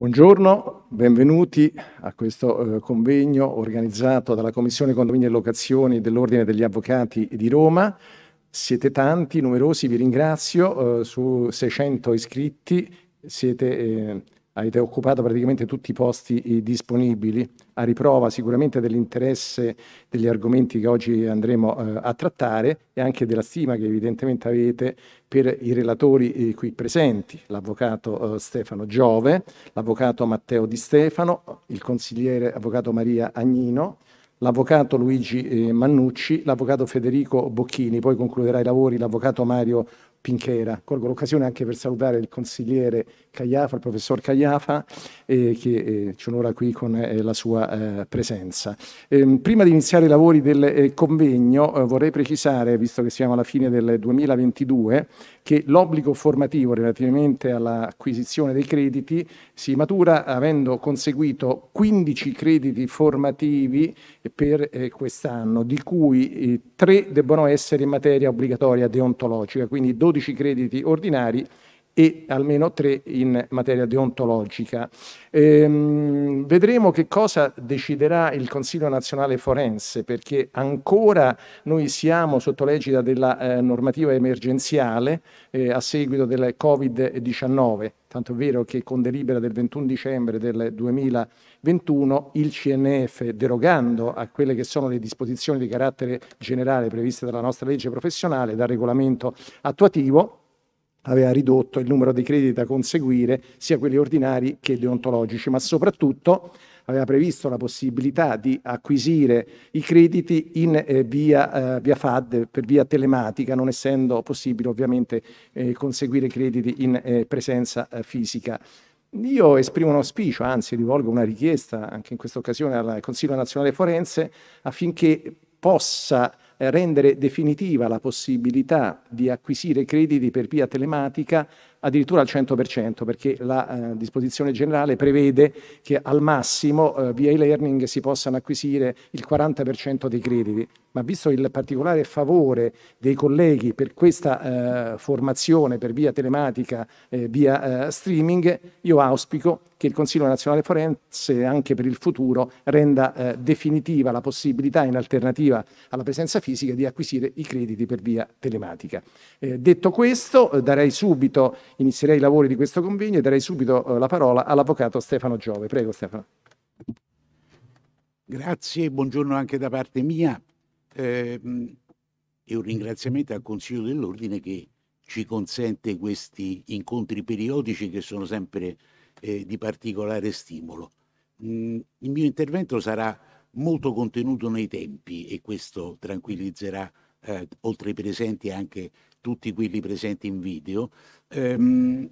Buongiorno, benvenuti a questo eh, convegno organizzato dalla Commissione Condomini e Locazioni dell'Ordine degli Avvocati di Roma. Siete tanti, numerosi, vi ringrazio, eh, su 600 iscritti siete eh, avete occupato praticamente tutti i posti eh, disponibili, a riprova sicuramente dell'interesse degli argomenti che oggi andremo eh, a trattare e anche della stima che evidentemente avete per i relatori eh, qui presenti, l'avvocato eh, Stefano Giove, l'avvocato Matteo Di Stefano, il consigliere avvocato Maria Agnino, l'avvocato Luigi eh, Mannucci, l'avvocato Federico Bocchini, poi concluderà i lavori l'avvocato Mario Pinchera. Colgo l'occasione anche per salutare il consigliere Cagliafa, il professor Cagliafa, eh, che eh, ci onora qui con eh, la sua eh, presenza. Ehm, prima di iniziare i lavori del eh, convegno eh, vorrei precisare, visto che siamo alla fine del 2022, che l'obbligo formativo relativamente all'acquisizione dei crediti si matura avendo conseguito 15 crediti formativi per quest'anno, di cui 3 debbono essere in materia obbligatoria deontologica, quindi 12 12 crediti ordinari e almeno tre in materia deontologica. Ehm, vedremo che cosa deciderà il Consiglio nazionale forense, perché ancora noi siamo sotto l'egida della eh, normativa emergenziale eh, a seguito del Covid-19. Tanto è vero che con delibera del 21 dicembre del 2021 il CNF, derogando a quelle che sono le disposizioni di carattere generale previste dalla nostra legge professionale, dal regolamento attuativo, aveva ridotto il numero di crediti da conseguire, sia quelli ordinari che deontologici, ma soprattutto aveva previsto la possibilità di acquisire i crediti in eh, via, eh, via, FAD, per via telematica, non essendo possibile ovviamente eh, conseguire crediti in eh, presenza eh, fisica. Io esprimo un auspicio, anzi rivolgo una richiesta anche in questa occasione al Consiglio nazionale forense affinché possa rendere definitiva la possibilità di acquisire crediti per via telematica addirittura al 100%, perché la eh, disposizione generale prevede che al massimo eh, via e-learning si possano acquisire il 40% dei crediti. Ma visto il particolare favore dei colleghi per questa eh, formazione per via telematica, via eh, streaming, io auspico che il Consiglio nazionale forense anche per il futuro renda eh, definitiva la possibilità in alternativa alla presenza fisica di acquisire i crediti per via telematica. Eh, detto questo, eh, darei subito, inizierei i lavori di questo convegno e darei subito eh, la parola all'avvocato Stefano Giove. Prego Stefano. Grazie, buongiorno anche da parte mia ehm, e un ringraziamento al Consiglio dell'Ordine che ci consente questi incontri periodici che sono sempre eh, di particolare stimolo. Mm, il mio intervento sarà molto contenuto nei tempi e questo tranquillizzerà eh, oltre i presenti anche tutti quelli presenti in video. Ehm,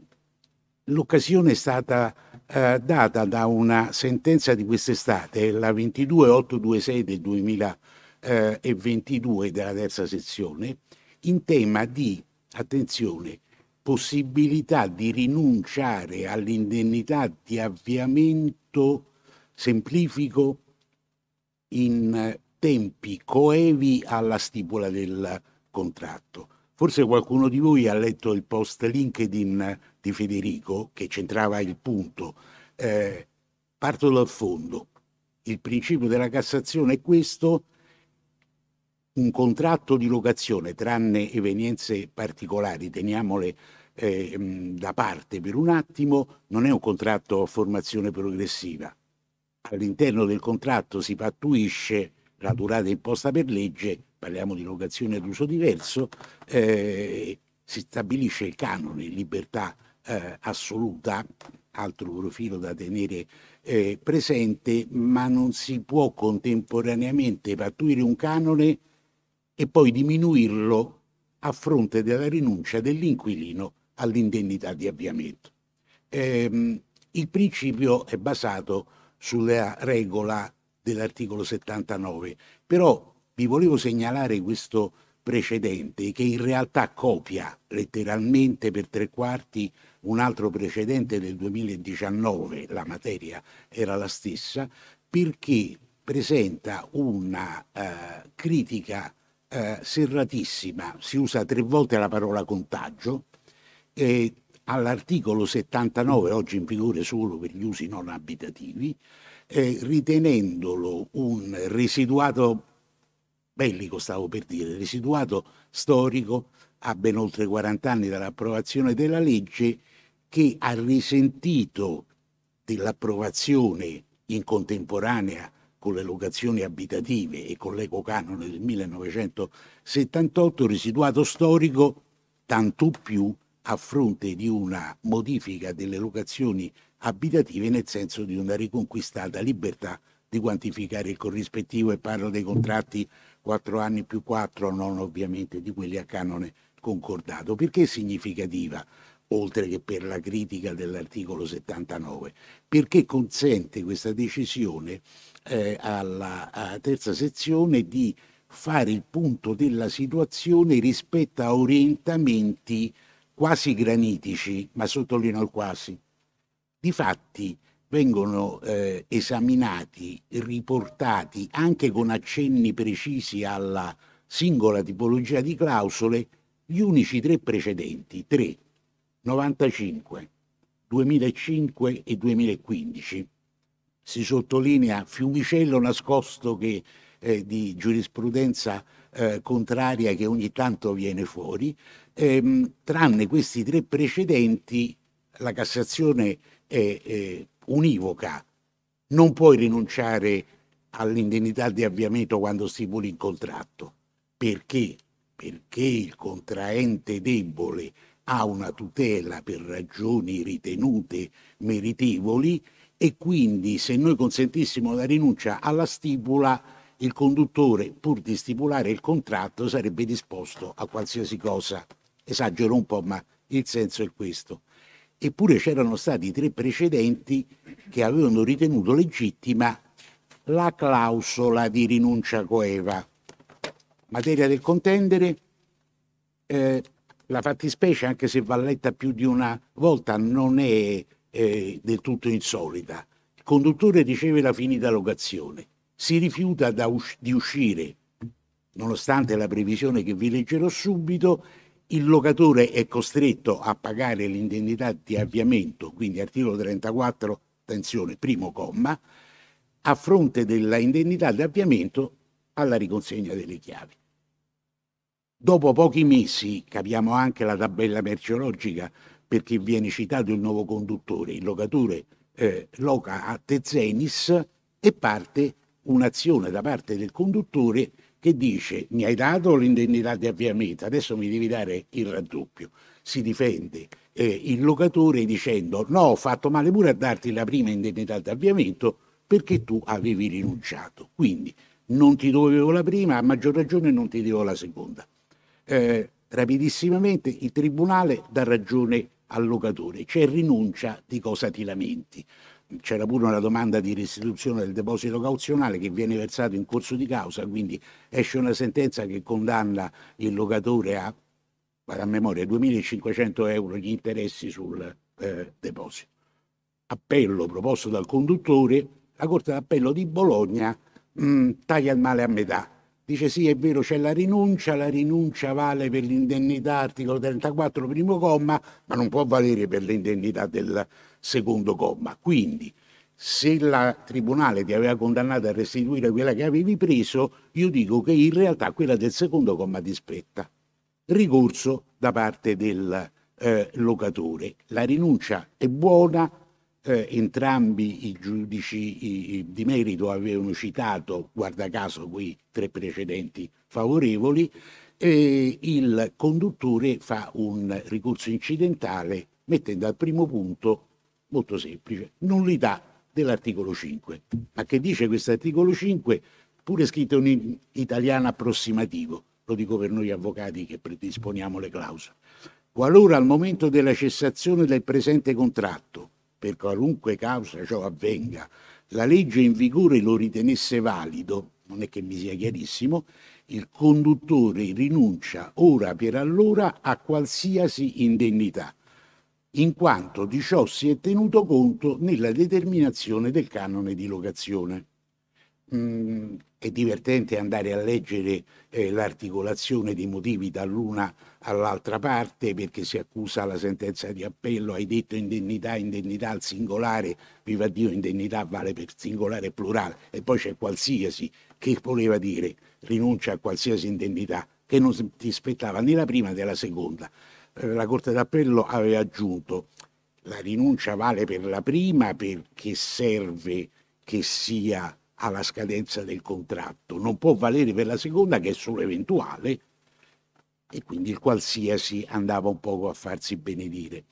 l'occasione è stata eh, data da una sentenza di quest'estate, la 22826 del 2022 eh, della terza sezione, in tema di, attenzione, possibilità di rinunciare all'indennità di avviamento semplifico in tempi coevi alla stipula del contratto. Forse qualcuno di voi ha letto il post LinkedIn di Federico che centrava il punto. Eh, parto dal fondo. Il principio della Cassazione è questo, un contratto di locazione, tranne evenienze particolari, teniamole eh, da parte per un attimo, non è un contratto a formazione progressiva. All'interno del contratto si pattuisce la durata imposta per legge, parliamo di locazione ad uso diverso, eh, si stabilisce il canone, libertà eh, assoluta, altro profilo da tenere eh, presente, ma non si può contemporaneamente pattuire un canone e poi diminuirlo a fronte della rinuncia dell'inquilino all'indennità di avviamento. Ehm, il principio è basato sulla regola dell'articolo 79, però vi volevo segnalare questo precedente che in realtà copia letteralmente per tre quarti un altro precedente del 2019, la materia era la stessa, perché presenta una eh, critica eh, serratissima, si usa tre volte la parola contagio, e all'articolo 79, oggi in vigore solo per gli usi non abitativi, eh, ritenendolo un residuato bellico, stavo per dire, residuato storico a ben oltre 40 anni dall'approvazione della legge che ha risentito dell'approvazione in contemporanea con le locazioni abitative e con l'ecocanone del 1978, residuato storico, tanto più a fronte di una modifica delle locazioni abitative nel senso di una riconquistata libertà di quantificare il corrispettivo e parlo dei contratti 4 anni più 4, non ovviamente di quelli a canone concordato. Perché è significativa? oltre che per la critica dell'articolo 79, perché consente questa decisione eh, alla terza sezione di fare il punto della situazione rispetto a orientamenti quasi granitici, ma sottolineo il quasi. Difatti vengono eh, esaminati, riportati anche con accenni precisi alla singola tipologia di clausole gli unici tre precedenti, 3, 95, 2005 e 2015 si sottolinea fiumicello nascosto che, eh, di giurisprudenza eh, contraria che ogni tanto viene fuori, ehm, tranne questi tre precedenti la Cassazione è, è univoca, non puoi rinunciare all'indennità di avviamento quando stipuli il contratto. Perché? Perché il contraente debole ha una tutela per ragioni ritenute meritevoli e quindi se noi consentissimo la rinuncia alla stipula, il conduttore, pur di stipulare il contratto, sarebbe disposto a qualsiasi cosa. Esagero un po', ma il senso è questo. Eppure c'erano stati tre precedenti che avevano ritenuto legittima la clausola di rinuncia coeva. Materia del contendere, eh, la fattispecie, anche se va letta più di una volta, non è eh, del tutto insolita. Il conduttore riceve la finita locazione, si rifiuta us- di uscire, nonostante la previsione che vi leggerò subito, il locatore è costretto a pagare l'indennità di avviamento, quindi articolo 34, attenzione, primo comma, a fronte dell'indennità di avviamento alla riconsegna delle chiavi. Dopo pochi mesi, capiamo anche la tabella merceologica, perché viene citato il nuovo conduttore, il locatore eh, loca a Tezenis e parte un'azione da parte del conduttore che dice mi hai dato l'indennità di avviamento, adesso mi devi dare il raddoppio. Si difende eh, il locatore dicendo no, ho fatto male pure a darti la prima indennità di avviamento perché tu avevi rinunciato. Quindi non ti dovevo la prima, a maggior ragione non ti devo la seconda. Eh, rapidissimamente il tribunale dà ragione al locatore, cioè rinuncia di cosa ti lamenti. C'era pure una domanda di restituzione del deposito cauzionale che viene versato in corso di causa, quindi esce una sentenza che condanna il locatore a, vado a memoria, 2.500 euro gli interessi sul eh, deposito. Appello proposto dal conduttore, la Corte d'Appello di Bologna mh, mm, taglia il male a metà dice sì è vero c'è la rinuncia, la rinuncia vale per l'indennità articolo 34 primo comma, ma non può valere per l'indennità del secondo comma. Quindi se il tribunale ti aveva condannato a restituire quella che avevi preso, io dico che in realtà quella del secondo comma dispetta. spetta. Ricorso da parte del eh, locatore. La rinuncia è buona eh, entrambi i giudici i, di merito avevano citato, guarda caso quei tre precedenti favorevoli, e il conduttore fa un ricorso incidentale mettendo al primo punto, molto semplice, nullità dell'articolo 5. Ma che dice questo articolo 5? Pure scritto in italiano approssimativo, lo dico per noi avvocati che predisponiamo le clausole. Qualora al momento della cessazione del presente contratto per qualunque causa ciò avvenga, la legge in vigore lo ritenesse valido, non è che mi sia chiarissimo, il conduttore rinuncia ora per allora a qualsiasi indennità, in quanto di ciò si è tenuto conto nella determinazione del canone di locazione. Mm, è divertente andare a leggere eh, l'articolazione dei motivi dall'una all'altra parte perché si accusa la sentenza di appello, hai detto indennità, indennità al singolare, viva Dio, indennità vale per singolare e plurale, e poi c'è qualsiasi, che voleva dire rinuncia a qualsiasi indennità, che non ti aspettava né la prima né la seconda. Eh, la Corte d'Appello aveva aggiunto la rinuncia vale per la prima perché serve che sia alla scadenza del contratto, non può valere per la seconda che è solo eventuale e quindi il qualsiasi andava un poco a farsi benedire.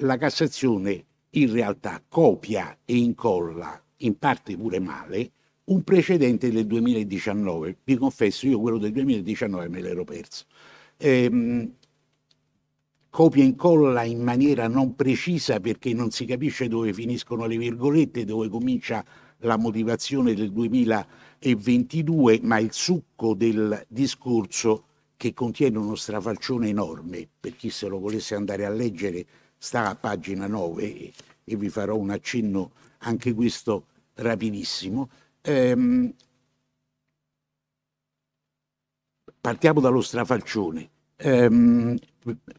La Cassazione in realtà copia e incolla, in parte pure male, un precedente del 2019. Vi confesso, io quello del 2019 me l'ero perso. Ehm, copia e incolla in maniera non precisa perché non si capisce dove finiscono le virgolette, dove comincia la motivazione del 2022, ma il succo del discorso che contiene uno strafalcione enorme, per chi se lo volesse andare a leggere sta a pagina 9 e, e vi farò un accenno anche questo rapidissimo. Ehm, partiamo dallo strafalcione, ehm,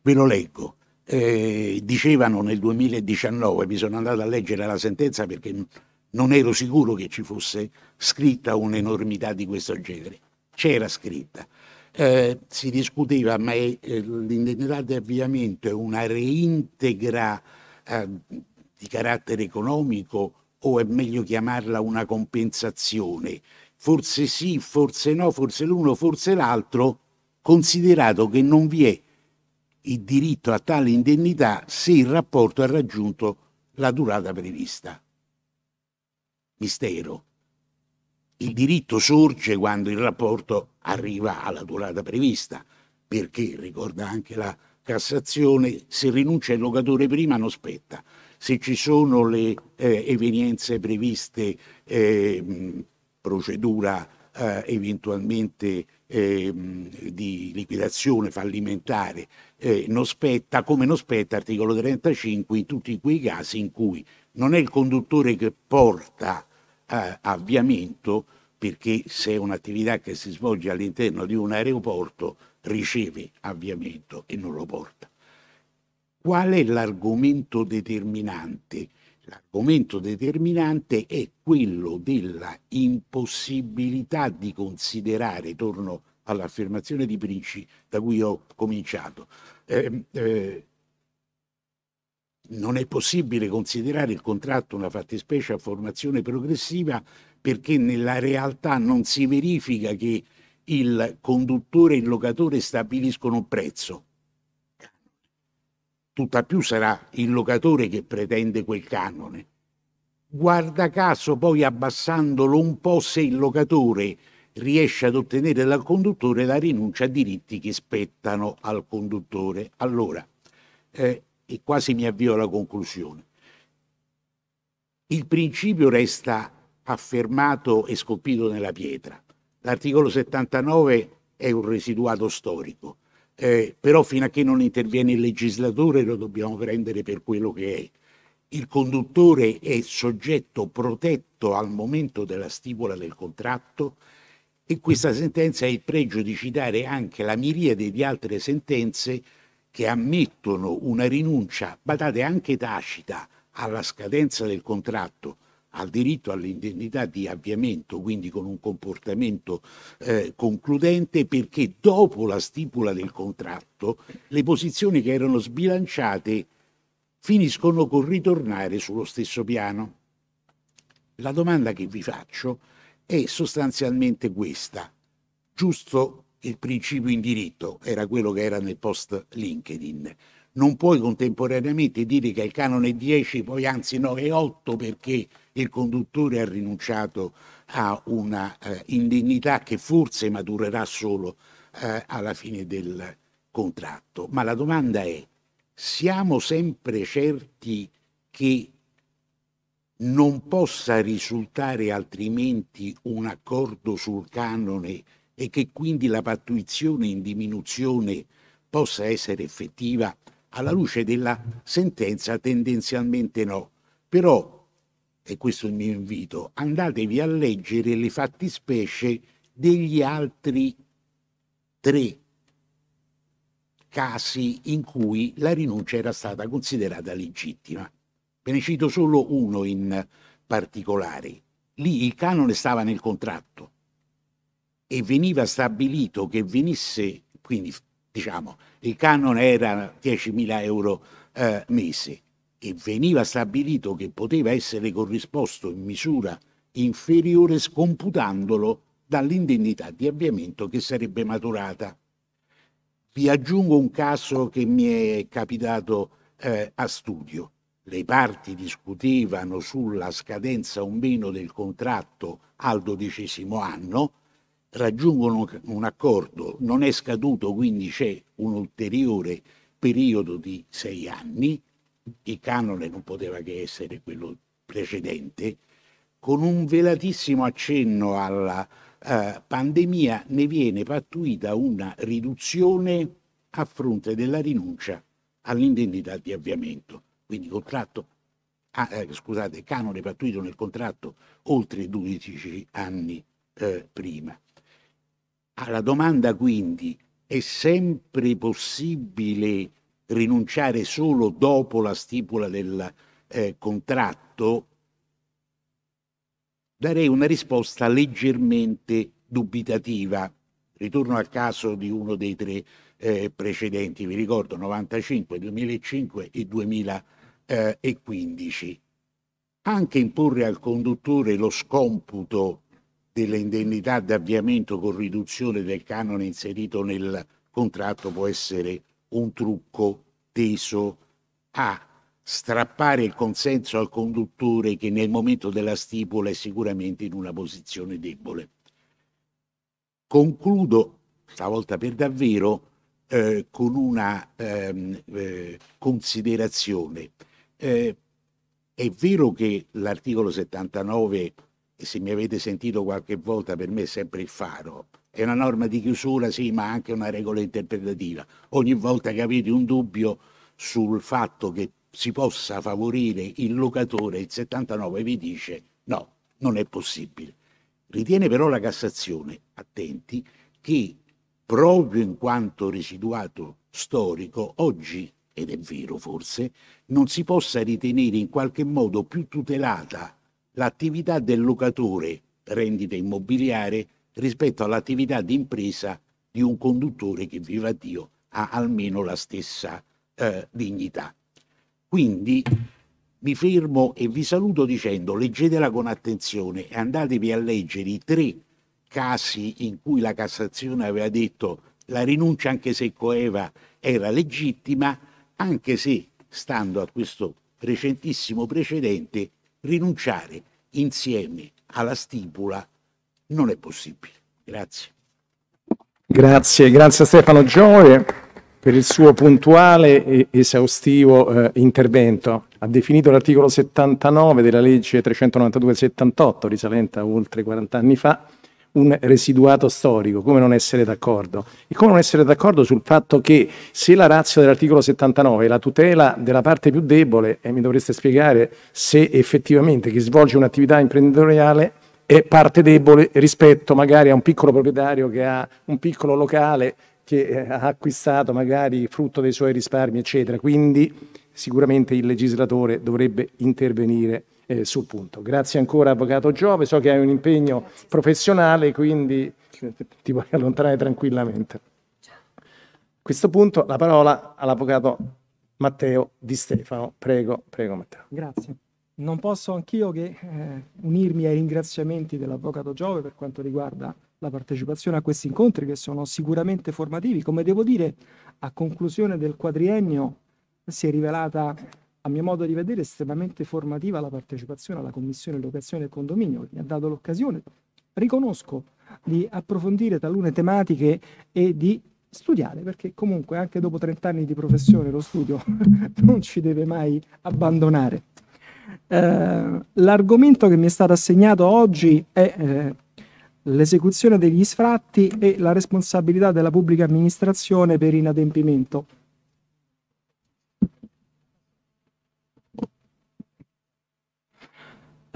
ve lo leggo. Eh, dicevano nel 2019, mi sono andato a leggere la sentenza perché non ero sicuro che ci fosse scritta un'enormità di questo genere. C'era scritta. Eh, si discuteva, ma è, eh, l'indennità di avviamento è una reintegra eh, di carattere economico o è meglio chiamarla una compensazione? Forse sì, forse no, forse l'uno, forse l'altro, considerato che non vi è il diritto a tale indennità se il rapporto ha raggiunto la durata prevista. Mistero. Il diritto sorge quando il rapporto arriva alla durata prevista, perché, ricorda anche la Cassazione, se rinuncia il locatore prima non spetta. Se ci sono le eh, evenienze previste, eh, procedura eh, eventualmente ehm, di liquidazione fallimentare, eh, non spetta, come non spetta articolo 35 in tutti quei casi in cui non è il conduttore che porta a avviamento perché se è un'attività che si svolge all'interno di un aeroporto riceve avviamento e non lo porta. Qual è l'argomento determinante? L'argomento determinante è quello della impossibilità di considerare, torno all'affermazione di Princi da cui ho cominciato, ehm, eh, eh, non è possibile considerare il contratto una fattispecie a formazione progressiva perché nella realtà non si verifica che il conduttore e il locatore stabiliscono un prezzo. Tutta più sarà il locatore che pretende quel canone. Guarda caso poi abbassandolo un po' se il locatore riesce ad ottenere dal conduttore la rinuncia a diritti che spettano al conduttore. Allora, eh, e quasi mi avvio alla conclusione. Il principio resta affermato e scolpito nella pietra. L'articolo 79 è un residuato storico, eh, però fino a che non interviene il legislatore lo dobbiamo prendere per quello che è. Il conduttore è soggetto protetto al momento della stipula del contratto e questa sentenza ha il pregio di citare anche la miriade di altre sentenze che ammettono una rinuncia, badate anche tacita, alla scadenza del contratto, al diritto all'indennità di avviamento, quindi con un comportamento eh, concludente, perché dopo la stipula del contratto le posizioni che erano sbilanciate finiscono con ritornare sullo stesso piano. La domanda che vi faccio è sostanzialmente questa, giusto il principio in diritto, era quello che era nel post LinkedIn. Non puoi contemporaneamente dire che il canone è 10, poi anzi 9 è 8 perché il conduttore ha rinunciato a una eh, indennità che forse maturerà solo eh, alla fine del contratto. Ma la domanda è, siamo sempre certi che non possa risultare altrimenti un accordo sul canone e che quindi la pattuizione in diminuzione possa essere effettiva alla luce della sentenza tendenzialmente no. Però, e questo è il mio invito, andatevi a leggere le fattispecie degli altri tre casi in cui la rinuncia era stata considerata legittima. Ve ne cito solo uno in particolare. Lì il canone stava nel contratto, e veniva stabilito che venisse, quindi diciamo, il canone era 10.000 euro eh, mese e veniva stabilito che poteva essere corrisposto in misura inferiore scomputandolo dall'indennità di avviamento che sarebbe maturata. Vi aggiungo un caso che mi è capitato eh, a studio. Le parti discutevano sulla scadenza o meno del contratto al dodicesimo anno, raggiungono un accordo, non è scaduto, quindi c'è un ulteriore periodo di sei anni, il canone non poteva che essere quello precedente, con un velatissimo accenno alla eh, pandemia ne viene pattuita una riduzione a fronte della rinuncia all'indennità di avviamento. Quindi contratto, ah, eh, scusate, canone pattuito nel contratto oltre 12 anni eh, prima. Alla domanda quindi è sempre possibile rinunciare solo dopo la stipula del eh, contratto? Darei una risposta leggermente dubitativa. Ritorno al caso di uno dei tre eh, precedenti, vi ricordo 95, 2005 e 2015. Eh, Anche imporre al conduttore lo scomputo delle indennità d'avviamento con riduzione del canone inserito nel contratto può essere un trucco teso a strappare il consenso al conduttore che nel momento della stipula è sicuramente in una posizione debole. Concludo, stavolta per davvero, eh, con una ehm, eh, considerazione. Eh, è vero che l'articolo 79 se mi avete sentito qualche volta, per me è sempre il faro. È una norma di chiusura, sì, ma anche una regola interpretativa. Ogni volta che avete un dubbio sul fatto che si possa favorire il locatore, il 79 vi dice no, non è possibile. Ritiene però la Cassazione, attenti, che proprio in quanto residuato storico, oggi, ed è vero forse, non si possa ritenere in qualche modo più tutelata l'attività del locatore rendita immobiliare rispetto all'attività di impresa di un conduttore che, viva Dio, ha almeno la stessa eh, dignità. Quindi mi fermo e vi saluto dicendo leggetela con attenzione e andatevi a leggere i tre casi in cui la Cassazione aveva detto la rinuncia anche se coeva era legittima, anche se, stando a questo recentissimo precedente, rinunciare insieme alla stipula non è possibile. Grazie. Grazie, grazie a Stefano Gioie per il suo puntuale e esaustivo eh, intervento. Ha definito l'articolo 79 della legge 392-78, risalente a oltre 40 anni fa, un residuato storico, come non essere d'accordo? E come non essere d'accordo sul fatto che se la razza dell'articolo 79 è la tutela della parte più debole, e mi dovreste spiegare se effettivamente chi svolge un'attività imprenditoriale è parte debole rispetto magari a un piccolo proprietario che ha un piccolo locale che eh, ha acquistato magari frutto dei suoi risparmi, eccetera. Quindi sicuramente il legislatore dovrebbe intervenire eh, sul punto. Grazie ancora Avvocato Giove, so che hai un impegno professionale, quindi ti puoi allontanare tranquillamente. A questo punto la parola all'Avvocato Matteo Di Stefano. Prego, prego Matteo. Grazie. Non posso anch'io che eh, unirmi ai ringraziamenti dell'Avvocato Giove per quanto riguarda la partecipazione a questi incontri che sono sicuramente formativi. Come devo dire, a conclusione del quadriennio si è rivelata a mio modo di vedere, estremamente formativa la partecipazione alla Commissione Locazione e Condominio, che mi ha dato l'occasione, riconosco, di approfondire talune tematiche e di studiare, perché comunque anche dopo 30 anni di professione lo studio non ci deve mai abbandonare. Eh, l'argomento che mi è stato assegnato oggi è eh, l'esecuzione degli sfratti e la responsabilità della pubblica amministrazione per inadempimento.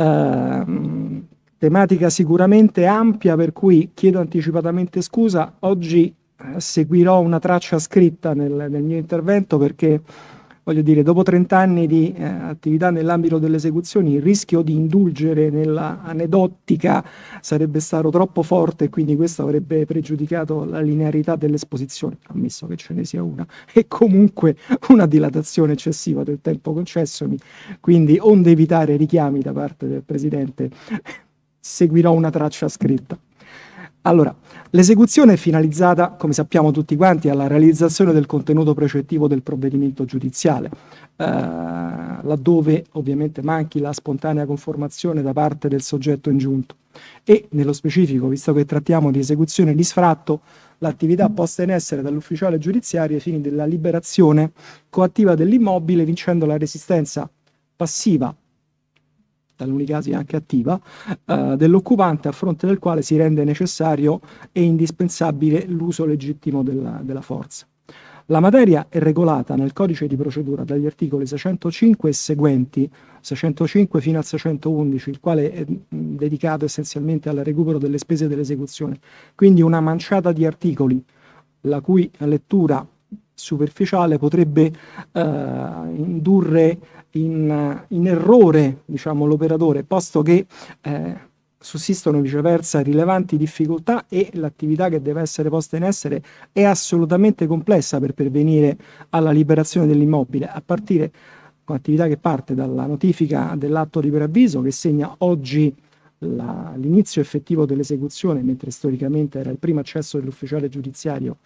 Ehm, tematica sicuramente ampia, per cui chiedo anticipatamente scusa. Oggi eh, seguirò una traccia scritta nel, nel mio intervento perché voglio dire, dopo 30 anni di eh, attività nell'ambito delle esecuzioni, il rischio di indulgere nell'anedottica sarebbe stato troppo forte e quindi questo avrebbe pregiudicato la linearità dell'esposizione, ammesso che ce ne sia una, e comunque una dilatazione eccessiva del tempo concessomi. Quindi, onde evitare richiami da parte del Presidente, seguirò una traccia scritta. Allora, l'esecuzione è finalizzata, come sappiamo tutti quanti, alla realizzazione del contenuto precettivo del provvedimento giudiziale, eh, laddove ovviamente manchi la spontanea conformazione da parte del soggetto ingiunto. E nello specifico, visto che trattiamo di esecuzione di sfratto, l'attività posta in essere dall'ufficiale giudiziario ai fini della liberazione coattiva dell'immobile, vincendo la resistenza passiva in alcuni casi anche attiva, eh, dell'occupante a fronte del quale si rende necessario e indispensabile l'uso legittimo della, della forza. La materia è regolata nel codice di procedura dagli articoli 605 e seguenti, 605 fino al 611, il quale è mm, dedicato essenzialmente al recupero delle spese dell'esecuzione, quindi una manciata di articoli la cui lettura superficiale potrebbe eh, indurre in, in errore diciamo, l'operatore, posto che eh, sussistono viceversa rilevanti difficoltà e l'attività che deve essere posta in essere è assolutamente complessa per pervenire alla liberazione dell'immobile, a partire con attività che parte dalla notifica dell'atto di preavviso che segna oggi la, l'inizio effettivo dell'esecuzione, mentre storicamente era il primo accesso dell'ufficiale giudiziario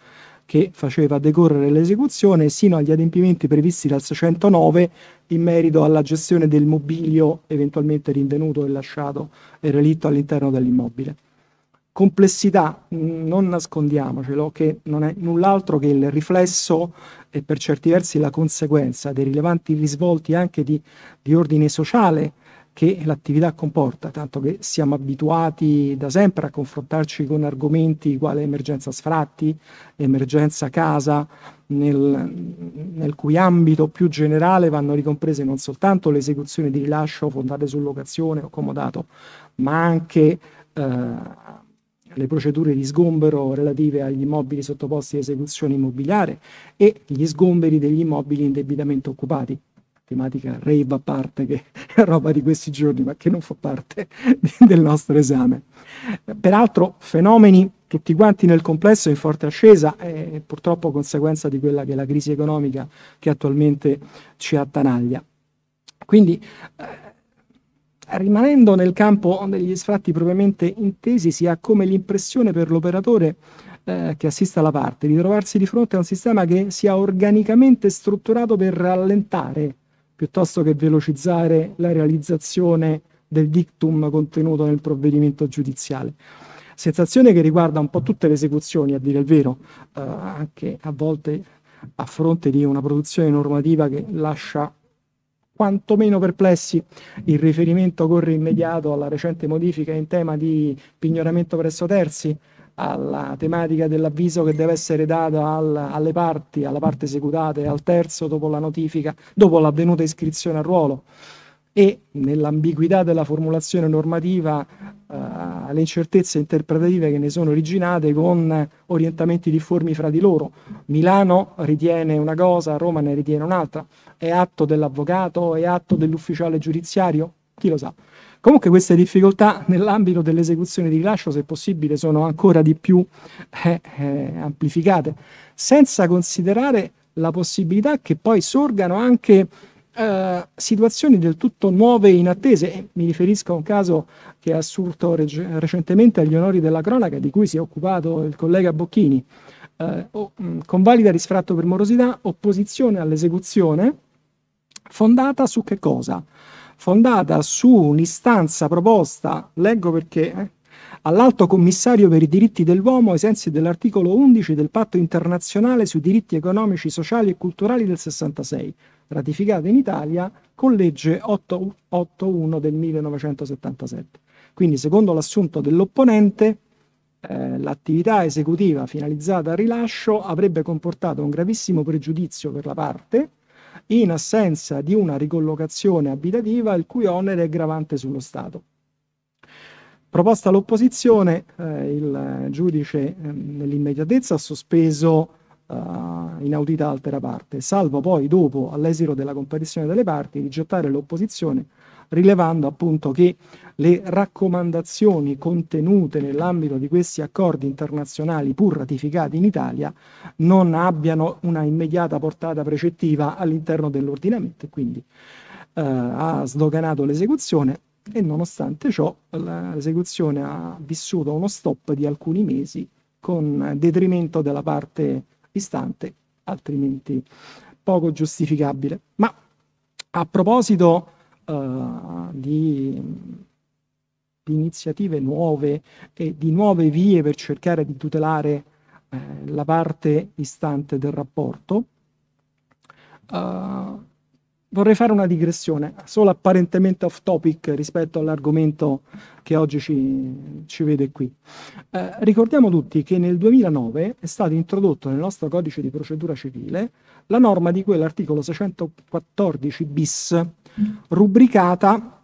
che faceva decorrere l'esecuzione sino agli adempimenti previsti dal 609 in merito alla gestione del mobilio eventualmente rinvenuto e lasciato e relitto all'interno dell'immobile. Complessità, mm, non nascondiamocelo, che non è null'altro che il riflesso e per certi versi la conseguenza dei rilevanti risvolti anche di, di ordine sociale che l'attività comporta, tanto che siamo abituati da sempre a confrontarci con argomenti quali emergenza sfratti, emergenza casa, nel, nel cui ambito più generale vanno ricomprese non soltanto le esecuzioni di rilascio fondate su locazione o comodato, ma anche eh, le procedure di sgombero relative agli immobili sottoposti a esecuzione immobiliare e gli sgomberi degli immobili indebitamente occupati tematica rave a parte che è roba di questi giorni, ma che non fa parte del nostro esame. Peraltro fenomeni tutti quanti nel complesso in forte ascesa, eh, purtroppo conseguenza di quella che è la crisi economica che attualmente ci attanaglia. Quindi eh, Rimanendo nel campo degli sfratti propriamente intesi, si ha come l'impressione per l'operatore eh, che assiste alla parte di trovarsi di fronte a un sistema che sia organicamente strutturato per rallentare piuttosto che velocizzare la realizzazione del dictum contenuto nel provvedimento giudiziale. Sensazione che riguarda un po' tutte le esecuzioni, a dire il vero, eh, anche a volte a fronte di una produzione normativa che lascia quantomeno perplessi. Il riferimento corre immediato alla recente modifica in tema di pignoramento presso terzi, alla tematica dell'avviso che deve essere dato al, alle parti, alla parte esecutata e al terzo dopo la notifica, dopo l'avvenuta iscrizione al ruolo e nell'ambiguità della formulazione normativa eh, le incertezze interpretative che ne sono originate con orientamenti difformi fra di loro. Milano ritiene una cosa, Roma ne ritiene un'altra. È atto dell'avvocato? È atto dell'ufficiale giudiziario? Chi lo sa? Comunque queste difficoltà nell'ambito dell'esecuzione di rilascio, se possibile, sono ancora di più eh, eh, amplificate, senza considerare la possibilità che poi sorgano anche eh, situazioni del tutto nuove e inattese. E mi riferisco a un caso che è assurdo reg- recentemente agli onori della cronaca, di cui si è occupato il collega Bocchini. Eh, o, mm, convalida di per morosità, opposizione all'esecuzione, fondata su che cosa? fondata su un'istanza proposta, leggo perché, eh, all'Alto Commissario per i diritti dell'uomo ai sensi dell'articolo 11 del Patto internazionale sui diritti economici, sociali e culturali del 66, ratificata in Italia con legge 881 del 1977. Quindi, secondo l'assunto dell'opponente, eh, l'attività esecutiva finalizzata al rilascio avrebbe comportato un gravissimo pregiudizio per la parte in assenza di una ricollocazione abitativa il cui onere è gravante sullo Stato. Proposta l'opposizione, eh, il eh, giudice eh, nell'immediatezza ha sospeso eh, inaudita altera parte, salvo poi dopo, all'esito della competizione delle parti, rigettare l'opposizione rilevando appunto che le raccomandazioni contenute nell'ambito di questi accordi internazionali pur ratificati in Italia non abbiano una immediata portata precettiva all'interno dell'ordinamento e quindi eh, ha sdoganato l'esecuzione e nonostante ciò l'esecuzione ha vissuto uno stop di alcuni mesi con detrimento della parte istante, altrimenti poco giustificabile. Ma a proposito uh, di, di, iniziative nuove e di nuove vie per cercare di tutelare eh, la parte istante del rapporto. Uh, vorrei fare una digressione, solo apparentemente off topic rispetto all'argomento che oggi ci, ci vede qui. Eh, ricordiamo tutti che nel 2009 è stato introdotto nel nostro codice di procedura civile la norma di quell'articolo 614 bis rubricata,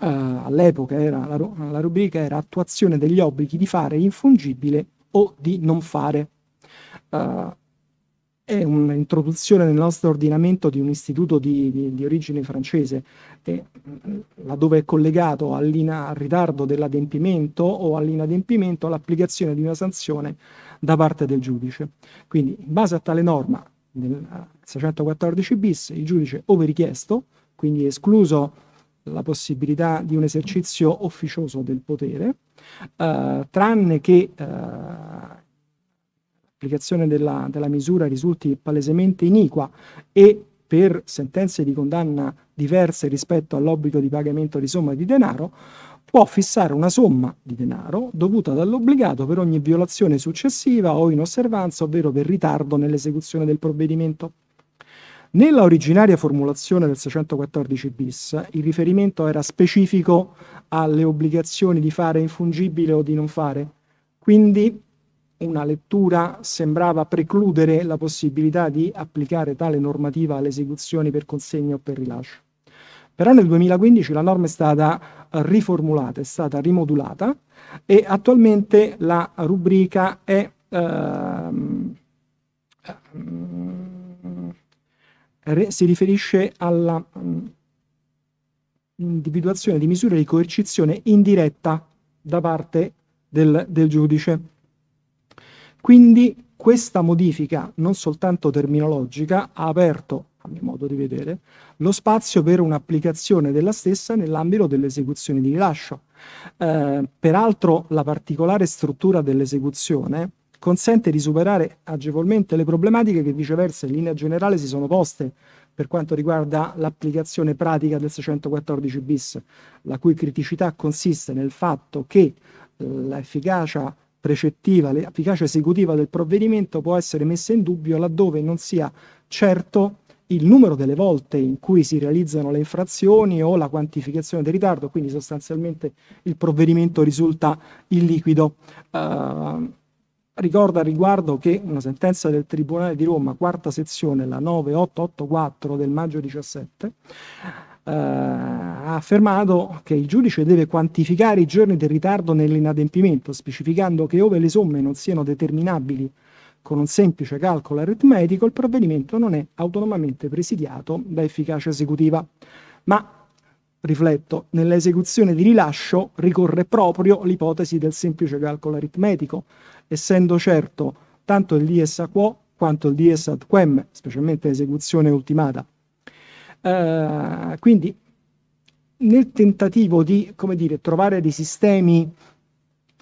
eh, all'epoca era, la, la rubrica era attuazione degli obblighi di fare infungibile o di non fare. Uh, è un'introduzione nel nostro ordinamento di un istituto di, di, di origine francese e mm, laddove è collegato al ritardo dell'adempimento o all'inadempimento l'applicazione di una sanzione da parte del giudice. Quindi in base a tale norma, nel 614 eh, bis, il giudice ove richiesto quindi escluso la possibilità di un esercizio officioso del potere, eh, tranne che eh, l'applicazione della, della misura risulti palesemente iniqua e per sentenze di condanna diverse rispetto all'obbligo di pagamento di somma di denaro, può fissare una somma di denaro dovuta dall'obbligato per ogni violazione successiva o in osservanza, ovvero per ritardo nell'esecuzione del provvedimento. Nella originaria formulazione del 614 bis il riferimento era specifico alle obbligazioni di fare infungibile o di non fare, quindi una lettura sembrava precludere la possibilità di applicare tale normativa alle esecuzioni per consegna o per rilascio. Però nel 2015 la norma è stata riformulata, è stata rimodulata e attualmente la rubrica è ehm, si riferisce alla mm, individuazione di misure di coercizione indiretta da parte del, del giudice. Quindi questa modifica, non soltanto terminologica, ha aperto, a mio modo di vedere, lo spazio per un'applicazione della stessa nell'ambito dell'esecuzione di rilascio. Eh, peraltro la particolare struttura dell'esecuzione consente di superare agevolmente le problematiche che viceversa in linea generale si sono poste per quanto riguarda l'applicazione pratica del 614 bis, la cui criticità consiste nel fatto che eh, l'efficacia precettiva, l'efficacia esecutiva del provvedimento può essere messa in dubbio laddove non sia certo il numero delle volte in cui si realizzano le infrazioni o la quantificazione del ritardo, quindi sostanzialmente il provvedimento risulta illiquido. Uh, Ricordo al riguardo che una sentenza del Tribunale di Roma, quarta sezione, la 9884 del maggio 17, Uh, eh, ha affermato che il giudice deve quantificare i giorni del ritardo nell'inadempimento, specificando che ove le somme non siano determinabili con un semplice calcolo aritmetico, il provvedimento non è autonomamente presidiato da efficacia esecutiva. Ma, rifletto, nell'esecuzione di rilascio ricorre proprio l'ipotesi del semplice calcolo aritmetico, essendo certo tanto il dies a quo quanto il dies ad quem, specialmente esecuzione ultimata. Uh, quindi nel tentativo di dire, trovare dei sistemi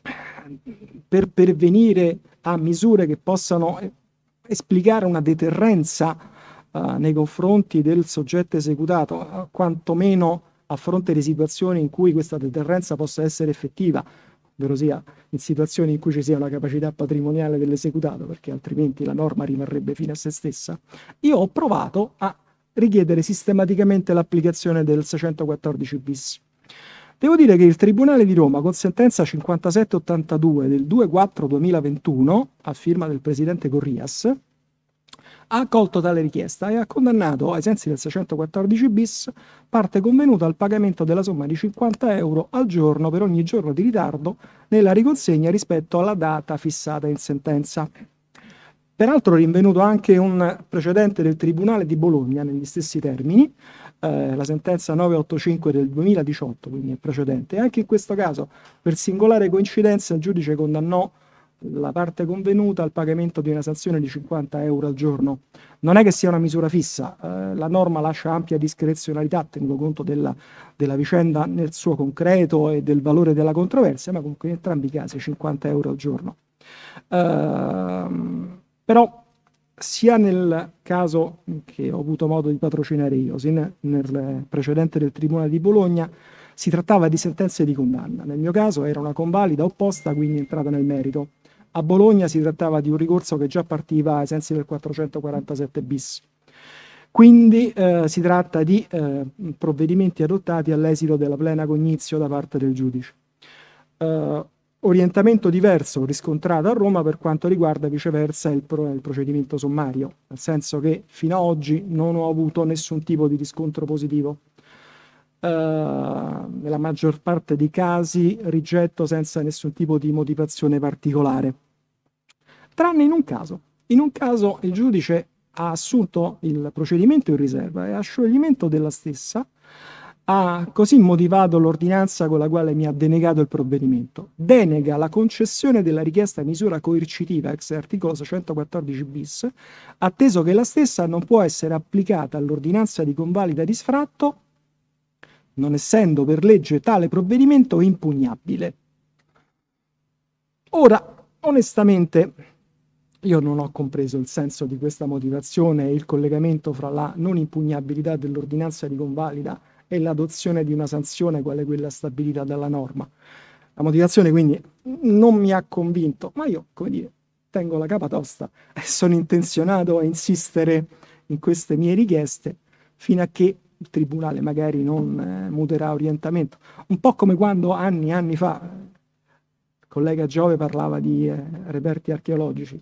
eh, per pervenire a misure che possano eh, esplicare una deterrenza uh, nei confronti del soggetto esecutato, quantomeno a fronte di situazioni in cui questa deterrenza possa essere effettiva, ovvero sia in situazioni in cui ci sia una capacità patrimoniale dell'esecutato, perché altrimenti la norma rimarrebbe fine a se stessa, io ho provato a richiedere sistematicamente l'applicazione del 614 bis. Devo dire che il Tribunale di Roma, con sentenza 5782 del 2-4-2021, a firma del presidente Corrias, ha accolto tale richiesta e ha condannato, ai sensi del 614 bis, parte convenuta al pagamento della somma di 50 euro al giorno per ogni giorno di ritardo nella riconsegna rispetto alla data fissata in sentenza. Peraltro rinvenuto anche un precedente del Tribunale di Bologna negli stessi termini, eh, la sentenza 985 del 2018, quindi è precedente. Anche in questo caso, per singolare coincidenza, il giudice condannò la parte convenuta al pagamento di una sanzione di 50 euro al giorno. Non è che sia una misura fissa, eh, la norma lascia ampia discrezionalità, tenendo conto della, della, vicenda nel suo concreto e del valore della controversia, ma comunque in entrambi i casi 50 euro al giorno. Eh, però sia nel caso che ho avuto modo di patrocinare io, sia nel precedente del Tribunale di Bologna, si trattava di sentenze di condanna. Nel mio caso era una convalida opposta, quindi entrata nel merito a Bologna si trattava di un ricorso che già partiva ai sensi del 447 bis. Quindi eh, si tratta di eh, provvedimenti adottati all'esito della plena cognizio da parte del giudice. Eh, orientamento diverso riscontrato a Roma per quanto riguarda viceversa il, pro- il, procedimento sommario, nel senso che fino ad oggi non ho avuto nessun tipo di riscontro positivo Ehm, nella maggior parte dei casi rigetto senza nessun tipo di motivazione particolare, tranne in un caso. In un caso il giudice ha assunto il procedimento in riserva e a scioglimento della stessa ha così motivato l'ordinanza con la quale mi ha denegato il provvedimento. Denega la concessione della richiesta misura coercitiva ex articolo 614 bis, atteso che la stessa non può essere applicata all'ordinanza di convalida di sfratto non essendo per legge tale provvedimento impugnabile. Ora, onestamente, io non ho compreso il senso di questa motivazione e il collegamento fra la non impugnabilità dell'ordinanza di convalida e l'adozione di una sanzione quale quella stabilita dalla norma. La motivazione quindi non mi ha convinto, ma io, come dire, tengo la capa tosta e sono intenzionato a insistere in queste mie richieste fino a che il tribunale magari non eh, muterà orientamento. Un po' come quando anni, e anni fa, il collega Giove parlava di eh, reperti archeologici.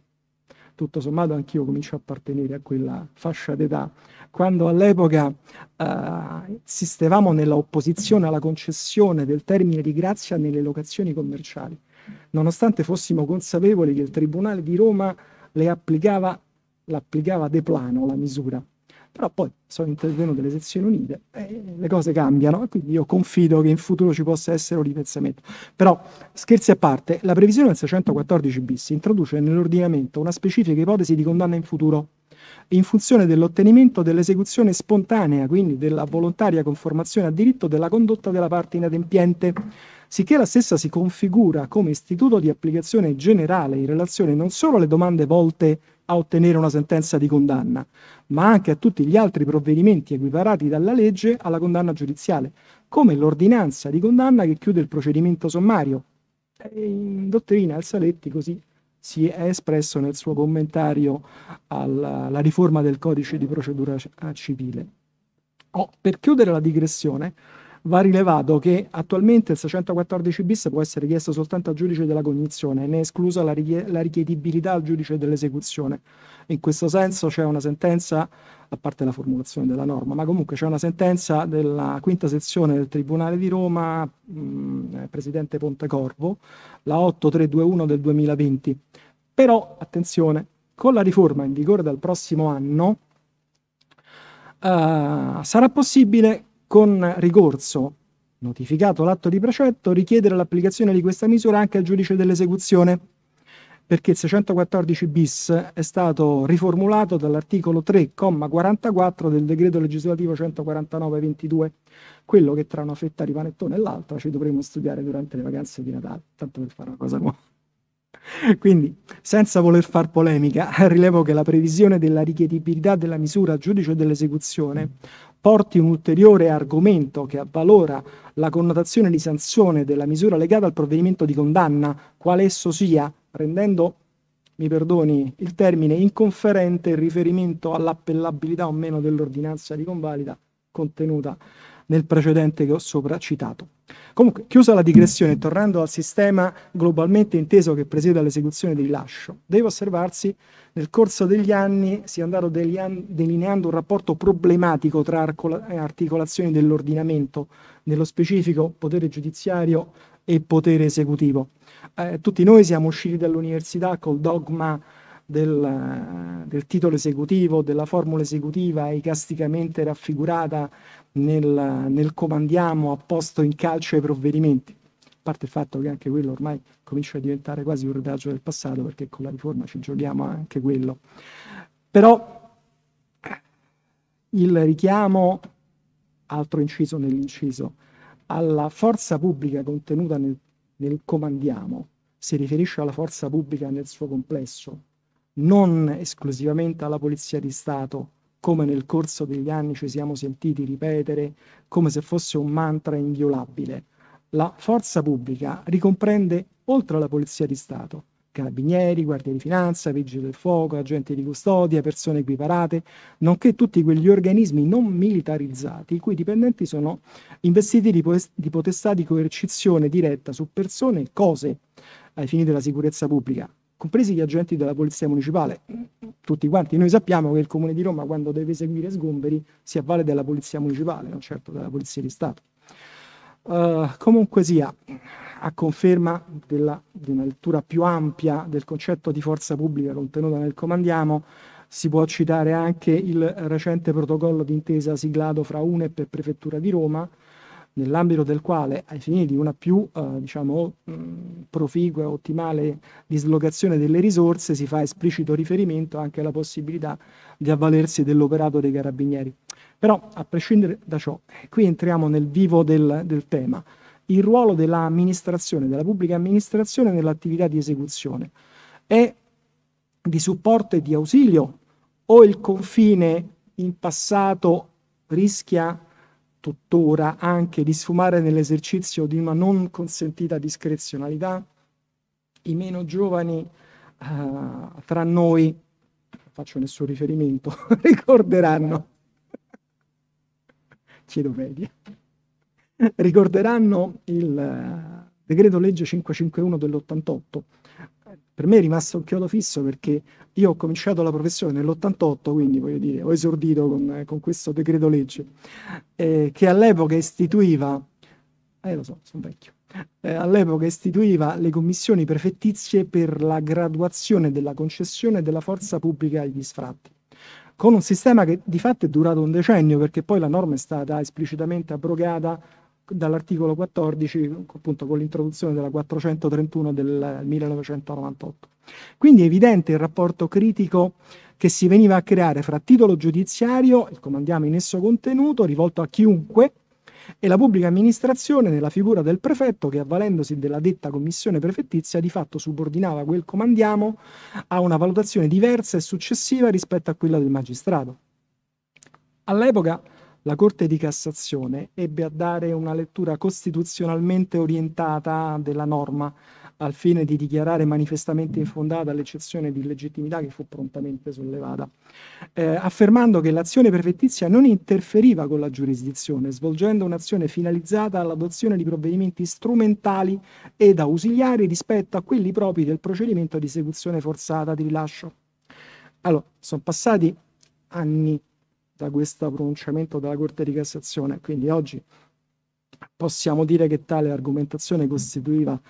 Tutto sommato anch'io comincio a appartenere a quella fascia d'età. Quando all'epoca eh, esistevamo nell'opposizione alla concessione del termine di grazia nelle locazioni commerciali, nonostante fossimo consapevoli che il Tribunale di Roma le applicava, l'applicava de plano la misura, però poi sono intervenute le sezioni unite e le cose cambiano e quindi io confido che in futuro ci possa essere un ripensamento. Però scherzi a parte, la previsione del 614 bis introduce nell'ordinamento una specifica ipotesi di condanna in futuro in funzione dell'ottenimento dell'esecuzione spontanea, quindi della volontaria conformazione a diritto della condotta della parte inadempiente, sicché la stessa si configura come istituto di applicazione generale in relazione non solo alle domande volte a ottenere una sentenza di condanna, ma anche a tutti gli altri provvedimenti equiparati dalla legge alla condanna giudiziale, come l'ordinanza di condanna che chiude il procedimento sommario. In dottrina il Saletti così si è espresso nel suo commentario alla, alla riforma del codice di procedura civile. Oh, per chiudere la digressione, Va rilevato che attualmente il 614 bis può essere chiesto soltanto al giudice della cognizione, ne è esclusa la, richie- la richiedibilità al giudice dell'esecuzione. In questo senso c'è una sentenza, a parte la formulazione della norma, ma comunque c'è una sentenza della quinta sezione del Tribunale di Roma, mh, mm, Presidente Pontecorvo, la 8321 del 2020. Però, attenzione, con la riforma in vigore dal prossimo anno, Uh, sarà possibile con ricorso, notificato l'atto di precetto, richiedere l'applicazione di questa misura anche al giudice dell'esecuzione, perché il 614 bis è stato riformulato dall'articolo 3,44 del decreto legislativo 149-22, quello che tra una fetta di panettone e l'altra ci dovremo studiare durante le vacanze di Natale, tanto per fare una cosa nuova. Quindi, senza voler far polemica, rilevo che la previsione della richiedibilità della misura al giudice dell'esecuzione porti un ulteriore argomento che avvalora la connotazione di sanzione della misura legata al provvedimento di condanna, quale esso sia, rendendo, mi perdoni il termine, inconferente il riferimento all'appellabilità o meno dell'ordinanza di convalida contenuta nel precedente che ho sopra citato. Comunque, chiusa la digressione tornando al sistema globalmente inteso che presiede all'esecuzione del rilascio, deve osservarsi nel corso degli anni si è andato delineando un rapporto problematico tra articolazioni dell'ordinamento, nello specifico potere giudiziario e potere esecutivo. Eh, tutti noi siamo usciti dall'università col dogma del, del titolo esecutivo, della formula esecutiva icasticamente raffigurata nel, nel comandiamo apposto in calcio ai provvedimenti. A parte il fatto che anche quello ormai comincia a diventare quasi un retaggio del passato, perché con la riforma ci giochiamo anche quello. Però il richiamo, altro inciso nell'inciso, alla forza pubblica contenuta nel, nel comandiamo si riferisce alla forza pubblica nel suo complesso, non esclusivamente alla Polizia di Stato, come nel corso degli anni ci siamo sentiti ripetere come se fosse un mantra inviolabile. La forza pubblica ricomprende, oltre alla Polizia di Stato, carabinieri, guardie di finanza, vigili del fuoco, agenti di custodia, persone equiparate, nonché tutti quegli organismi non militarizzati i cui dipendenti sono investiti di, potestà di coercizione diretta su persone e cose ai fini della sicurezza pubblica, compresi gli agenti della Polizia Municipale. Tutti quanti noi sappiamo che il Comune di Roma quando deve eseguire sgomberi si avvale della Polizia Municipale, non certo della Polizia di Stato. Uh, comunque sia, a conferma della, di una lettura più ampia del concetto di forza pubblica contenuta nel comandiamo, si può citare anche il recente protocollo d'intesa siglato fra UNEP e Prefettura di Roma, nell'ambito del quale, ai fini di una più eh, diciamo, mm, proficua e ottimale dislocazione delle risorse, si fa esplicito riferimento anche alla possibilità di avvalersi dell'operato dei carabinieri. Però, a prescindere da ciò, qui entriamo nel vivo del, del tema, il ruolo dell'amministrazione, della pubblica amministrazione nell'attività di esecuzione. È di supporto e di ausilio o il confine in passato rischia tuttora anche di sfumare nell'esercizio di una non consentita discrezionalità. I meno giovani eh, tra noi, non faccio nessun riferimento, ricorderanno, chiedo media, ricorderanno il eh, decreto legge 551 dell'88 per me è rimasto un chiodo fisso perché io ho cominciato la professione nell'88, quindi voglio dire, ho esordito con, eh, con questo decreto legge, eh, che all'epoca istituiva, eh lo so, sono vecchio, eh, all'epoca istituiva le commissioni prefettizie per la graduazione della concessione della forza pubblica agli sfratti con un sistema che di fatto è durato un decennio perché poi la norma è stata esplicitamente abrogata dall'articolo 14, appunto con l'introduzione della 431 del 1998. Quindi è evidente il rapporto critico che si veniva a creare fra titolo giudiziario, il comandiamo in esso contenuto, rivolto a chiunque, e la pubblica amministrazione nella figura del prefetto che avvalendosi della detta commissione prefettizia di fatto subordinava quel comandiamo a una valutazione diversa e successiva rispetto a quella del magistrato. All'epoca la Corte di Cassazione ebbe a dare una lettura costituzionalmente orientata della norma al fine di dichiarare manifestamente infondata l'eccezione di legittimità che fu prontamente sollevata, eh, affermando che l'azione prefettizia non interferiva con la giurisdizione, svolgendo un'azione finalizzata all'adozione di provvedimenti strumentali ed ausiliari rispetto a quelli propri del procedimento di esecuzione forzata di rilascio. Allora, sono passati anni da questo pronunciamento della Corte di Cassazione. Quindi oggi possiamo dire che tale argomentazione costituiva,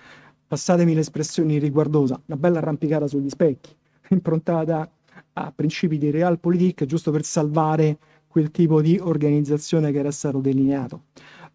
passatemi l'espressione riguardosa, una bella arrampicata sugli specchi, improntata a principi di realpolitik, giusto per salvare quel tipo di organizzazione che era stato delineato.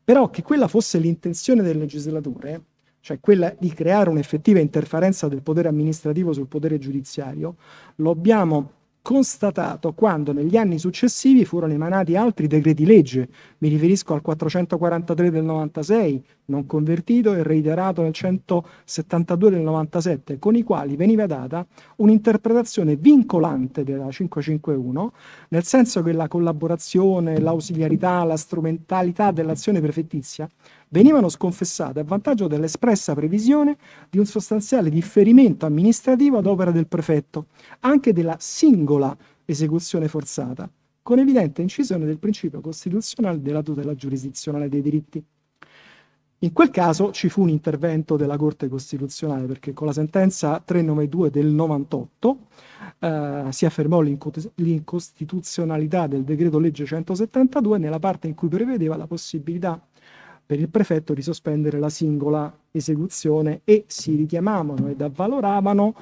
Però che quella fosse l'intenzione del legislatore, cioè quella di creare un'effettiva interferenza del potere amministrativo sul potere giudiziario, lo abbiamo constatato quando negli anni successivi furono emanati altri decreti legge, mi riferisco al 443 del 96, non convertito e reiterato nel 172 del 97, con i quali veniva data un'interpretazione vincolante della 551, nel senso che la collaborazione, l'ausiliarità, la strumentalità dell'azione prefettizia venivano sconfessate a vantaggio dell'espressa previsione di un sostanziale differimento amministrativo ad opera del prefetto, anche della singola esecuzione forzata, con evidente incisione del principio costituzionale della tutela giurisdizionale dei diritti. In quel caso ci fu un intervento della Corte Costituzionale perché con la sentenza 392 del 98 eh, si affermò l'incostituzionalità del decreto legge 172 nella parte in cui prevedeva la possibilità per il prefetto di sospendere la singola esecuzione e si richiamavano ed avvaloravano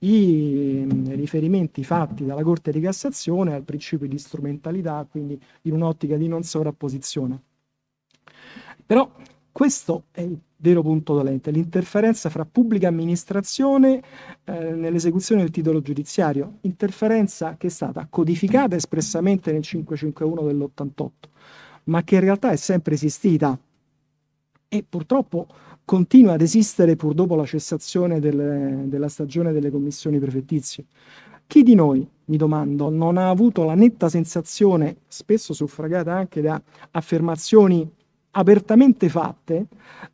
i ehm, riferimenti fatti dalla Corte di Cassazione al principio di strumentalità, quindi in un'ottica di non sovrapposizione. Però questo è il vero punto dolente, l'interferenza fra pubblica amministrazione eh, nell'esecuzione del titolo giudiziario, interferenza che è stata codificata espressamente nel 551 dell'88, ma che in realtà è sempre esistita e purtroppo continua ad esistere pur dopo la cessazione delle, della stagione delle commissioni prefettizie. Chi di noi, mi domando, non ha avuto la netta sensazione, spesso suffragata anche da affermazioni apertamente fatte,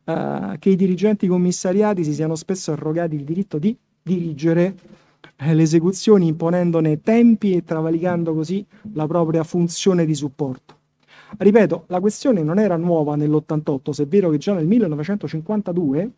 eh, che i dirigenti commissariati si siano spesso arrogati il diritto di dirigere eh, le esecuzioni imponendone tempi e travalicando così la propria funzione di supporto. Ripeto, la questione non era nuova nell'88, se è vero che già nel 1952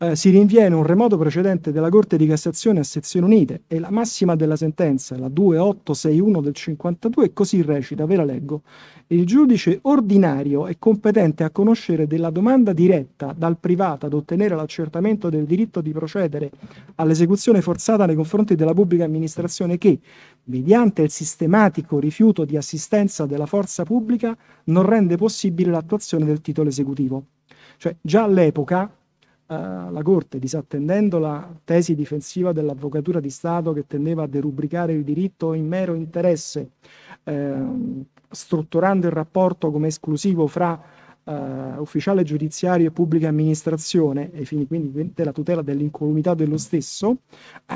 eh, si rinviene un remoto precedente della Corte di Cassazione a sezioni unite e la massima della sentenza, la 2861 del 52, così recita, ve la leggo, il giudice ordinario è competente a conoscere della domanda diretta dal privato ad ottenere l'accertamento del diritto di procedere all'esecuzione forzata nei confronti della pubblica amministrazione che, mediante il sistematico rifiuto di assistenza della forza pubblica, non rende possibile l'attuazione del titolo esecutivo. Cioè, già all'epoca eh, la Corte, disattendendo la tesi difensiva dell'avvocatura di Stato che tendeva a derubricare il diritto in mero interesse, uh, strutturando il rapporto come esclusivo fra uh, ufficiale giudiziario e pubblica amministrazione, ai fini quindi della tutela dell'incolumità dello stesso,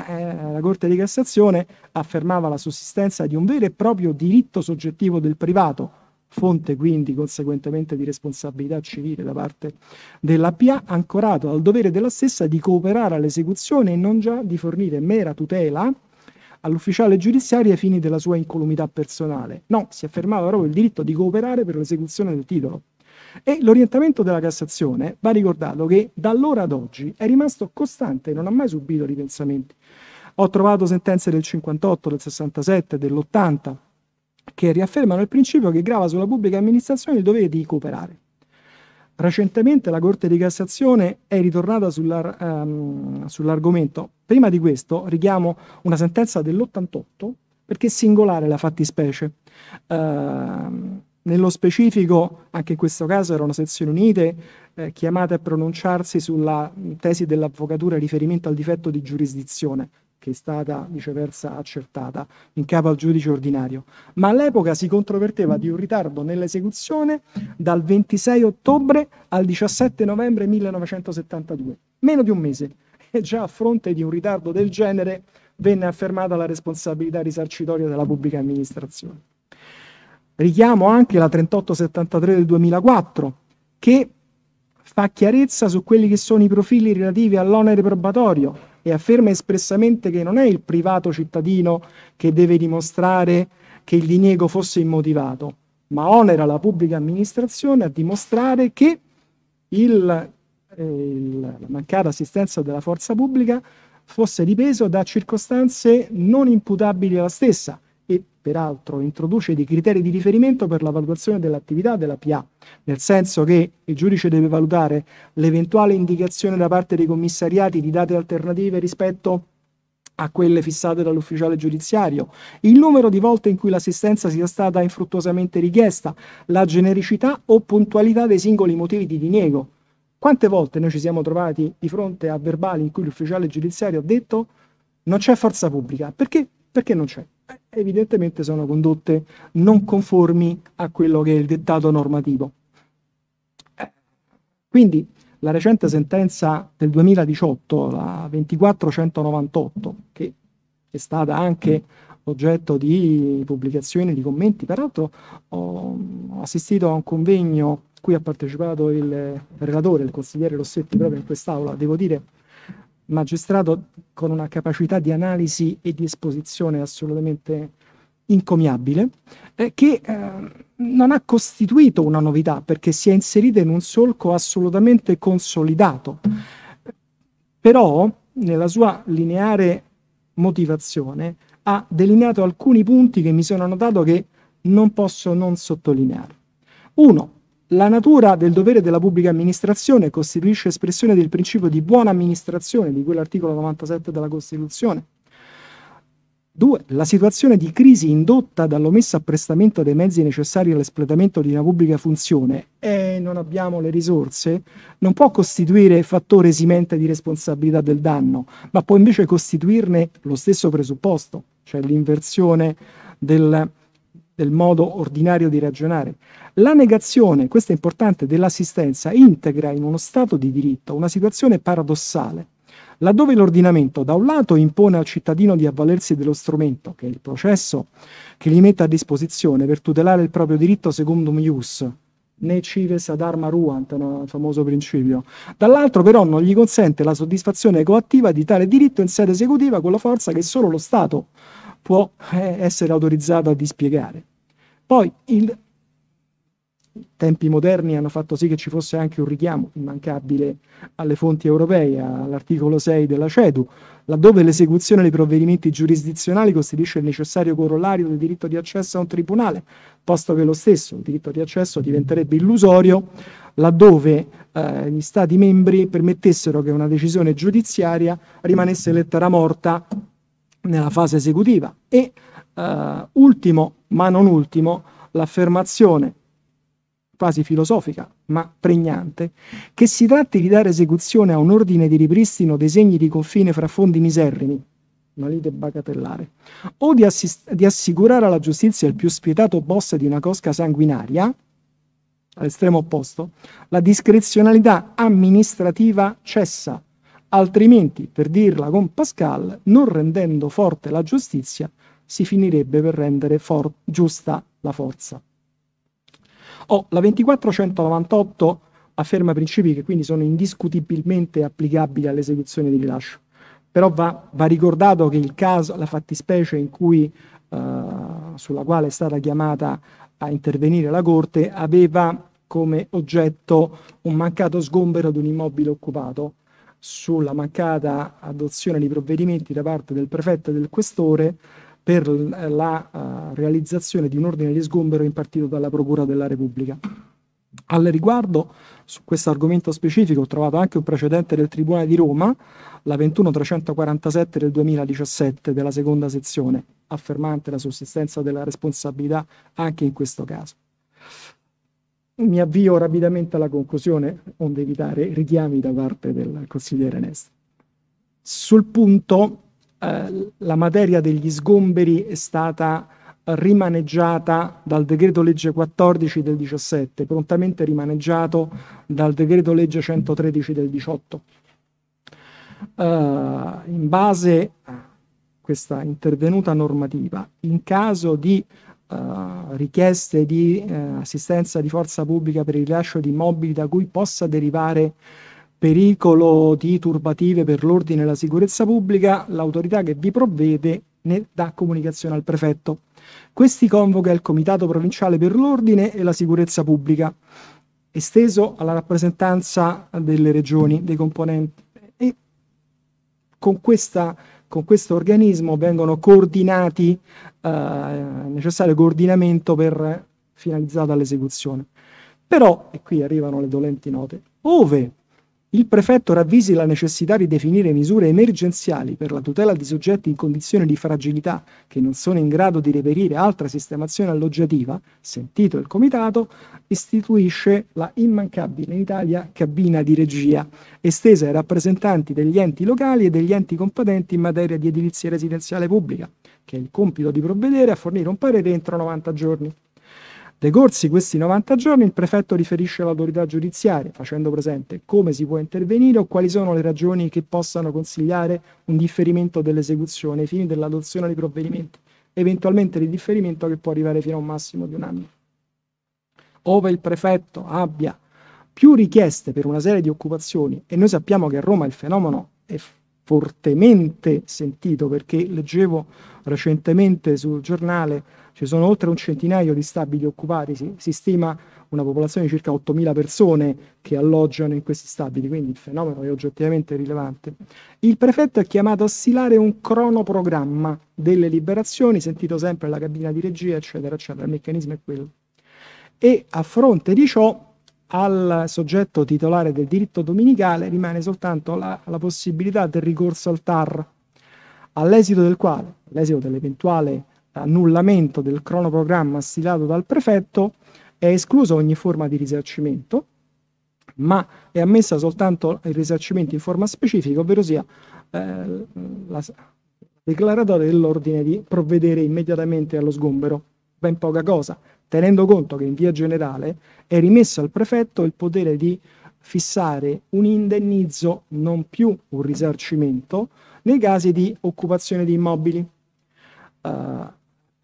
eh, la Corte di Cassazione affermava la sussistenza di un vero e proprio diritto soggettivo del privato fonte quindi conseguentemente di responsabilità civile da parte della PA, ancorato al dovere della stessa di cooperare all'esecuzione e non già di fornire mera tutela all'ufficiale giudiziario ai fini della sua incolumità personale. No, si affermava proprio il diritto di cooperare per l'esecuzione del titolo. E l'orientamento della Cassazione va ricordato che da allora ad oggi è rimasto costante non ha mai subito ripensamenti. Ho trovato sentenze del 58, del 67, dell'80, che riaffermano il principio che grava sulla pubblica amministrazione il dovere di cooperare. Recentemente la Corte di Cassazione è ritornata sull'ar- um, sull'argomento. Prima di questo richiamo una sentenza dell'88 perché è singolare la fattispecie. Uh, nello specifico, anche in questo caso erano sezioni unite eh, chiamate a pronunciarsi sulla tesi dell'avvocatura riferimento al difetto di giurisdizione, che è stata viceversa accertata in capo al giudice ordinario, ma all'epoca si controverteva di un ritardo nell'esecuzione dal 26 ottobre al 17 novembre 1972, meno di un mese. E già a fronte di un ritardo del genere venne affermata la responsabilità risarcitoria della pubblica amministrazione. Richiamo anche la 3873 del 2004 che fa chiarezza su quelli che sono i profili relativi all'onere probatorio e afferma espressamente che non è il privato cittadino che deve dimostrare che il diniego fosse immotivato, ma onera la pubblica amministrazione a dimostrare che il, eh, il, la mancata assistenza della forza pubblica fosse di da circostanze non imputabili alla stessa, e peraltro introduce dei criteri di riferimento per la valutazione dell'attività della PA, nel senso che il giudice deve valutare l'eventuale indicazione da parte dei commissariati di date alternative rispetto a quelle fissate dall'ufficiale giudiziario, il numero di volte in cui l'assistenza sia stata infruttuosamente richiesta, la genericità o puntualità dei singoli motivi di diniego. Quante volte noi ci siamo trovati di fronte a verbali in cui l'ufficiale giudiziario ha detto non c'è forza pubblica? Perché? Perché non c'è? Eh, evidentemente sono condotte non conformi a quello che è il dettato normativo. Eh, quindi la recente sentenza del 2018, la 2498, che è stata anche oggetto di pubblicazioni, di commenti, peraltro ho assistito a un convegno cui ha partecipato il relatore, il consigliere Rossetti, proprio in quest'aula, devo dire magistrato con una capacità di analisi e di esposizione assolutamente incomiabile, eh, che eh, non ha costituito una novità perché si è inserita in un solco assolutamente consolidato. Però nella sua lineare motivazione ha delineato alcuni punti che mi sono notato che non posso non sottolineare. Uno, la natura del dovere della pubblica amministrazione costituisce espressione del principio di buona amministrazione di quell'articolo 97 della Costituzione. 2. La situazione di crisi indotta dall'omesso apprestamento dei mezzi necessari all'espletamento di una pubblica funzione e non abbiamo le risorse non può costituire fattore esimente di responsabilità del danno, ma può invece costituirne lo stesso presupposto, cioè l'inversione del, del modo ordinario di ragionare. La negazione, questo è importante, dell'assistenza integra in uno stato di diritto una situazione paradossale, laddove l'ordinamento da un lato impone al cittadino di avvalersi dello strumento, che è il processo, che gli mette a disposizione per tutelare il proprio diritto secondo un ius, ne cives ad arma ruant, no? famoso principio. Dall'altro però non gli consente la soddisfazione coattiva di tale diritto in sede esecutiva con la forza che solo lo Stato può eh, essere autorizzato a dispiegare. Poi il, i tempi moderni hanno fatto sì che ci fosse anche un richiamo immancabile alle fonti europee, all'articolo 6 della CEDU, laddove l'esecuzione dei provvedimenti giurisdizionali costituisce il necessario corollario del diritto di accesso a un tribunale, posto che lo stesso il diritto di accesso diventerebbe illusorio laddove eh, gli Stati membri permettessero che una decisione giudiziaria rimanesse lettera morta nella fase esecutiva. E eh, ultimo, ma non ultimo, l'affermazione quasi filosofica, ma pregnante, che si tratti di dare esecuzione a un ordine di ripristino dei segni di confine fra fondi miserrimi, una lite bagatellare, o di, assist- di assicurare alla giustizia il più spietato boss di una cosca sanguinaria, all'estremo opposto, la discrezionalità amministrativa cessa altrimenti, per dirla con Pascal, non rendendo forte la giustizia, si finirebbe per rendere for- giusta la forza. Oh, la 2498 afferma principi che quindi sono indiscutibilmente applicabili all'esecuzione di rilascio, però va, va ricordato che il caso, la fattispecie in cui, eh, sulla quale è stata chiamata a intervenire la Corte aveva come oggetto un mancato sgombero di un immobile occupato sulla mancata adozione di provvedimenti da parte del prefetto e del questore per la uh, realizzazione di un ordine di sgombero impartito dalla Procura della Repubblica. Al riguardo, su questo argomento specifico, ho trovato anche un precedente del Tribunale di Roma, la 21347 del 2017, della seconda sezione, affermante la sussistenza della responsabilità anche in questo caso. Mi avvio rapidamente alla conclusione, onde evitare richiami da parte del consigliere Nest. Sul punto, eh, la materia degli sgomberi è stata rimaneggiata dal decreto legge 14 del 17, prontamente rimaneggiato dal decreto legge 113 del 18. Uh, eh, in base a questa intervenuta normativa, in caso di uh, richieste di uh, assistenza di forza pubblica per il rilascio di immobili da cui possa derivare pericolo di turbative per l'ordine e la sicurezza pubblica, l'autorità che vi provvede ne dà comunicazione al prefetto. Questi convoca il Comitato Provinciale per l'Ordine e la Sicurezza Pubblica, esteso alla rappresentanza delle regioni, dei componenti. E con questa con questo organismo vengono coordinati, eh, necessario coordinamento per finalizzata l'esecuzione. Però, e qui arrivano le dolenti note, ove il prefetto ravvisi la necessità di definire misure emergenziali per la tutela di soggetti in condizioni di fragilità che non sono in grado di reperire altra sistemazione alloggiativa, sentito il comitato, istituisce la immancabile in Italia cabina di regia, estesa ai rappresentanti degli enti locali e degli enti competenti in materia di edilizia residenziale pubblica, che ha il compito di provvedere a fornire un parere entro 90 giorni. Decorsi questi 90 giorni, il prefetto riferisce all'autorità giudiziaria, facendo presente come si può intervenire o quali sono le ragioni che possano consigliare un differimento dell'esecuzione ai fini dell'adozione dei provvedimenti, eventualmente di differimento che può arrivare fino a un massimo di un anno. Ove il prefetto abbia più richieste per una serie di occupazioni, e noi sappiamo che a Roma il fenomeno è fortemente sentito perché leggevo recentemente sul giornale ci sono oltre un centinaio di stabili occupati, si, si stima una popolazione di circa 8.000 persone che alloggiano in questi stabili, quindi il fenomeno è oggettivamente rilevante. Il prefetto è chiamato a stilare un cronoprogramma delle liberazioni, sentito sempre la cabina di regia, eccetera, eccetera, il meccanismo è quello. E a fronte di ciò al soggetto titolare del diritto dominicale rimane soltanto la, la possibilità del ricorso al TAR, all'esito del quale, all'esito dell'eventuale annullamento del cronoprogramma stilato dal prefetto, è esclusa ogni forma di risarcimento, ma è ammessa soltanto il risarcimento in forma specifica, ovvero sia eh, la declaratoria dell'ordine di provvedere immediatamente allo sgombero ben poca cosa, tenendo conto che in via generale è rimesso al prefetto il potere di fissare un indennizzo, non più un risarcimento, nei casi di occupazione di immobili. Uh, eh, a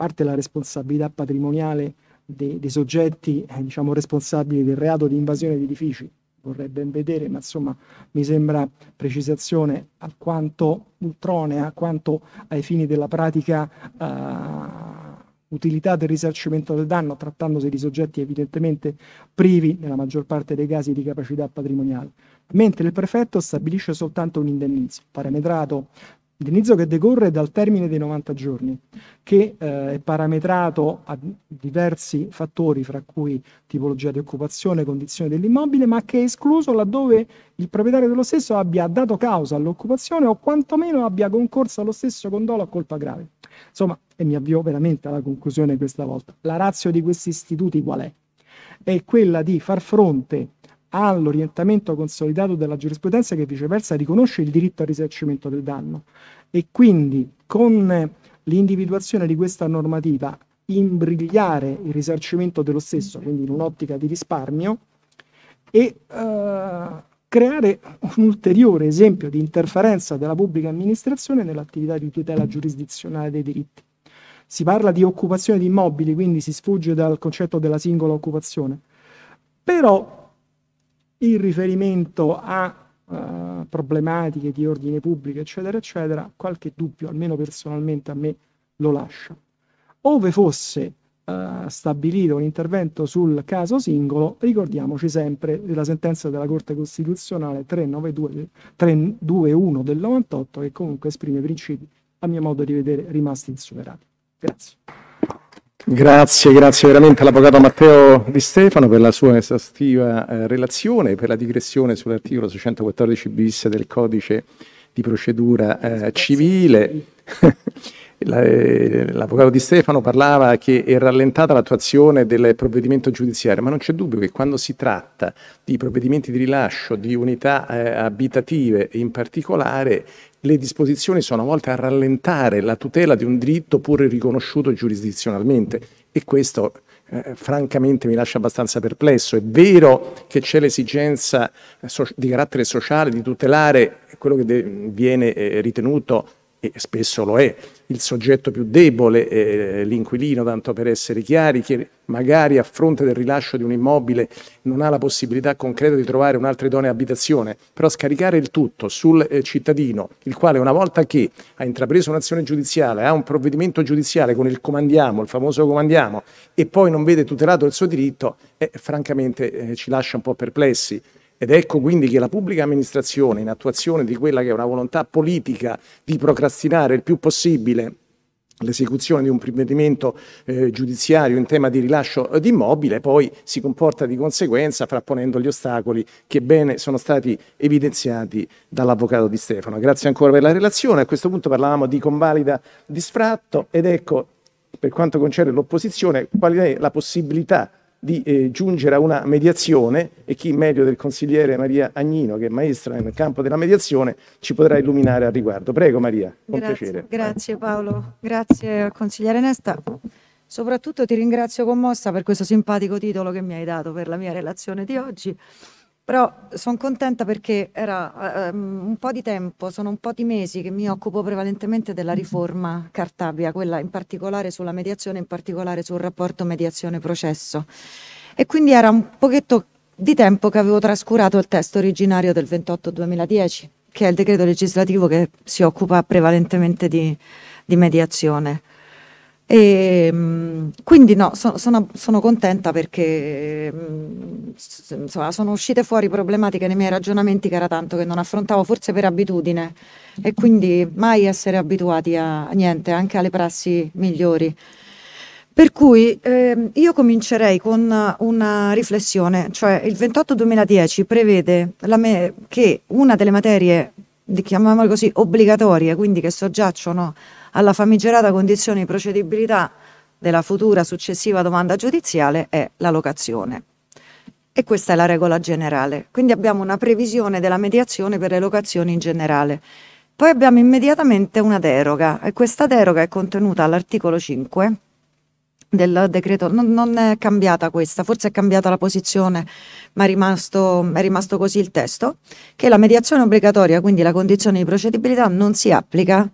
parte la responsabilità patrimoniale dei, dei soggetti eh, diciamo, responsabili del reato di invasione di edifici, vorrei ben vedere, ma insomma mi sembra precisazione alquanto ultronea, quanto ai fini della pratica uh, utilità del risarcimento del danno, trattandosi di soggetti evidentemente privi, nella maggior parte dei casi, di capacità patrimoniale, mentre il prefetto stabilisce soltanto un indennizzo, parametrato indennizzo che decorre dal termine dei 90 giorni, che eh, è parametrato a diversi fattori, fra cui tipologia di occupazione, condizione dell'immobile, ma che è escluso laddove il proprietario dello stesso abbia dato causa all'occupazione o quantomeno abbia concorso allo stesso condolo a colpa grave. Insomma, e mi avvio veramente alla conclusione questa volta, la razza di questi istituti qual è? È quella di far fronte all'orientamento consolidato della giurisprudenza che viceversa riconosce il diritto al risarcimento del danno e quindi con l'individuazione di questa normativa imbrigliare il risarcimento dello stesso, quindi in un'ottica di risparmio, e eh, creare un ulteriore esempio di interferenza della pubblica amministrazione nell'attività di tutela giurisdizionale dei diritti si parla di occupazione di immobili, quindi si sfugge dal concetto della singola occupazione. Però il riferimento a uh, problematiche di ordine pubblico, eccetera, eccetera, qualche dubbio, almeno personalmente a me, lo lascia. Ove fosse uh, stabilito un intervento sul caso singolo, ricordiamoci sempre della sentenza della Corte Costituzionale 392, 321 del 98 che comunque esprime principi, a mio modo di vedere, rimasti insuperati. Grazie. Grazie, grazie veramente all'Avvocato Matteo Di Stefano per la sua esaustiva eh, relazione, per la digressione sull'articolo 614 bis del codice di procedura eh, civile. Eh, l'avvocato Di Stefano parlava che è rallentata l'attuazione del provvedimento giudiziario, ma non c'è dubbio che quando si tratta di provvedimenti di rilascio di unità eh, abitative in particolare le disposizioni sono volte a rallentare la tutela di un diritto pure riconosciuto giurisdizionalmente e questo eh, francamente mi lascia abbastanza perplesso. È vero che c'è l'esigenza eh, so di carattere sociale di tutelare quello che viene eh, ritenuto e spesso lo è, il soggetto più debole, eh, l'inquilino, tanto per essere chiari, che magari a fronte del rilascio di un immobile non ha la possibilità concreta di trovare un'altra idonea abitazione, però scaricare il tutto sul eh, cittadino, il quale una volta che ha intrapreso un'azione giudiziale, ha un provvedimento giudiziale con il comandiamo, il famoso comandiamo, e poi non vede tutelato il suo diritto, eh, francamente eh, ci lascia un po' perplessi. Ed ecco quindi che la pubblica amministrazione, in attuazione di quella che è una volontà politica di procrastinare il più possibile l'esecuzione di un provvedimento eh, giudiziario in tema di rilascio di immobile, poi si comporta di conseguenza frapponendo gli ostacoli che bene sono stati evidenziati dall'avvocato Di Stefano. Grazie ancora per la relazione. A questo punto parlavamo di convalida di sfratto ed ecco, per quanto concerne l'opposizione, qual è la possibilità di eh, giungere a una mediazione e chi meglio del consigliere Maria Agnino, che è maestra nel campo della mediazione, ci potrà illuminare al riguardo. Prego Maria, con grazie, piacere. Grazie Paolo, grazie al consigliere Nesta. Soprattutto ti ringrazio commossa per questo simpatico titolo che mi hai dato per la mia relazione di oggi. Però sono contenta perché era um, un po' di tempo, sono un po' di mesi che mi occupo prevalentemente della riforma Cartabia, quella in particolare sulla mediazione, in particolare sul rapporto mediazione-processo. E quindi era un pochetto di tempo che avevo trascurato il testo originario del 28-2010, che è il decreto legislativo che si occupa prevalentemente di, di mediazione. E, ehm, quindi no, so, sono, sono, contenta perché ehm, insomma, sono uscite fuori problematiche nei miei ragionamenti che era tanto che non affrontavo, forse per abitudine, e quindi mai essere abituati a, niente, anche alle prassi migliori. Per cui eh, io comincerei con una riflessione, cioè il 28 2010 prevede me- che una delle materie chiamiamole così, obbligatorie, quindi che soggiacciono alla famigerata condizione di procedibilità della futura successiva domanda giudiziale è la locazione. E questa è la regola generale. Quindi abbiamo una previsione della mediazione per le locazioni in generale. Poi abbiamo immediatamente una deroga e questa deroga è contenuta all'articolo 5 del decreto, non, non, è cambiata questa, forse è cambiata la posizione, ma è rimasto, è rimasto, così il testo, che la mediazione obbligatoria, quindi la condizione di procedibilità, non si applica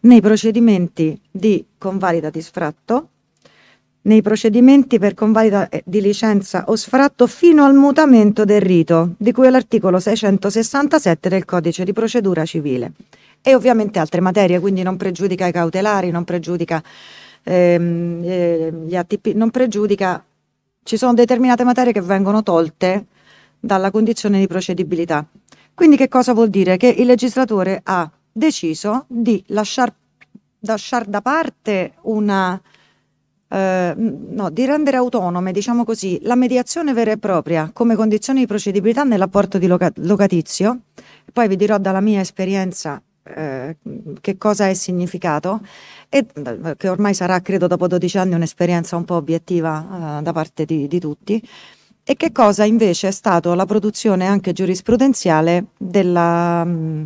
nei procedimenti di convalida di sfratto, nei procedimenti per convalida eh, di licenza o sfratto fino al mutamento del rito, di cui è l'articolo 667 del codice di procedura civile. E ovviamente altre materie, quindi non pregiudica i cautelari, non pregiudica ehm, eh, gli ATP, non pregiudica, ci sono determinate materie che vengono tolte dalla condizione di procedibilità. Quindi che cosa vuol dire? Che il legislatore ha deciso di lasciar, lasciar da parte una... Eh, no, di rendere autonome, diciamo così, la mediazione vera e propria come condizione di procedibilità nell'apporto di loca- locatizio. Poi vi dirò dalla mia esperienza eh, che cosa è significato e eh, che ormai sarà, credo, dopo 12 anni un'esperienza un po' obiettiva eh, da parte di, di tutti e che cosa invece è stata la produzione anche giurisprudenziale della mh, mm,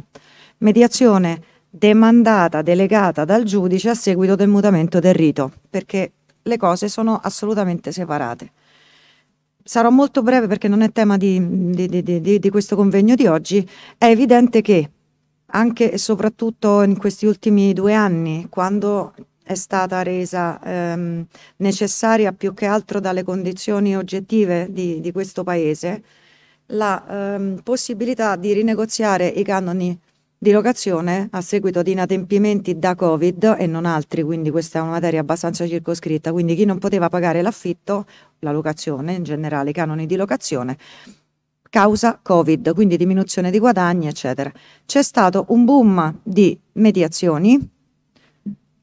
mediazione demandata, delegata dal giudice a seguito del mutamento del rito, perché le cose sono assolutamente separate. Sarò molto breve perché non è tema di, di, di, di questo convegno di oggi. È evidente che anche e soprattutto in questi ultimi due anni, quando è stata resa ehm, necessaria più che altro dalle condizioni oggettive di, di questo Paese, la ehm, possibilità di rinegoziare i canoni di locazione a seguito di inadempimenti da Covid e non altri, quindi questa è una materia abbastanza circoscritta, quindi chi non poteva pagare l'affitto, la locazione in generale, i canoni di locazione, causa Covid, quindi diminuzione di guadagni, eccetera. C'è stato un boom di mediazioni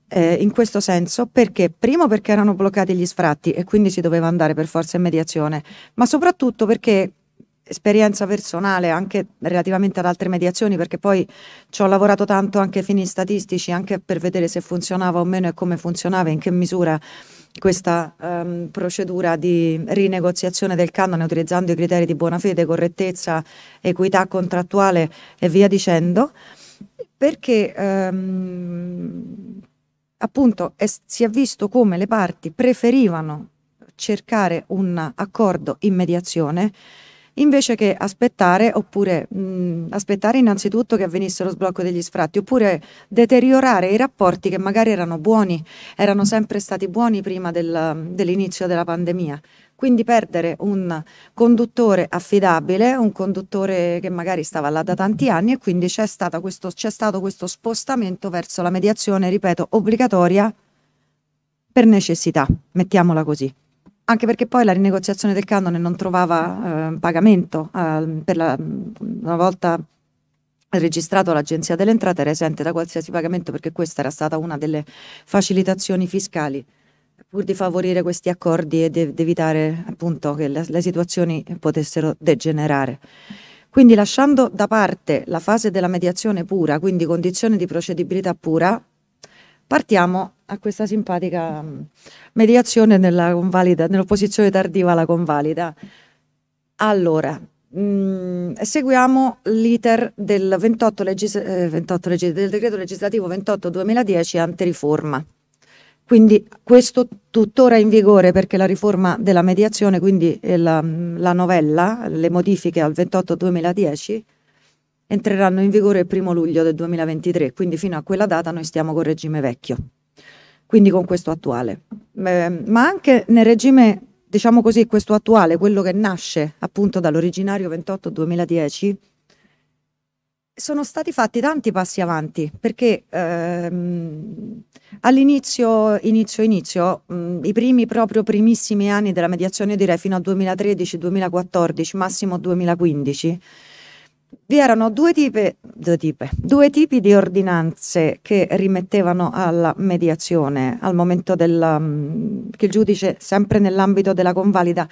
eh, in questo senso perché primo perché erano bloccati gli sfratti e quindi si doveva andare per forza in mediazione, ma soprattutto perché esperienza personale anche relativamente ad altre mediazioni perché poi ci ho lavorato tanto anche fini statistici anche per vedere se funzionava o meno e come funzionava in che misura questa ehm, procedura di rinegoziazione del canone utilizzando i criteri di buona fede, correttezza, equità contrattuale e via dicendo, perché ehm, appunto è, si è visto come le parti preferivano cercare un accordo in mediazione invece che aspettare oppure mh, mm, aspettare innanzitutto che avvenisse lo sblocco degli sfratti oppure deteriorare i rapporti che magari erano buoni, erano sempre stati buoni prima del, dell'inizio della pandemia. Quindi perdere un conduttore affidabile, un conduttore che magari stava là da tanti anni e quindi c'è, questo, c'è stato questo spostamento verso la mediazione, ripeto, obbligatoria per necessità, mettiamola così anche perché poi la rinegoziazione del canone non trovava eh, pagamento. Eh, la, una volta registrato l'Agenzia delle Entrate era esente da qualsiasi pagamento perché questa era stata una delle facilitazioni fiscali pur di favorire questi accordi ed evitare appunto che le, le situazioni potessero degenerare. Quindi lasciando da parte la fase della mediazione pura, quindi condizione di procedibilità pura, Partiamo a questa simpatica mm, mediazione nella convalida, nell'opposizione tardiva alla convalida. Allora, mh, mm, seguiamo l'iter del 28 legis- 28 eh, legis- del decreto legislativo 28-2010 antiriforma. Quindi questo tuttora in vigore perché la riforma della mediazione, quindi la, mm, la novella, le modifiche al 28-2010, entreranno in vigore il 1 luglio del 2023, quindi fino a quella data noi stiamo col regime vecchio, quindi con questo attuale. Eh, ma anche nel regime, diciamo così, questo attuale, quello che nasce appunto dall'originario 28-2010, sono stati fatti tanti passi avanti perché ehm, all'inizio, inizio, inizio, mh, i primi proprio primissimi anni della mediazione, direi fino al 2013-2014, massimo 2015, vi erano due tipi, due, tipi, due tipi, di ordinanze che rimettevano alla mediazione al momento del, mm, che il giudice, sempre nell'ambito della convalida,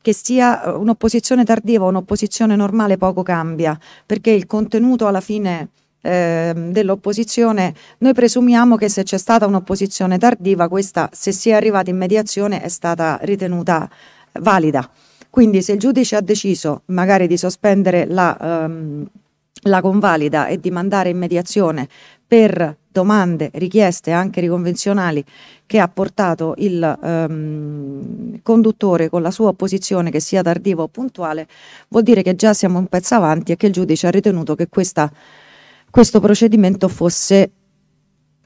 che sia eh, un'opposizione tardiva o un'opposizione normale poco cambia, perché il contenuto alla fine eh, dell'opposizione, noi presumiamo che se c'è stata un'opposizione tardiva, questa, se si è arrivata in mediazione, è stata ritenuta valida. Quindi se il giudice ha deciso magari di sospendere la, ehm, la convalida e di mandare in mediazione per domande, richieste anche riconvenzionali che ha portato il ehm, conduttore con la sua opposizione che sia tardiva o puntuale, vuol dire che già siamo un pezzo avanti e che il giudice ha ritenuto che questa, questo procedimento fosse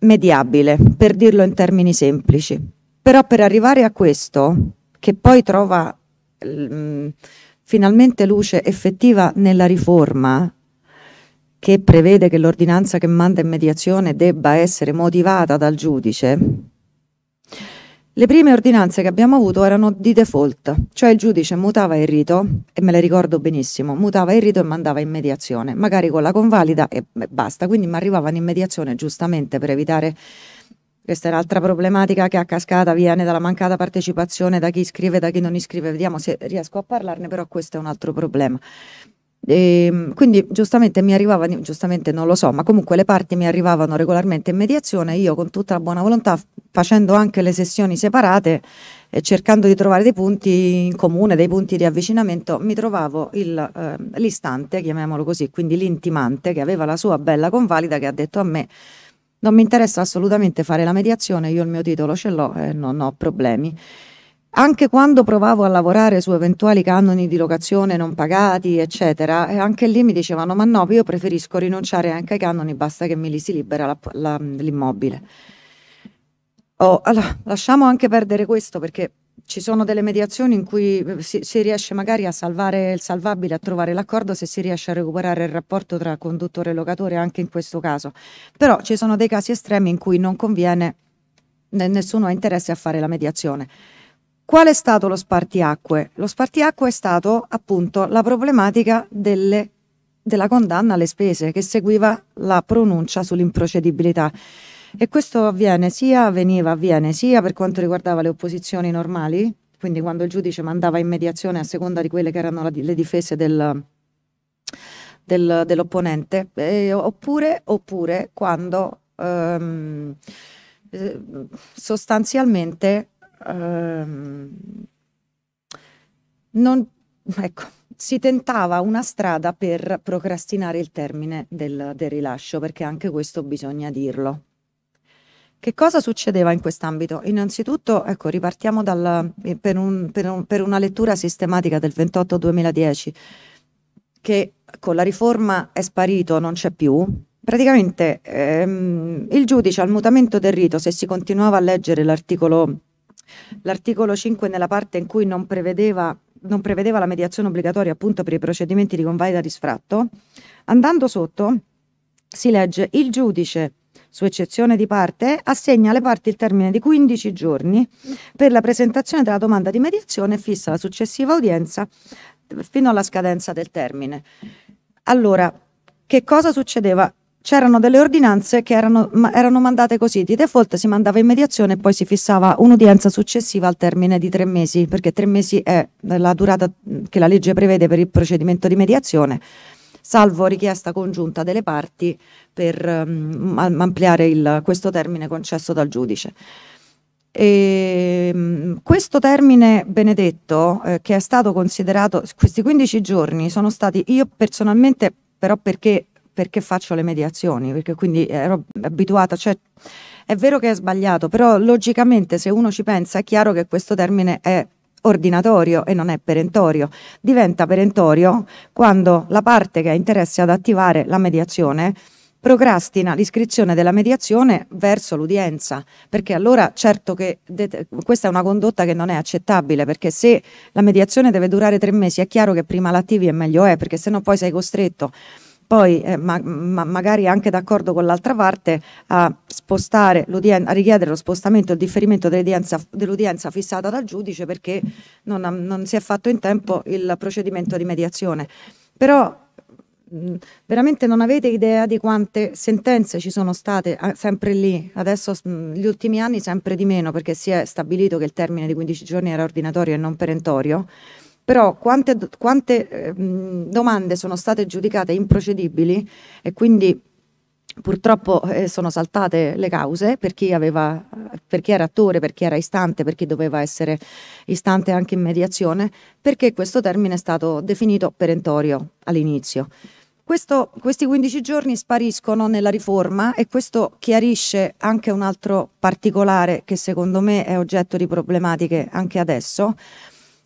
mediabile, per dirlo in termini semplici. Però per arrivare a questo, che poi trova Mm, finalmente luce effettiva nella riforma che prevede che l'ordinanza che manda in mediazione debba essere motivata dal giudice, le prime ordinanze che abbiamo avuto erano di default, cioè il giudice mutava il rito, e me le ricordo benissimo, mutava il rito e mandava in mediazione, magari con la convalida e basta, quindi mi arrivavano in mediazione giustamente per evitare questa è l'altra problematica che a cascata viene dalla mancata partecipazione da chi scrive e da chi non iscrive. Vediamo se riesco a parlarne, però questo è un altro problema. E, ehm, quindi giustamente mi arrivava, giustamente non lo so, ma comunque le parti mi arrivavano regolarmente in mediazione, io con tutta la buona volontà, facendo anche le sessioni separate e cercando di trovare dei punti in comune, dei punti di avvicinamento, mi trovavo il, eh, l'istante, chiamiamolo così, quindi l'intimante che aveva la sua bella convalida che ha detto a me non mi interessa assolutamente fare la mediazione, io il mio titolo ce l'ho e non ho problemi. Anche quando provavo a lavorare su eventuali canoni di locazione non pagati, eccetera, anche lì mi dicevano: Ma no, io preferisco rinunciare anche ai canoni, basta che mi li si libera l'immobile. Oh, allora, lasciamo anche perdere questo perché ci sono delle mediazioni in cui eh, si, si, riesce magari a salvare il salvabile, a trovare l'accordo se si riesce a recuperare il rapporto tra conduttore e locatore anche in questo caso. Però ci sono dei casi estremi in cui non conviene, nessuno ha interesse a fare la mediazione. Qual è stato lo spartiacque? Lo spartiacque è stato appunto la problematica delle, della condanna alle spese che seguiva la pronuncia sull'improcedibilità. E questo avviene sia, veniva, avviene sia per quanto riguardava le opposizioni normali, quindi quando il giudice mandava in mediazione a seconda di quelle che erano la, le difese del, del, dell'opponente, eh, oppure, oppure, quando ehm, eh, sostanzialmente ehm, non, ecco, si tentava una strada per procrastinare il termine del, del rilascio, perché anche questo bisogna dirlo. Che cosa succedeva in quest'ambito? Innanzitutto, ecco, ripartiamo dal, eh, per, un, per, un, per, una lettura sistematica del 28-2010, che con la riforma è sparito, non c'è più. Praticamente ehm, il giudice al mutamento del rito, se si continuava a leggere l'articolo, 5 nella parte in cui non prevedeva, non prevedeva la mediazione obbligatoria appunto per i procedimenti di convalida di sfratto, andando sotto si legge il giudice su eccezione di parte, assegna alle parti il termine di 15 giorni per la presentazione della domanda di mediazione e fissa la successiva udienza fino alla scadenza del termine. Allora, che cosa succedeva? C'erano delle ordinanze che erano, ma, erano, mandate così, di default si mandava in mediazione e poi si fissava un'udienza successiva al termine di tre mesi, perché tre mesi è la durata che la legge prevede per il procedimento di mediazione salvo richiesta congiunta delle parti per um, ampliare il, questo termine concesso dal giudice. E, ehm, questo termine benedetto eh, che è stato considerato, questi 15 giorni sono stati, io personalmente però perché, perché faccio le mediazioni, perché quindi ero abituata, cioè è vero che è sbagliato, però logicamente se uno ci pensa è chiaro che questo termine è ordinatorio e non è perentorio. Diventa perentorio quando la parte che ha interesse ad attivare la mediazione procrastina l'iscrizione della mediazione verso l'udienza, perché allora certo che questa è una condotta che non è accettabile, perché se la mediazione deve durare tre mesi è chiaro che prima l'attivi e meglio è, perché se no poi sei costretto poi eh, ma, ma magari anche d'accordo con l'altra parte a, spostare a richiedere lo spostamento e il differimento dell'udienza, dell fissata dal giudice perché non, non si è fatto in tempo il procedimento di mediazione. Però veramente non avete idea di quante sentenze ci sono state eh, sempre lì, adesso gli ultimi anni sempre di meno perché si è stabilito che il termine di 15 giorni era ordinatorio e non perentorio però quante, quante ehm, domande sono state giudicate improcedibili e quindi purtroppo eh, sono saltate le cause per chi, aveva, per chi era attore, per chi era istante, per chi doveva essere istante anche in mediazione, perché questo termine è stato definito perentorio all'inizio. Questo, questi 15 giorni spariscono nella riforma e questo chiarisce anche un altro particolare che secondo me è oggetto di problematiche anche adesso,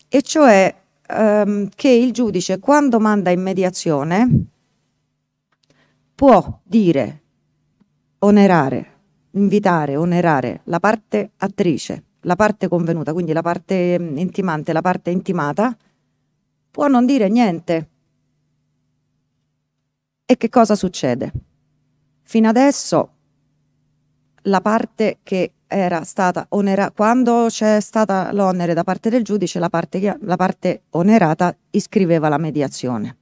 e cioè ehm, che il giudice quando manda in mediazione può dire onerare, invitare, onerare la parte attrice, la parte convenuta, quindi la parte mm, intimante, la parte intimata, può non dire niente. E che cosa succede? Fino adesso la parte che era stata onerata, quando c'è stata l'onere da parte del giudice, la parte, che, la parte onerata iscriveva la mediazione.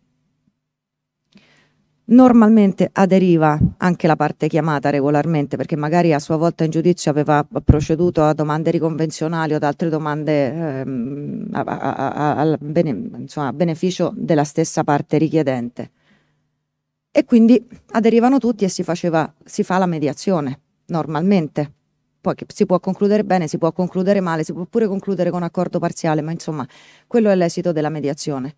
Normalmente aderiva anche la parte chiamata regolarmente, perché magari a sua volta in giudizio aveva proceduto a domande riconvenzionali o ad altre domande ehm, a, a, a, bene, insomma, a beneficio della stessa parte richiedente. E quindi aderivano tutti e si, faceva, si fa la mediazione normalmente poi si può concludere bene, si può concludere male, si può pure concludere con accordo parziale, ma insomma quello è l'esito della mediazione.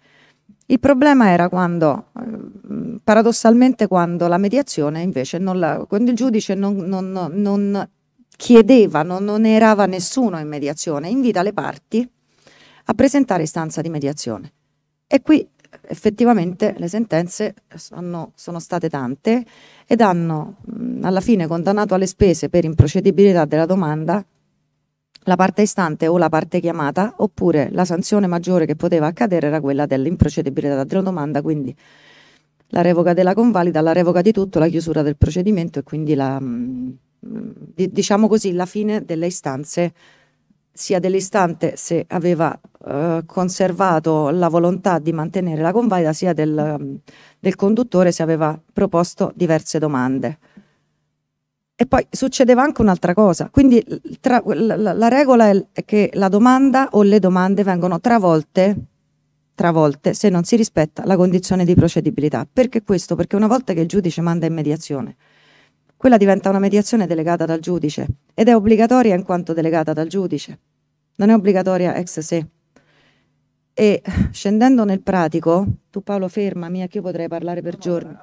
Il problema era quando, ehm, paradossalmente, quando la mediazione invece, la, quando il giudice non, non, non chiedeva, non, non erava nessuno in mediazione, invita le parti a presentare istanza di mediazione. E qui effettivamente le sentenze sono, sono state tante ed hanno mh, mm, alla fine condannato alle spese per improcedibilità della domanda la parte istante o la parte chiamata, oppure la sanzione maggiore che poteva accadere era quella dell'improcedibilità della domanda, quindi la revoca della convalida, la revoca di tutto, la chiusura del procedimento e quindi la, mh, mm, mm, diciamo così, la fine delle istanze sia dell'istante se aveva eh, conservato la volontà di mantenere la convalida, sia del, mm, del conduttore se aveva proposto diverse domande. E poi succedeva anche un'altra cosa, quindi tra, la, la, regola è che la domanda o le domande vengono travolte, travolte se non si rispetta la condizione di procedibilità. Perché questo? Perché una volta che il giudice manda in mediazione, quella diventa una mediazione delegata dal giudice ed è obbligatoria in quanto delegata dal giudice, non è obbligatoria ex se. E scendendo nel pratico, tu Paolo ferma, mia che io potrei parlare per giorni.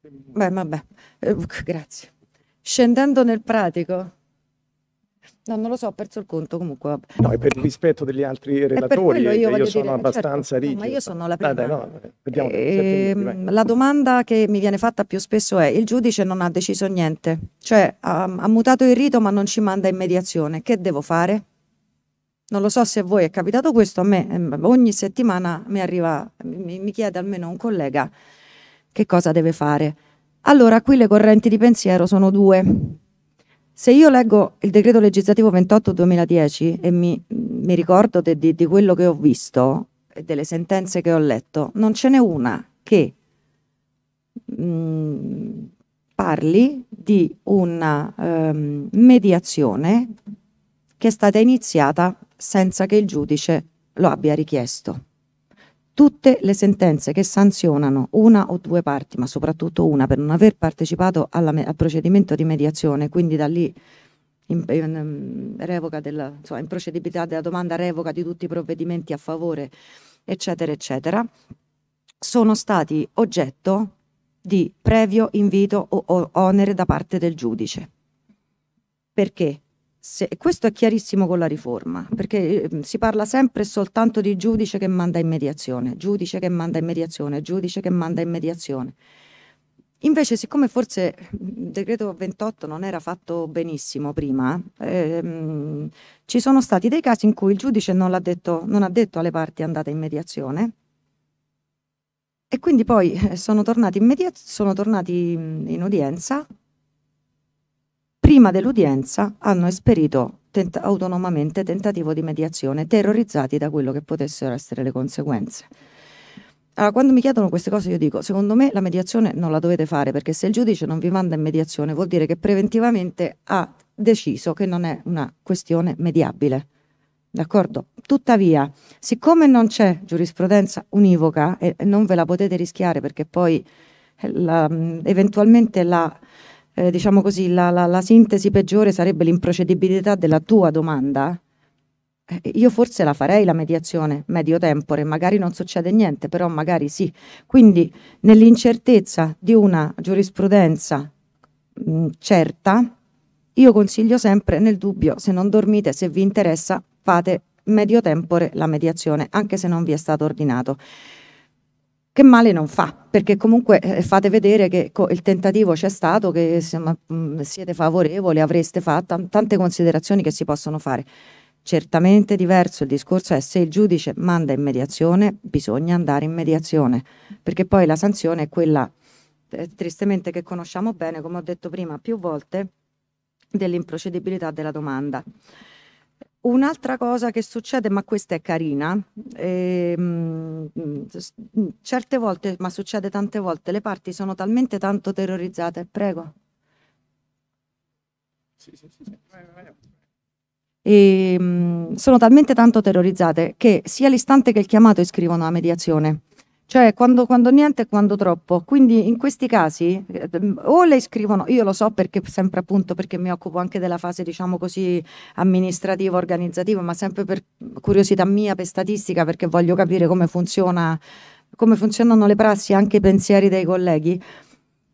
Beh, vabbè, eh, grazie. Scendendo nel pratico, No, non lo so, ho perso il conto comunque. Vabbè. No, è per rispetto degli altri relatori, io, io sono dire, certo. abbastanza certo, rigido. No, ma io sono la prima. Dai, dai, no, vediamo, eh, minuti, la domanda che mi viene fatta più spesso è, il giudice non ha deciso niente, cioè ha, ha mutato il rito ma non ci manda in mediazione, che devo fare? Non lo so se a voi è capitato questo, a me ehm, ogni settimana mi, arriva, mi, mi chiede almeno un collega che cosa deve fare. Allora, qui le correnti di pensiero sono due. Se io leggo il decreto legislativo 28-2010 e mi, mi ricordo di, di quello che ho visto e delle sentenze che ho letto, non ce n'è una che mh, mm, parli di una um, mediazione che è stata iniziata senza che il giudice lo abbia richiesto tutte le sentenze che sanzionano una o due parti, ma soprattutto una, per non aver partecipato al procedimento di mediazione, quindi da lì in, in, ehm, revoca della, insomma, improcedibilità della domanda, revoca di tutti i provvedimenti a favore, eccetera, eccetera, sono stati oggetto di previo invito o, o onere da parte del giudice. Perché? se, questo è chiarissimo con la riforma, perché ehm, si parla sempre e soltanto di giudice che manda in mediazione, giudice che manda in mediazione, giudice che manda in mediazione. Invece, siccome forse il decreto 28 non era fatto benissimo prima, ehm, ci sono stati dei casi in cui il giudice non, detto, non ha detto alle parti andate in mediazione e quindi poi eh, sono tornati in, media- sono tornati in udienza prima dell'udienza hanno esperito tent autonomamente tentativo di mediazione, terrorizzati da quello che potessero essere le conseguenze. Allora, quando mi chiedono queste cose io dico, secondo me la mediazione non la dovete fare perché se il giudice non vi manda in mediazione vuol dire che preventivamente ha deciso che non è una questione mediabile. D'accordo? Tuttavia, siccome non c'è giurisprudenza univoca e non ve la potete rischiare perché poi eh, la, eventualmente la eh, diciamo così, la, la, la, sintesi peggiore sarebbe l'improcedibilità della tua domanda, eh, io forse la farei la mediazione medio tempore, magari non succede niente, però magari sì. Quindi nell'incertezza di una giurisprudenza mh, mm, certa, io consiglio sempre nel dubbio, se non dormite, se vi interessa, fate medio tempore la mediazione, anche se non vi è stato ordinato che male non fa, perché comunque eh, fate vedere che il tentativo c'è stato, che mm, siete favorevoli, avreste fatto mm, tante considerazioni che si possono fare. Certamente diverso il discorso è se il giudice manda in mediazione, bisogna andare in mediazione, perché poi la sanzione è quella eh, tristemente che conosciamo bene, come ho detto prima più volte, dell'improcedibilità della domanda. Un'altra cosa che succede, ma questa è carina, eh, certe volte, ma succede tante volte, le parti sono talmente tanto terrorizzate, prego. Sì, sì, sì, vai, vai. E, ehm, sono talmente tanto terrorizzate che sia l'istante che il chiamato iscrivono la mediazione. Cioè, quando, quando niente e quando troppo. Quindi in questi casi eh, o le iscrivono, io lo so perché sempre appunto perché mi occupo anche della fase, diciamo così, amministrativa, organizzativa, ma sempre per curiosità mia, per statistica, perché voglio capire come funziona, come funzionano le prassi, anche i pensieri dei colleghi.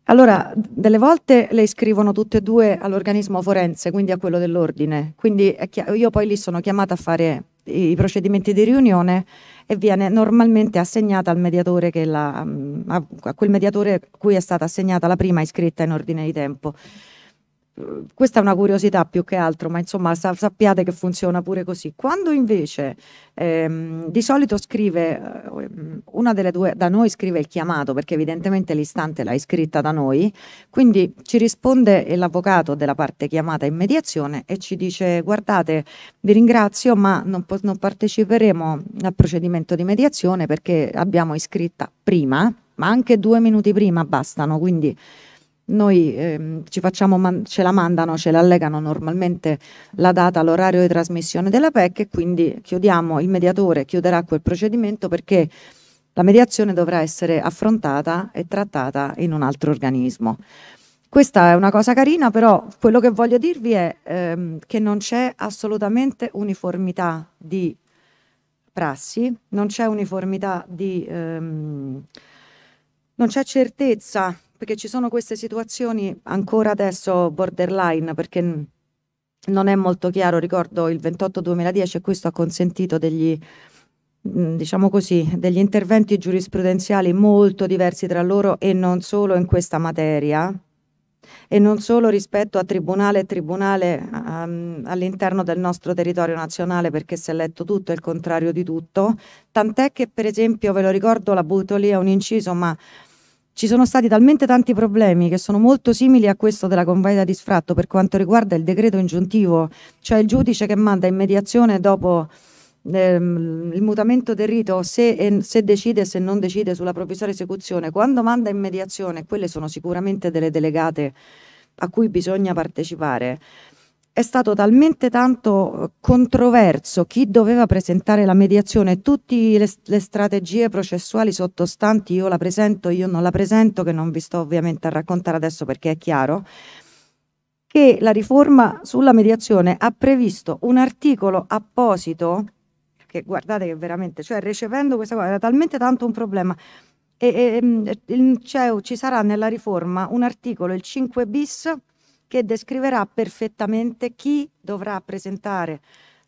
Allora, delle volte le iscrivono tutte e due all'organismo forense, quindi a quello dell'ordine. Quindi io poi lì sono chiamata a fare i procedimenti di riunione e viene normalmente assegnata al mediatore che la, mm, a quel mediatore cui è stata assegnata la prima iscritta in ordine di tempo questa è una curiosità più che altro, ma insomma sa- sappiate che funziona pure così. Quando invece ehm, di solito scrive, ehm, una delle due da noi scrive il chiamato, perché evidentemente l'istante l'ha iscritta da noi, quindi ci risponde l'avvocato della parte chiamata in mediazione e ci dice guardate, vi ringrazio, ma non, po- non parteciperemo al procedimento di mediazione perché abbiamo iscritta prima, ma anche due minuti prima bastano, quindi noi ehm, ci facciamo man- ce la mandano, ce la allegano normalmente la data, l'orario di trasmissione della PEC e quindi chiudiamo, il mediatore chiuderà quel procedimento perché la mediazione dovrà essere affrontata e trattata in un altro organismo. Questa è una cosa carina, però quello che voglio dirvi è ehm, che non c'è assolutamente uniformità di prassi, non c'è uniformità di... Ehm, non c'è certezza perché ci sono queste situazioni ancora adesso borderline, perché non è molto chiaro, ricordo il 28-2010 e questo ha consentito degli, mm, diciamo così, degli interventi giurisprudenziali molto diversi tra loro e non solo in questa materia, e non solo rispetto a tribunale e tribunale um, all'interno del nostro territorio nazionale perché si è letto tutto, è il contrario di tutto, tant'è che per esempio, ve lo ricordo, la butto lì a un inciso, ma ci sono stati talmente tanti problemi che sono molto simili a questo della convalida di sfratto per quanto riguarda il decreto ingiuntivo, cioè il giudice che manda in mediazione dopo ehm, il mutamento del rito se, se decide e se non decide sulla provvisoria esecuzione, quando manda in mediazione, quelle sono sicuramente delle delegate a cui bisogna partecipare, è stato talmente tanto eh, controverso chi doveva presentare la mediazione, tutte le, le, strategie processuali sottostanti, io la presento, io non la presento, che non vi sto ovviamente a raccontare adesso perché è chiaro, che la riforma sulla mediazione ha previsto un articolo apposito, che guardate che veramente, cioè recependo questa cosa, era talmente tanto un problema, e, e cioè, ci sarà nella riforma un articolo, il 5 bis, che descriverà perfettamente chi dovrà presentare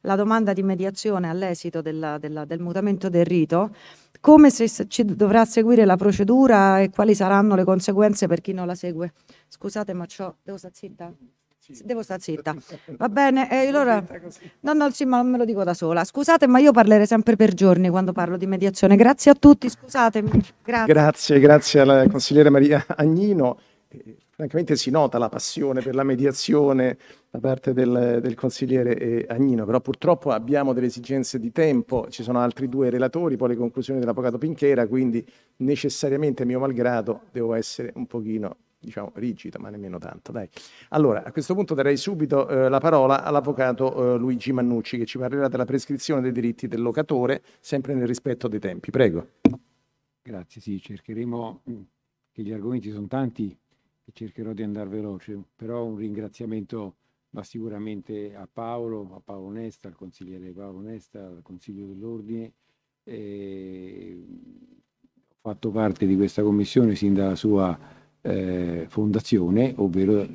la domanda di mediazione all'esito della, della, del mutamento del rito, come se ci dovrà seguire la procedura e quali saranno le conseguenze per chi non la segue. Scusate, ma ciò devo stare zitta. Devo stare zitta. Va bene, e allora no, no, sì, ma non me lo dico da sola. Scusate, ma io parlerei sempre per giorni quando parlo di mediazione. Grazie a tutti, scusatemi. Grazie, grazie, grazie alla consigliera Maria Agnino francamente si nota la passione per la mediazione da parte del, del consigliere eh, Agnino, però purtroppo abbiamo delle esigenze di tempo, ci sono altri due relatori, poi le conclusioni dell'avvocato Pinchera, quindi necessariamente, mio malgrado, devo essere un pochino diciamo rigido, ma nemmeno tanto. Dai. Allora, a questo punto darei subito eh, la parola all'avvocato eh, Luigi Mannucci che ci parlerà della prescrizione dei diritti del locatore, sempre nel rispetto dei tempi. Prego. Grazie, sì, cercheremo mm, che gli argomenti sono tanti, e cercherò di andare veloce, però un ringraziamento va sicuramente a Paolo, a Paolo Nesta, al consigliere Paolo Nesta, al Consiglio dell'Ordine. E... Mm, ho fatto parte di questa commissione sin dalla sua eh, fondazione, ovvero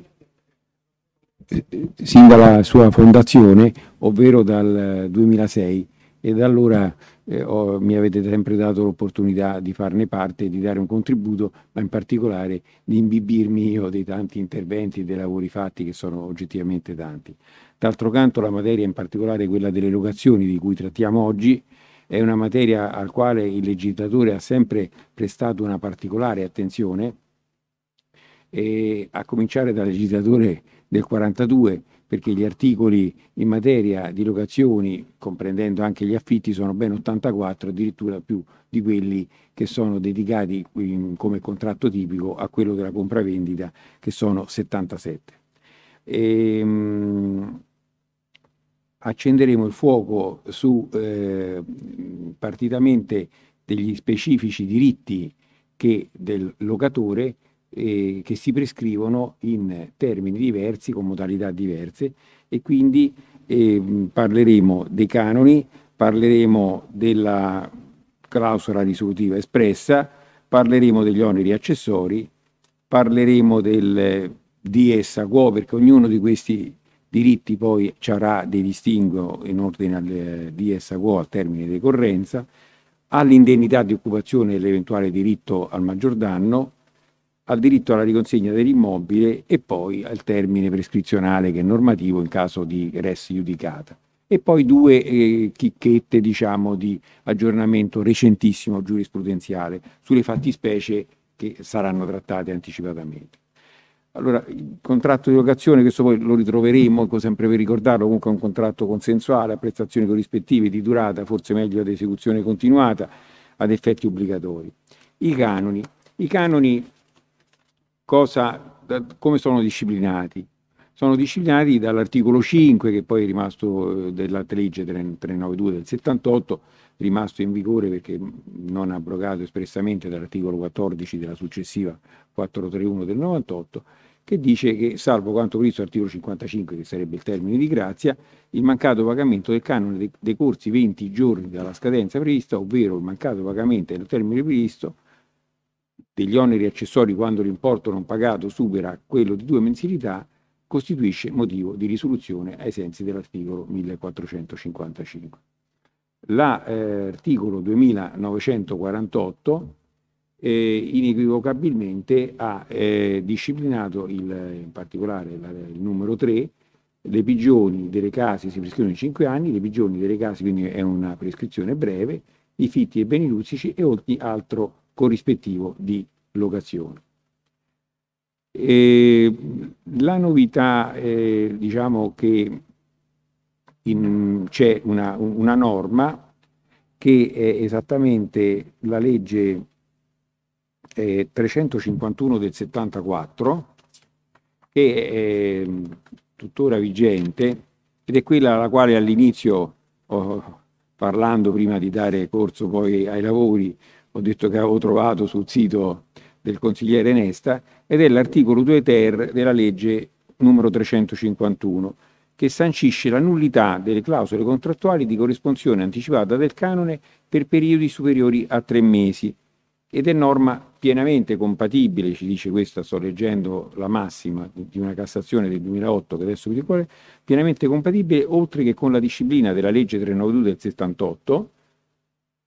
eh, sin dalla sua fondazione, ovvero dal 2006 eh, e da allora eh, ho, mi avete sempre dato l'opportunità di farne parte, di dare un contributo, ma in particolare di imbibirmi io dei tanti interventi e dei lavori fatti che sono oggettivamente tanti. D'altro canto la materia, in particolare quella delle locazioni di cui trattiamo oggi, è una materia al quale il legislatore ha sempre prestato una particolare attenzione, a cominciare dal legislatore del 42 perché gli articoli in materia di locazioni, comprendendo anche gli affitti, sono ben 84, addirittura più di quelli che sono dedicati in, come contratto tipico a quello della compravendita, che sono 77. E, mh, accenderemo il fuoco su eh, partitamente degli specifici diritti che del locatore eh, che si prescrivono in termini diversi, con modalità diverse e quindi eh, parleremo dei canoni, parleremo della clausola risolutiva espressa, parleremo degli oneri accessori, parleremo del DS a quo perché ognuno di questi diritti poi avrà dei distinguo in ordine al DS a quo al termine di decorrenza, all'indennità di occupazione e l'eventuale diritto al maggior danno, al diritto alla riconsegna dell'immobile e poi al termine prescrizionale che è normativo in caso di res giudicata. E poi due eh, chicchette diciamo, di aggiornamento recentissimo giurisprudenziale sulle fattispecie che saranno trattate anticipatamente. Allora, il contratto di locazione, questo poi lo ritroveremo, ecco, sempre per ricordarlo, comunque è un contratto consensuale a prestazioni corrispettive di durata, forse meglio ad esecuzione continuata, ad effetti obbligatori. I canoni. I canoni cosa, da, come sono disciplinati. Sono disciplinati dall'articolo 5, che poi è rimasto eh, della legge 392 del 78, rimasto in vigore perché non abrogato espressamente dall'articolo 14 della successiva 431 del 98, che dice che, salvo quanto previsto l'articolo 55, che sarebbe il termine di grazia, il mancato pagamento del canone dei corsi 20 giorni dalla scadenza prevista, ovvero il mancato pagamento del termine previsto, degli oneri accessori quando l'importo non pagato supera quello di due mensilità, costituisce motivo di risoluzione ai sensi dell'articolo 1455. L'articolo eh, 2948 eh, inequivocabilmente ha eh, disciplinato il, in particolare la, il numero 3 le pigioni delle case si prescrivono in 5 anni, le pigioni delle case quindi è una prescrizione breve, i fitti e beni rustici e ogni altro corrispettivo di locazione. E la novità, eh, diciamo che c'è una, una, norma che è esattamente la legge eh, 351 del 74, che è ehm, tuttora vigente ed è quella alla quale all'inizio, oh, parlando prima di dare corso poi ai lavori, ho detto che avevo trovato sul sito del consigliere Nesta, ed è l'articolo 2 ter della legge numero 351, che sancisce la nullità delle clausole contrattuali di corrisponzione anticipata del canone per periodi superiori a tre mesi ed è norma pienamente compatibile, ci dice questa, sto leggendo la massima di una Cassazione del 2008 che adesso vi ricordo, pienamente compatibile oltre che con la disciplina della legge 392 del 78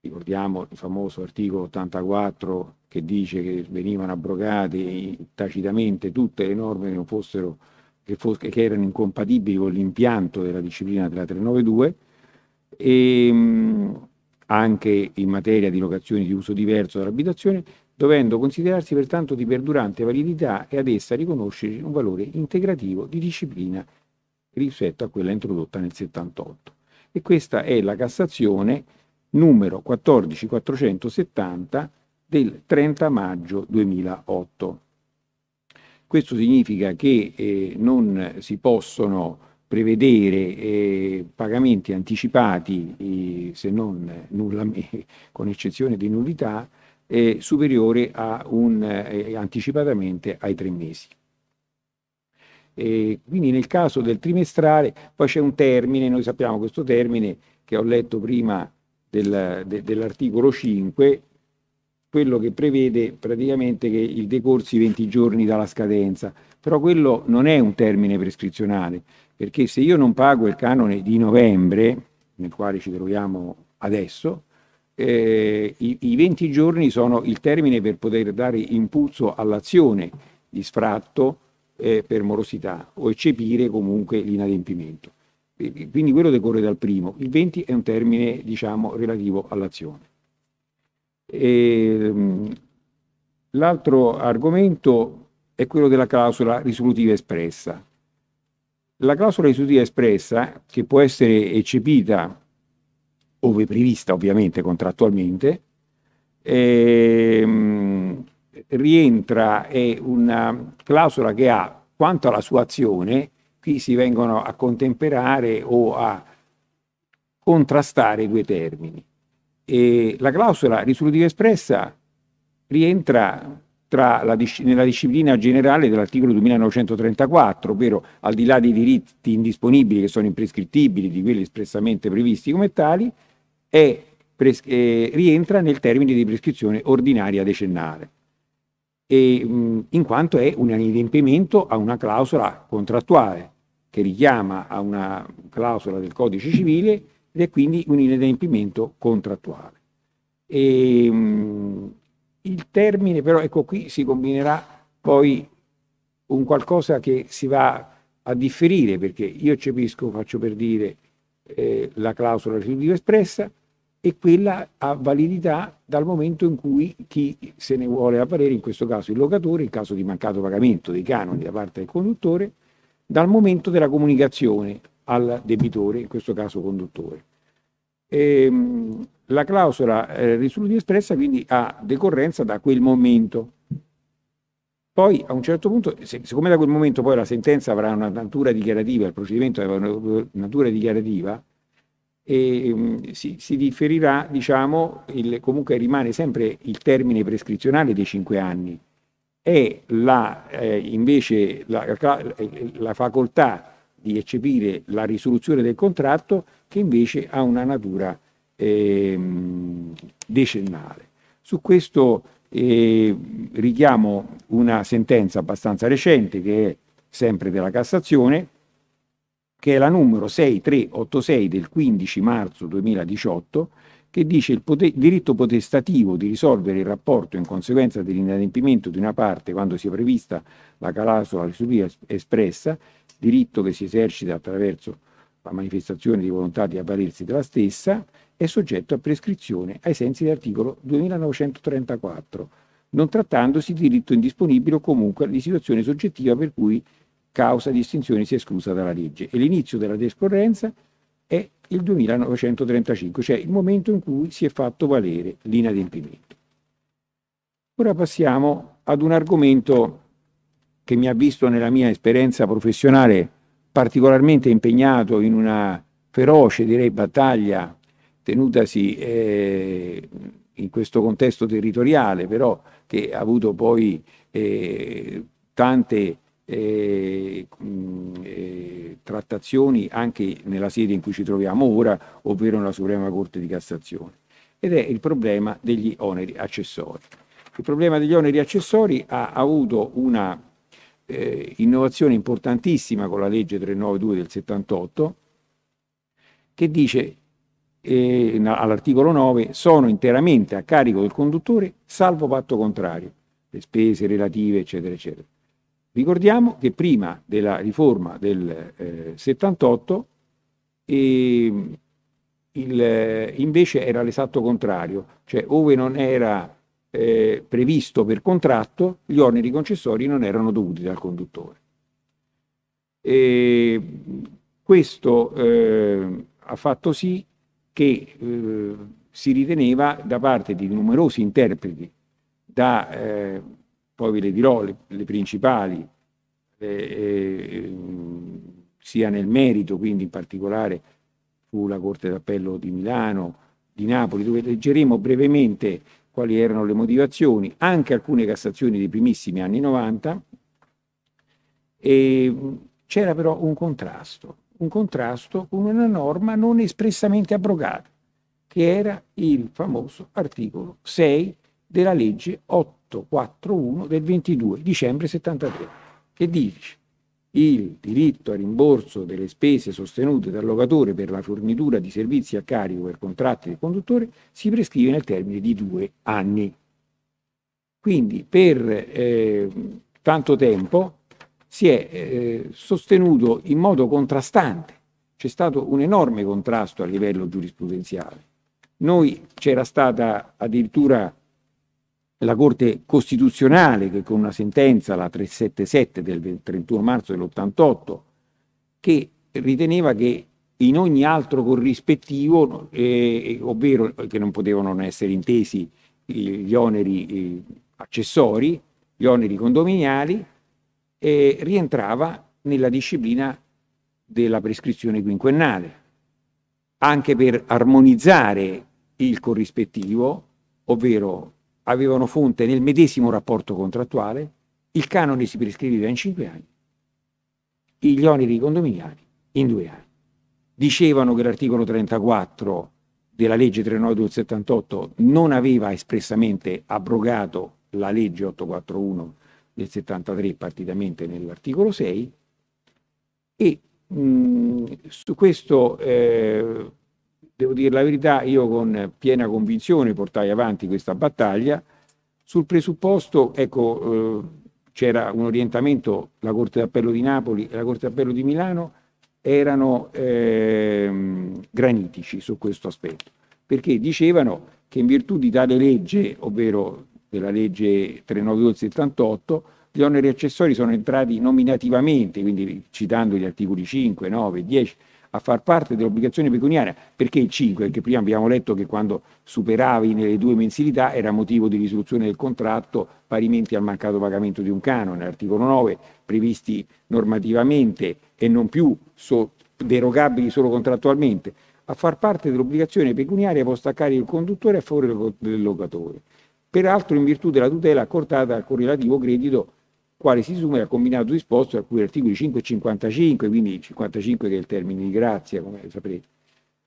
Ricordiamo il famoso articolo 84 che dice che venivano abrogate tacitamente tutte le norme che, non fossero, che, fos- che erano incompatibili con l'impianto della disciplina della 392 e mh, anche in materia di locazioni di uso diverso dall'abitazione, dovendo considerarsi pertanto di perdurante validità e ad essa riconoscere un valore integrativo di disciplina rispetto a quella introdotta nel 78. E questa è la Cassazione numero 14470 del 30 maggio 2008. Questo significa che eh, non si possono prevedere eh, pagamenti anticipati, eh, se non nulla, con eccezione di nullità, eh, superiore a un, eh, anticipatamente ai tre mesi. E quindi nel caso del trimestrale poi c'è un termine, noi sappiamo questo termine che ho letto prima del, de, dell'articolo 5, quello che prevede praticamente che il decorsi 20 giorni dalla scadenza, però quello non è un termine prescrizionale, perché se io non pago il canone di novembre, nel quale ci troviamo adesso, eh, i, i 20 giorni sono il termine per poter dare impulso all'azione di sfratto eh, per morosità o eccepire comunque l'inadempimento quindi quello decorre dal primo, il 20 è un termine diciamo, relativo all'azione. E, ehm, l'altro argomento è quello della clausola risolutiva espressa. La clausola risolutiva espressa, che può essere eccepita, ove prevista ovviamente contrattualmente, ehm, rientra, è una clausola che ha quanto alla sua azione qui si vengono a contemperare o a contrastare i due termini. E la clausola risolutiva espressa rientra la, nella disciplina generale dell'articolo 2934, ovvero al di là dei diritti indisponibili che sono imprescrittibili, di quelli espressamente previsti come tali, è, pres, eh, rientra nel termine di prescrizione ordinaria decennale, e, mh, in quanto è un adempimento a una clausola contrattuale che richiama a una clausola del codice civile ed è quindi un inadempimento contrattuale. E, ehm, mh, il termine però, ecco qui si combinerà poi un qualcosa che si va a differire, perché io cepisco, faccio per dire, eh, la clausola risolutiva espressa e quella ha validità dal momento in cui chi se ne vuole avvalere, in questo caso il locatore, in caso di mancato pagamento dei canoni da parte del conduttore, dal momento della comunicazione al debitore, in questo caso conduttore. E, ehm, la clausola eh, risolutiva espressa quindi ha decorrenza da quel momento. Poi a un certo punto, siccome da quel momento poi la sentenza avrà una natura dichiarativa, il procedimento avrà una natura dichiarativa, e, ehm, si, si, differirà, diciamo, il, comunque rimane sempre il termine prescrizionale dei cinque anni, è la, eh, invece la, la facoltà di eccepire la risoluzione del contratto che invece ha una natura eh, decennale. Su questo eh, richiamo una sentenza abbastanza recente che è sempre della Cassazione, che è la numero 6386 del 15 marzo 2018, che dice il poter, diritto potestativo di risolvere il rapporto in conseguenza dell'inadempimento di una parte quando sia prevista la clausola di superia espressa, diritto che si esercita attraverso la manifestazione di volontà di avvalersi della stessa, è soggetto a prescrizione ai sensi dell'articolo 2934, non trattandosi di diritto indisponibile o comunque di situazione soggettiva per cui causa di estinzione sia esclusa dalla legge e l'inizio della discorrenza è il 2935, cioè il momento in cui si è fatto valere l'inadempimento. Ora passiamo ad un argomento che mi ha visto nella mia esperienza professionale particolarmente impegnato in una feroce, direi, battaglia tenutasi eh, in questo contesto territoriale, però che ha avuto poi eh, tante eh, eh, trattazioni anche nella sede in cui ci troviamo ora, ovvero nella Suprema Corte di Cassazione, ed è il problema degli oneri accessori. Il problema degli oneri accessori ha avuto una eh, innovazione importantissima con la legge 392 del 78 che dice eh, all'articolo 9 sono interamente a carico del conduttore salvo patto contrario, le spese relative eccetera eccetera. Ricordiamo che prima della riforma del eh, 78 ehm, eh, il, invece era l'esatto contrario, cioè ove non era eh, previsto per contratto, gli oneri concessori non erano dovuti dal conduttore. E ehm, questo eh, ha fatto sì che eh, si riteneva da parte di numerosi interpreti, da eh, poi ve le dirò le, le principali, le, eh, eh, sia nel merito, quindi in particolare sulla Corte d'Appello di Milano, di Napoli, dove leggeremo brevemente quali erano le motivazioni, anche alcune cassazioni dei primissimi anni 90, e mm, c'era però un contrasto, un contrasto con una norma non espressamente abrogata, che era il famoso articolo 6 della legge 8 841 del 22 dicembre 73, che dice il diritto al rimborso delle spese sostenute dal locatore per la fornitura di servizi a carico per contratti del conduttore si prescrive nel termine di due anni. Quindi per eh, tanto tempo si è eh, sostenuto in modo contrastante, c'è stato un enorme contrasto a livello giurisprudenziale. Noi c'era stata addirittura la Corte Costituzionale che con una sentenza, la 377 del 31 marzo dell'88, che riteneva che in ogni altro corrispettivo, eh, ovvero che non potevano essere intesi gli oneri eh, accessori, gli oneri condominiali, eh, rientrava nella disciplina della prescrizione quinquennale, anche per armonizzare il corrispettivo, ovvero avevano fonte nel medesimo rapporto contrattuale, il canone si prescriveva in cinque anni, gli oneri condominiali in due anni. Dicevano che l'articolo 34 della legge 39 del 78 non aveva espressamente abrogato la legge 841 del 73 partitamente nell'articolo 6 e mh, mm, su questo eh, devo dire la verità, io con piena convinzione portai avanti questa battaglia sul presupposto, ecco, eh, c'era un orientamento, la Corte d'Appello di Napoli e la Corte d'Appello di Milano erano eh, granitici su questo aspetto, perché dicevano che in virtù di tale legge, ovvero della legge 392 del 78, gli oneri accessori sono entrati nominativamente, quindi citando gli articoli 5, 9, 10, a far parte dell'obbligazione pecuniaria, perché il 5? Perché prima abbiamo letto che quando superavi nelle due mensilità era motivo di risoluzione del contratto parimenti al mancato pagamento di un canone, articolo 9, previsti normativamente e non più so, derogabili solo contrattualmente. A far parte dell'obbligazione pecuniaria posta a carico del conduttore a favore del locatore peraltro in virtù della tutela accordata al correlativo credito quale si supera il combinato disposto a cui articoli 5 e 55, quindi 55 che è il termine di grazia, come saprete.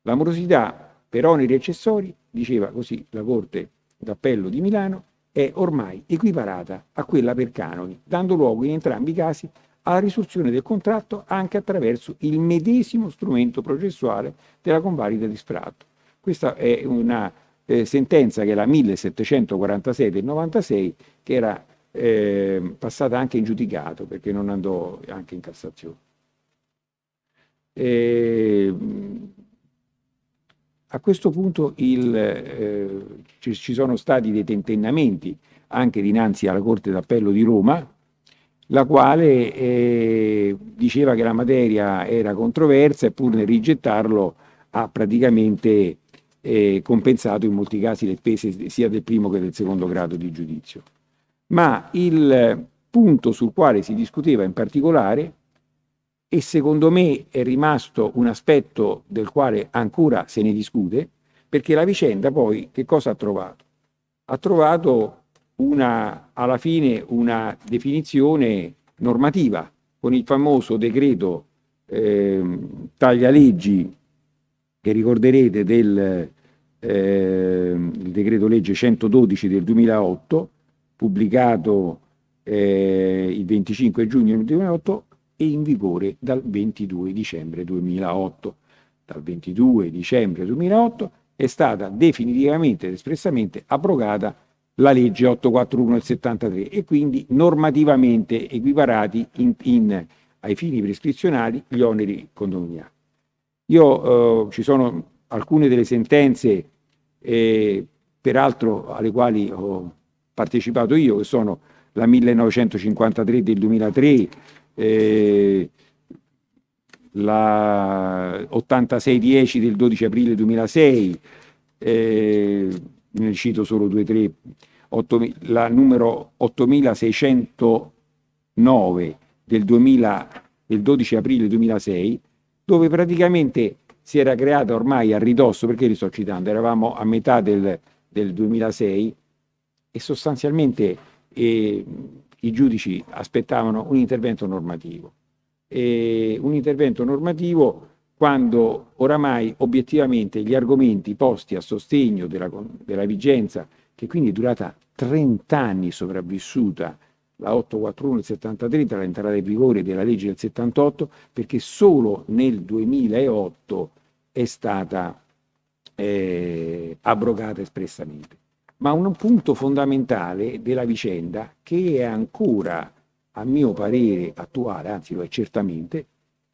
L'amorosità per oneri accessori, diceva così la Corte d'Appello di Milano, è ormai equiparata a quella per canoni, dando luogo in entrambi i casi alla risoluzione del contratto anche attraverso il medesimo strumento processuale della convalida di sfratto. Questa è una eh, sentenza che è la 1746 del 96, che era eh, passata anche in giudicato perché non andò anche in Cassazione. E, a questo punto il, eh, ci, ci sono stati dei tentennamenti anche dinanzi alla Corte d'Appello di Roma, la quale eh, diceva che la materia era controversa e pur nel rigettarlo ha praticamente eh, compensato in molti casi le spese sia del primo che del secondo grado di giudizio ma il eh, punto sul quale si discuteva in particolare, e secondo me è rimasto un aspetto del quale ancora se ne discute, perché la vicenda poi che cosa ha trovato? Ha trovato una, alla fine una definizione normativa con il famoso decreto eh, taglialeggi che ricorderete del eh, decreto legge 112 del 2008 pubblicato eh, il 25 giugno 2008 e in vigore dal 22 dicembre 2008. Dal 22 dicembre 2008 è stata definitivamente ed espressamente abrogata la legge 841 del 73 e quindi normativamente equiparati in, in, ai fini prescrizionali gli oneri condominiali. Io, eh, ci sono alcune delle sentenze, eh, peraltro alle quali ho partecipato io, che sono la 1953 del 2003, eh, la 8610 del 12 aprile 2006, eh, ne cito solo due o tre, 8, la numero 8609 del, 2000, del 12 aprile 2006, dove praticamente si era creata ormai a ridosso, perché li sto citando, eravamo a metà del, del 2006, e sostanzialmente eh, i giudici aspettavano un intervento normativo. E un intervento normativo quando oramai obiettivamente gli argomenti posti a sostegno della, della vigenza, che quindi è durata 30 anni sopravvissuta, la 841 del 73 tra l'entrata in vigore della legge del 78, perché solo nel 2008 è stata eh, abrogata espressamente ma un punto fondamentale della vicenda che è ancora, a mio parere, attuale, anzi lo è certamente,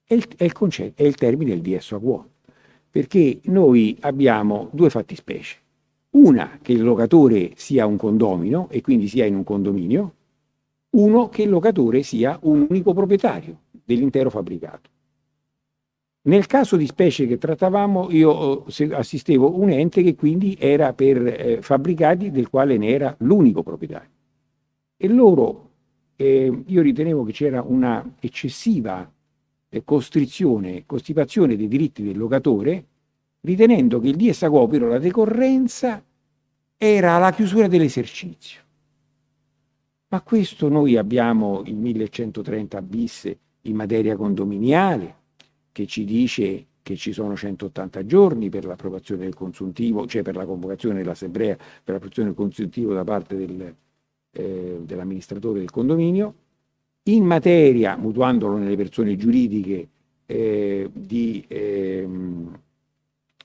è il, è il, concetto, è il termine del DSOA, perché noi abbiamo due fattispecie. Una, che il locatore sia un condomino e quindi sia in un condominio, uno, che il locatore sia un unico proprietario dell'intero fabbricato. Nel caso di specie che trattavamo, io eh, assistevo un ente che quindi era per eh, fabbricati del quale ne era l'unico proprietario. E loro, eh, io ritenevo che c'era una eccessiva eh, costrizione, costipazione dei diritti del locatore, ritenendo che il dies a copero, la decorrenza, era la chiusura dell'esercizio. Ma questo noi abbiamo il 1130 bis in materia condominiale, che ci dice che ci sono 180 giorni per l'approvazione del consuntivo, cioè per la convocazione dell'assemblea, per l'approvazione del consuntivo da parte del, eh, dell'amministratore del condominio, in materia, mutuandolo nelle persone giuridiche, eh, di ehm,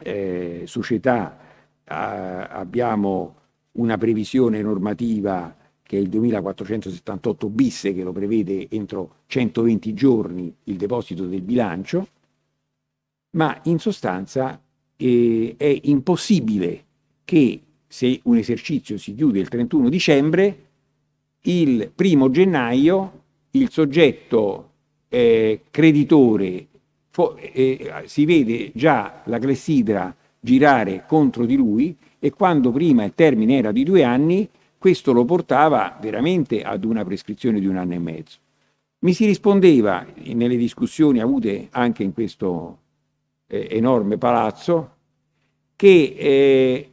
eh, società a, abbiamo una previsione normativa che è il 2478 bis che lo prevede entro 120 giorni il deposito del bilancio ma in sostanza eh, è impossibile che se un esercizio si chiude il 31 dicembre, il primo gennaio il soggetto eh, creditore eh, si vede già la clessidra girare contro di lui e quando prima il termine era di due anni, questo lo portava veramente ad una prescrizione di un anno e mezzo. Mi si rispondeva nelle discussioni avute anche in questo eh, enorme palazzo, che eh,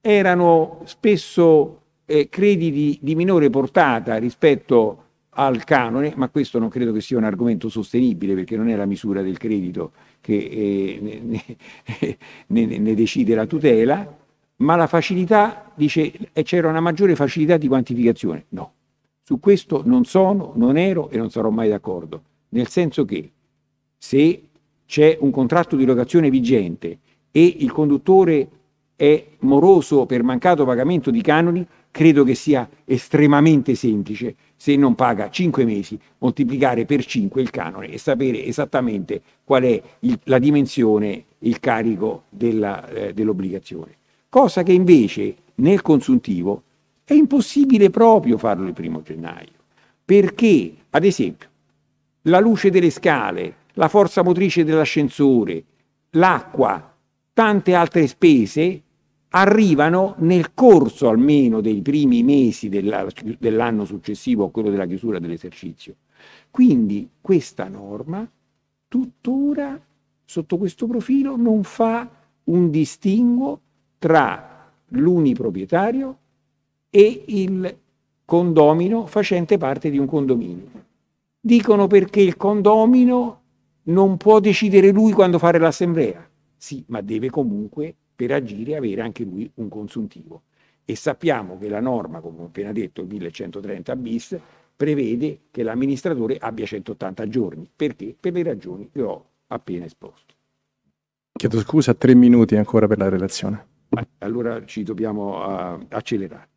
erano spesso eh, crediti di minore portata rispetto al canone, ma questo non credo che sia un argomento sostenibile perché non è la misura del credito che eh, ne, ne, ne decide la tutela, ma la facilità, dice, eh, c'era una maggiore facilità di quantificazione. No, su questo non sono, non ero e non sarò mai d'accordo, nel senso che se c'è un contratto di locazione vigente e il conduttore è moroso per mancato pagamento di canoni, credo che sia estremamente semplice se non paga 5 mesi moltiplicare per 5 il canone e sapere esattamente qual è il, la dimensione, il carico della, eh, dell'obbligazione. Cosa che invece nel consuntivo è impossibile proprio farlo il primo gennaio, perché ad esempio la luce delle scale la forza motrice dell'ascensore, l'acqua, tante altre spese arrivano nel corso almeno dei primi mesi dell'anno successivo a quello della chiusura dell'esercizio. Quindi questa norma tuttora sotto questo profilo non fa un distinguo tra l'uniproprietario e il condomino facente parte di un condominio. Dicono perché il condomino non può decidere lui quando fare l'assemblea. Sì, ma deve comunque per agire avere anche lui un consuntivo. E sappiamo che la norma, come ho appena detto, il 1130 bis, prevede che l'amministratore abbia 180 giorni. Perché? Per le ragioni che ho appena esposto. Chiedo scusa, tre minuti ancora per la relazione. Allora ci dobbiamo uh, accelerare.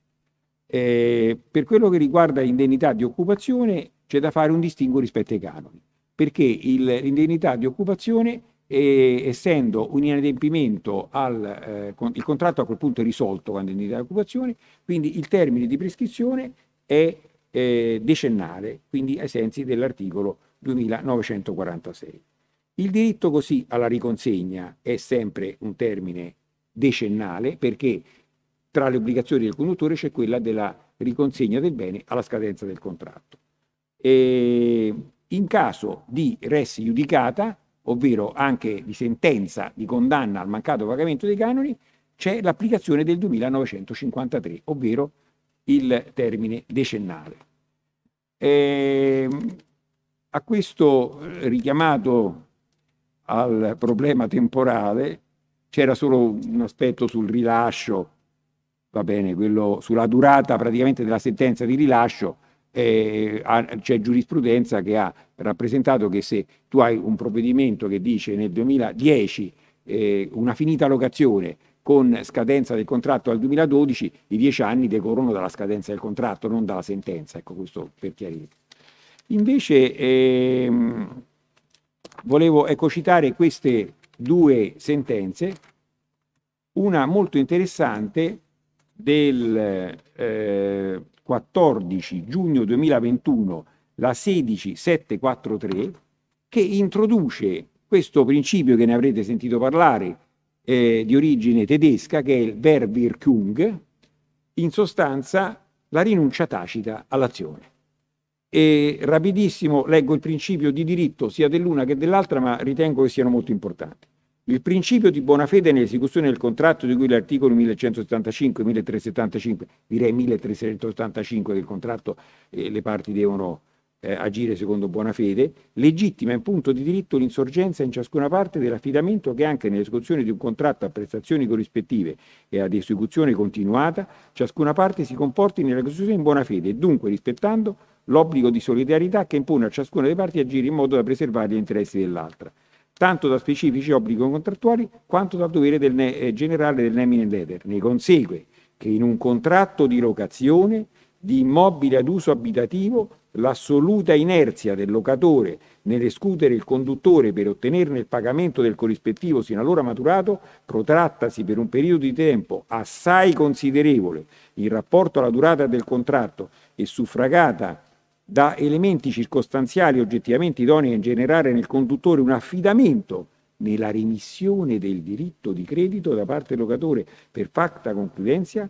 Eh, per quello che riguarda indennità di occupazione, c'è da fare un distinguo rispetto ai canoni perché il, l'indennità di occupazione, eh, essendo un inadempimento al eh, con, il contratto a quel punto è risolto con l'indennità di occupazione, quindi il termine di prescrizione è eh, decennale, quindi ai sensi dell'articolo 2946. Il diritto così alla riconsegna è sempre un termine decennale perché tra le obbligazioni del conduttore c'è quella della riconsegna del bene alla scadenza del contratto. E in caso di res giudicata, ovvero anche di sentenza di condanna al mancato pagamento dei canoni, c'è l'applicazione del 2953, ovvero il termine decennale. E ehm, a questo eh, richiamato al problema temporale c'era solo un aspetto sul rilascio, va bene, quello sulla durata praticamente della sentenza di rilascio, eh, c'è giurisprudenza che ha rappresentato che se tu hai un provvedimento che dice nel 2010 eh, una finita locazione con scadenza del contratto al 2012, i dieci anni decorrono dalla scadenza del contratto, non dalla sentenza. Ecco questo per chiarire. Invece ehm, volevo ecco, citare queste due sentenze, una molto interessante del... Eh, 14 giugno 2021 la 16743 che introduce questo principio che ne avrete sentito parlare eh, di origine tedesca che è il Verwirkung, in sostanza la rinuncia tacita all'azione. E rapidissimo leggo il principio di diritto sia dell'una che dell'altra, ma ritengo che siano molto importanti. Il principio di buona fede nell'esecuzione del contratto di cui l'articolo 1175, 1375, direi 1385 del contratto, eh, le parti devono eh, agire secondo buona fede, legittima in punto di diritto l'insorgenza in ciascuna parte dell'affidamento che anche nell'esecuzione di un contratto a prestazioni corrispettive e ad esecuzione continuata, ciascuna parte si comporti nell'esecuzione in buona fede e dunque rispettando l'obbligo di solidarietà che impone a ciascuna delle parti agire in modo da preservare gli interessi dell'altra tanto da specifici obblighi contrattuali quanto dal dovere del ne- eh, generale del Nemine Leder. Ne consegue che in un contratto di locazione di immobile ad uso abitativo l'assoluta inerzia del locatore nell'escutere il conduttore per ottenerne il pagamento del corrispettivo sino allora maturato, protrattasi per un periodo di tempo assai considerevole in rapporto alla durata del contratto e suffragata da elementi circostanziali oggettivamente idonei a generare nel conduttore un affidamento nella remissione del diritto di credito da parte del locatore per facta concludenza,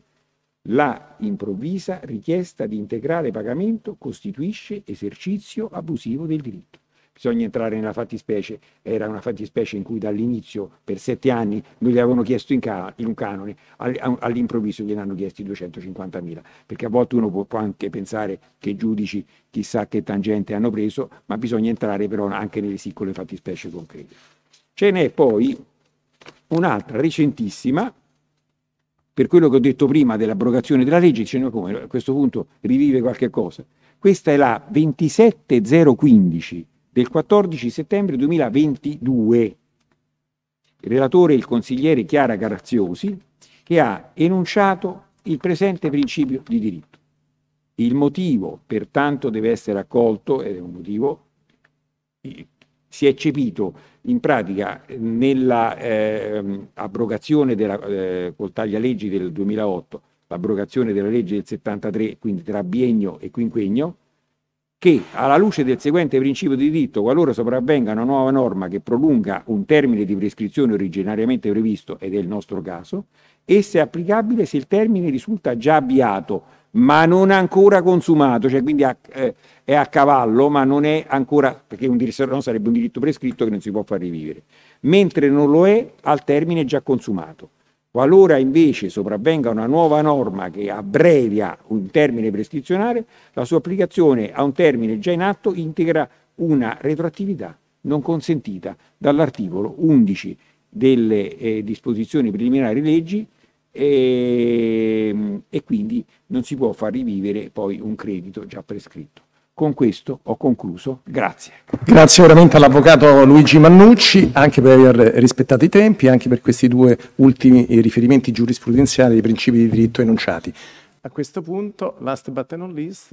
la improvvisa richiesta di integrale pagamento costituisce esercizio abusivo del diritto bisogna entrare nella fattispecie, era una fattispecie in cui dall'inizio per sette anni non gli avevano chiesto in, ca- in un canone, all'improvviso hanno chiesti 250.000, perché a volte uno può, anche pensare che i giudici chissà che tangente hanno preso, ma bisogna entrare però anche nelle piccole fattispecie concrete. Ce n'è poi un'altra recentissima, per quello che ho detto prima dell'abrogazione della legge, ce come a questo punto rivive qualche cosa. Questa è la 27015 del 14 settembre 2022. Il relatore il consigliere Chiara Caraziosi, che ha enunciato il presente principio di diritto. Il motivo, pertanto, deve essere accolto, ed è un motivo, si è eccepito in pratica nella eh, abrogazione della, eh, col leggi del 2008, l'abrogazione della legge del 73, quindi tra biennio e quinquennio, che alla luce del seguente principio di diritto, qualora sopravvenga una nuova norma che prolunga un termine di prescrizione originariamente previsto, ed è il nostro caso, essa è applicabile se il termine risulta già avviato, ma non ancora consumato, cioè quindi a, eh, è a cavallo, ma non è ancora, perché un diritto, no, sarebbe un diritto prescritto che non si può far rivivere, mentre non lo è al termine già consumato. Qualora invece sopravvenga una nuova norma che abbrevia un termine prescrizionale, la sua applicazione a un termine già in atto integra una retroattività non consentita dall'articolo 11 delle eh, disposizioni preliminari leggi e, ehm, e quindi non si può far rivivere poi un credito già prescritto. Con questo ho concluso, grazie. Grazie veramente all'avvocato Luigi Mannucci, anche per aver rispettato i tempi, anche per questi due ultimi riferimenti giurisprudenziali ai principi di diritto enunciati. A questo punto, last but not least,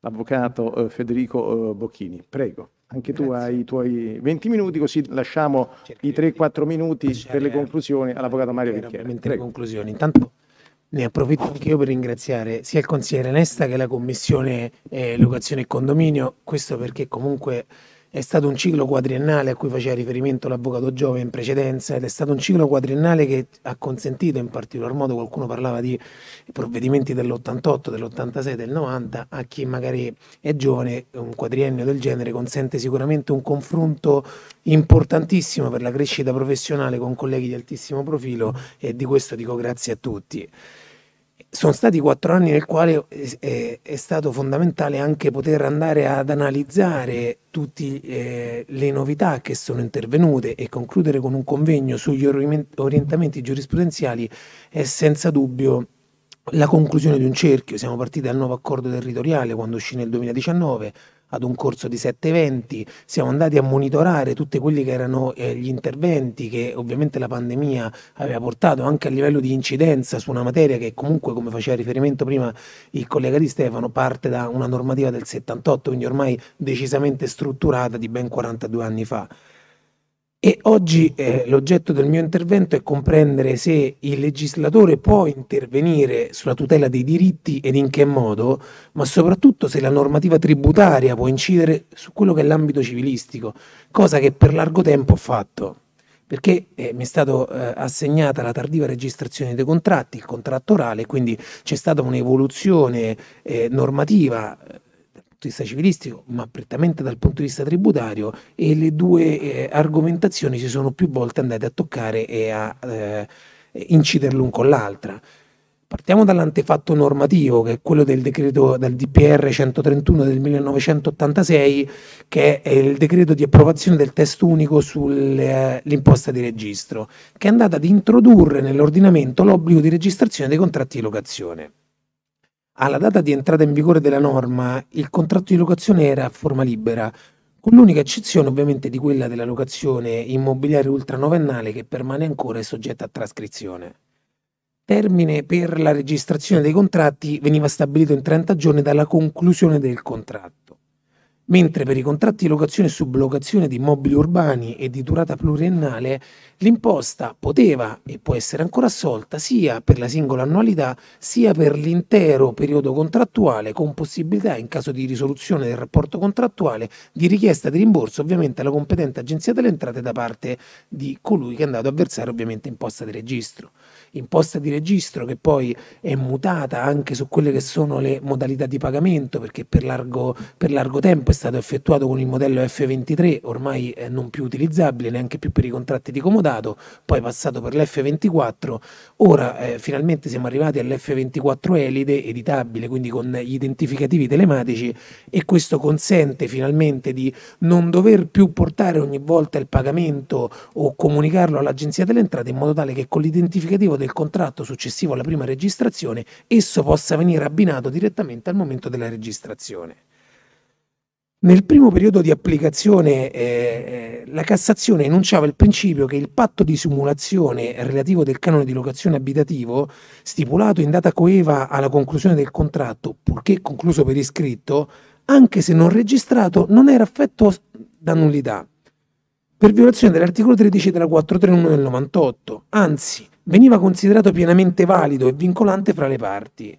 l'avvocato eh, Federico eh, Bocchini. Prego, anche tu grazie. hai i tuoi 20 minuti, così lasciamo Cercheremo i 3-4 minuti per le conclusioni all'avvocato Mario Vecchiera. Prego. Conclusioni. Intanto ne approfitto anche io per ringraziare sia il consigliere Nesta che la Commissione eh, Locazione e Condominio, questo perché comunque è stato un ciclo quadriennale a cui faceva riferimento l'avvocato Giove in precedenza ed è stato un ciclo quadriennale che ha consentito in particolar modo, qualcuno parlava di provvedimenti dell'88, dell'86, del 90, a chi magari è giovane, un quadriennio del genere consente sicuramente un confronto importantissimo per la crescita professionale con colleghi di altissimo profilo e di questo dico grazie a tutti sono stati quattro anni nel quale eh, è, è, stato fondamentale anche poter andare ad analizzare tutte eh, le novità che sono intervenute e concludere con un convegno sugli orientamenti giurisprudenziali è senza dubbio la conclusione di un cerchio. Siamo partiti dal nuovo accordo territoriale quando uscì nel 2019, ad un corso di 720, siamo andati a monitorare tutti quelli che erano eh, gli interventi che ovviamente la pandemia aveva portato anche a livello di incidenza su una materia che comunque, come faceva riferimento prima il collega Di Stefano, parte da una normativa del 78, quindi ormai decisamente strutturata di ben 42 anni fa. E oggi eh, l'oggetto del mio intervento è comprendere se il legislatore può intervenire sulla tutela dei diritti ed in che modo, ma soprattutto se la normativa tributaria può incidere su quello che è l'ambito civilistico, cosa che per largo tempo ho fatto perché eh, mi è stata eh, assegnata la tardiva registrazione dei contratti, il contratto orale, quindi c'è stata un'evoluzione eh, normativa punto di vista civilistico, ma prettamente dal punto di vista tributario, e le due eh, argomentazioni si sono più volte andate a toccare e a eh, incidere l'un con l'altra. Partiamo dall'antefatto normativo, che è quello del decreto del DPR 131 del 1986, che è il decreto di approvazione del testo unico sull'imposta eh, di registro, che è andata ad introdurre nell'ordinamento l'obbligo di registrazione dei contratti di locazione. Alla data di entrata in vigore della norma, il contratto di locazione era a forma libera, con l'unica eccezione ovviamente di quella della locazione immobiliare ultranovennale che permane ancora e soggetta a trascrizione. Termine per la registrazione dei contratti veniva stabilito in 30 giorni dalla conclusione del contratto mentre per i contratti di locazione e sublocazione di immobili urbani e di durata pluriennale l'imposta poteva e può essere ancora assolta sia per la singola annualità sia per l'intero periodo contrattuale con possibilità in caso di risoluzione del rapporto contrattuale di richiesta di rimborso ovviamente alla competente agenzia delle entrate da parte di colui che è andato a versare ovviamente imposta di registro imposta di registro che poi è mutata anche su quelle che sono le modalità di pagamento perché per largo, per largo tempo è stato effettuato con il modello F23 ormai non più utilizzabile neanche più per i contratti di comodato, poi passato per l'F24, ora eh, finalmente siamo arrivati all'F24 Elide editabile, quindi con gli identificativi telematici e questo consente finalmente di non dover più portare ogni volta il pagamento o comunicarlo all'Agenzia delle Entrate in modo tale che con l'identificativo del del contratto successivo alla prima registrazione, esso possa venire abbinato direttamente al momento della registrazione. Nel primo periodo di applicazione eh, eh, la Cassazione enunciava il principio che il patto di simulazione relativo del canone di locazione abitativo, stipulato in data coeva alla conclusione del contratto, purché concluso per iscritto, anche se non registrato, non era affetto da nullità per violazione dell'articolo 13 della 431 del 98. Anzi, veniva considerato pienamente valido e vincolante fra le parti,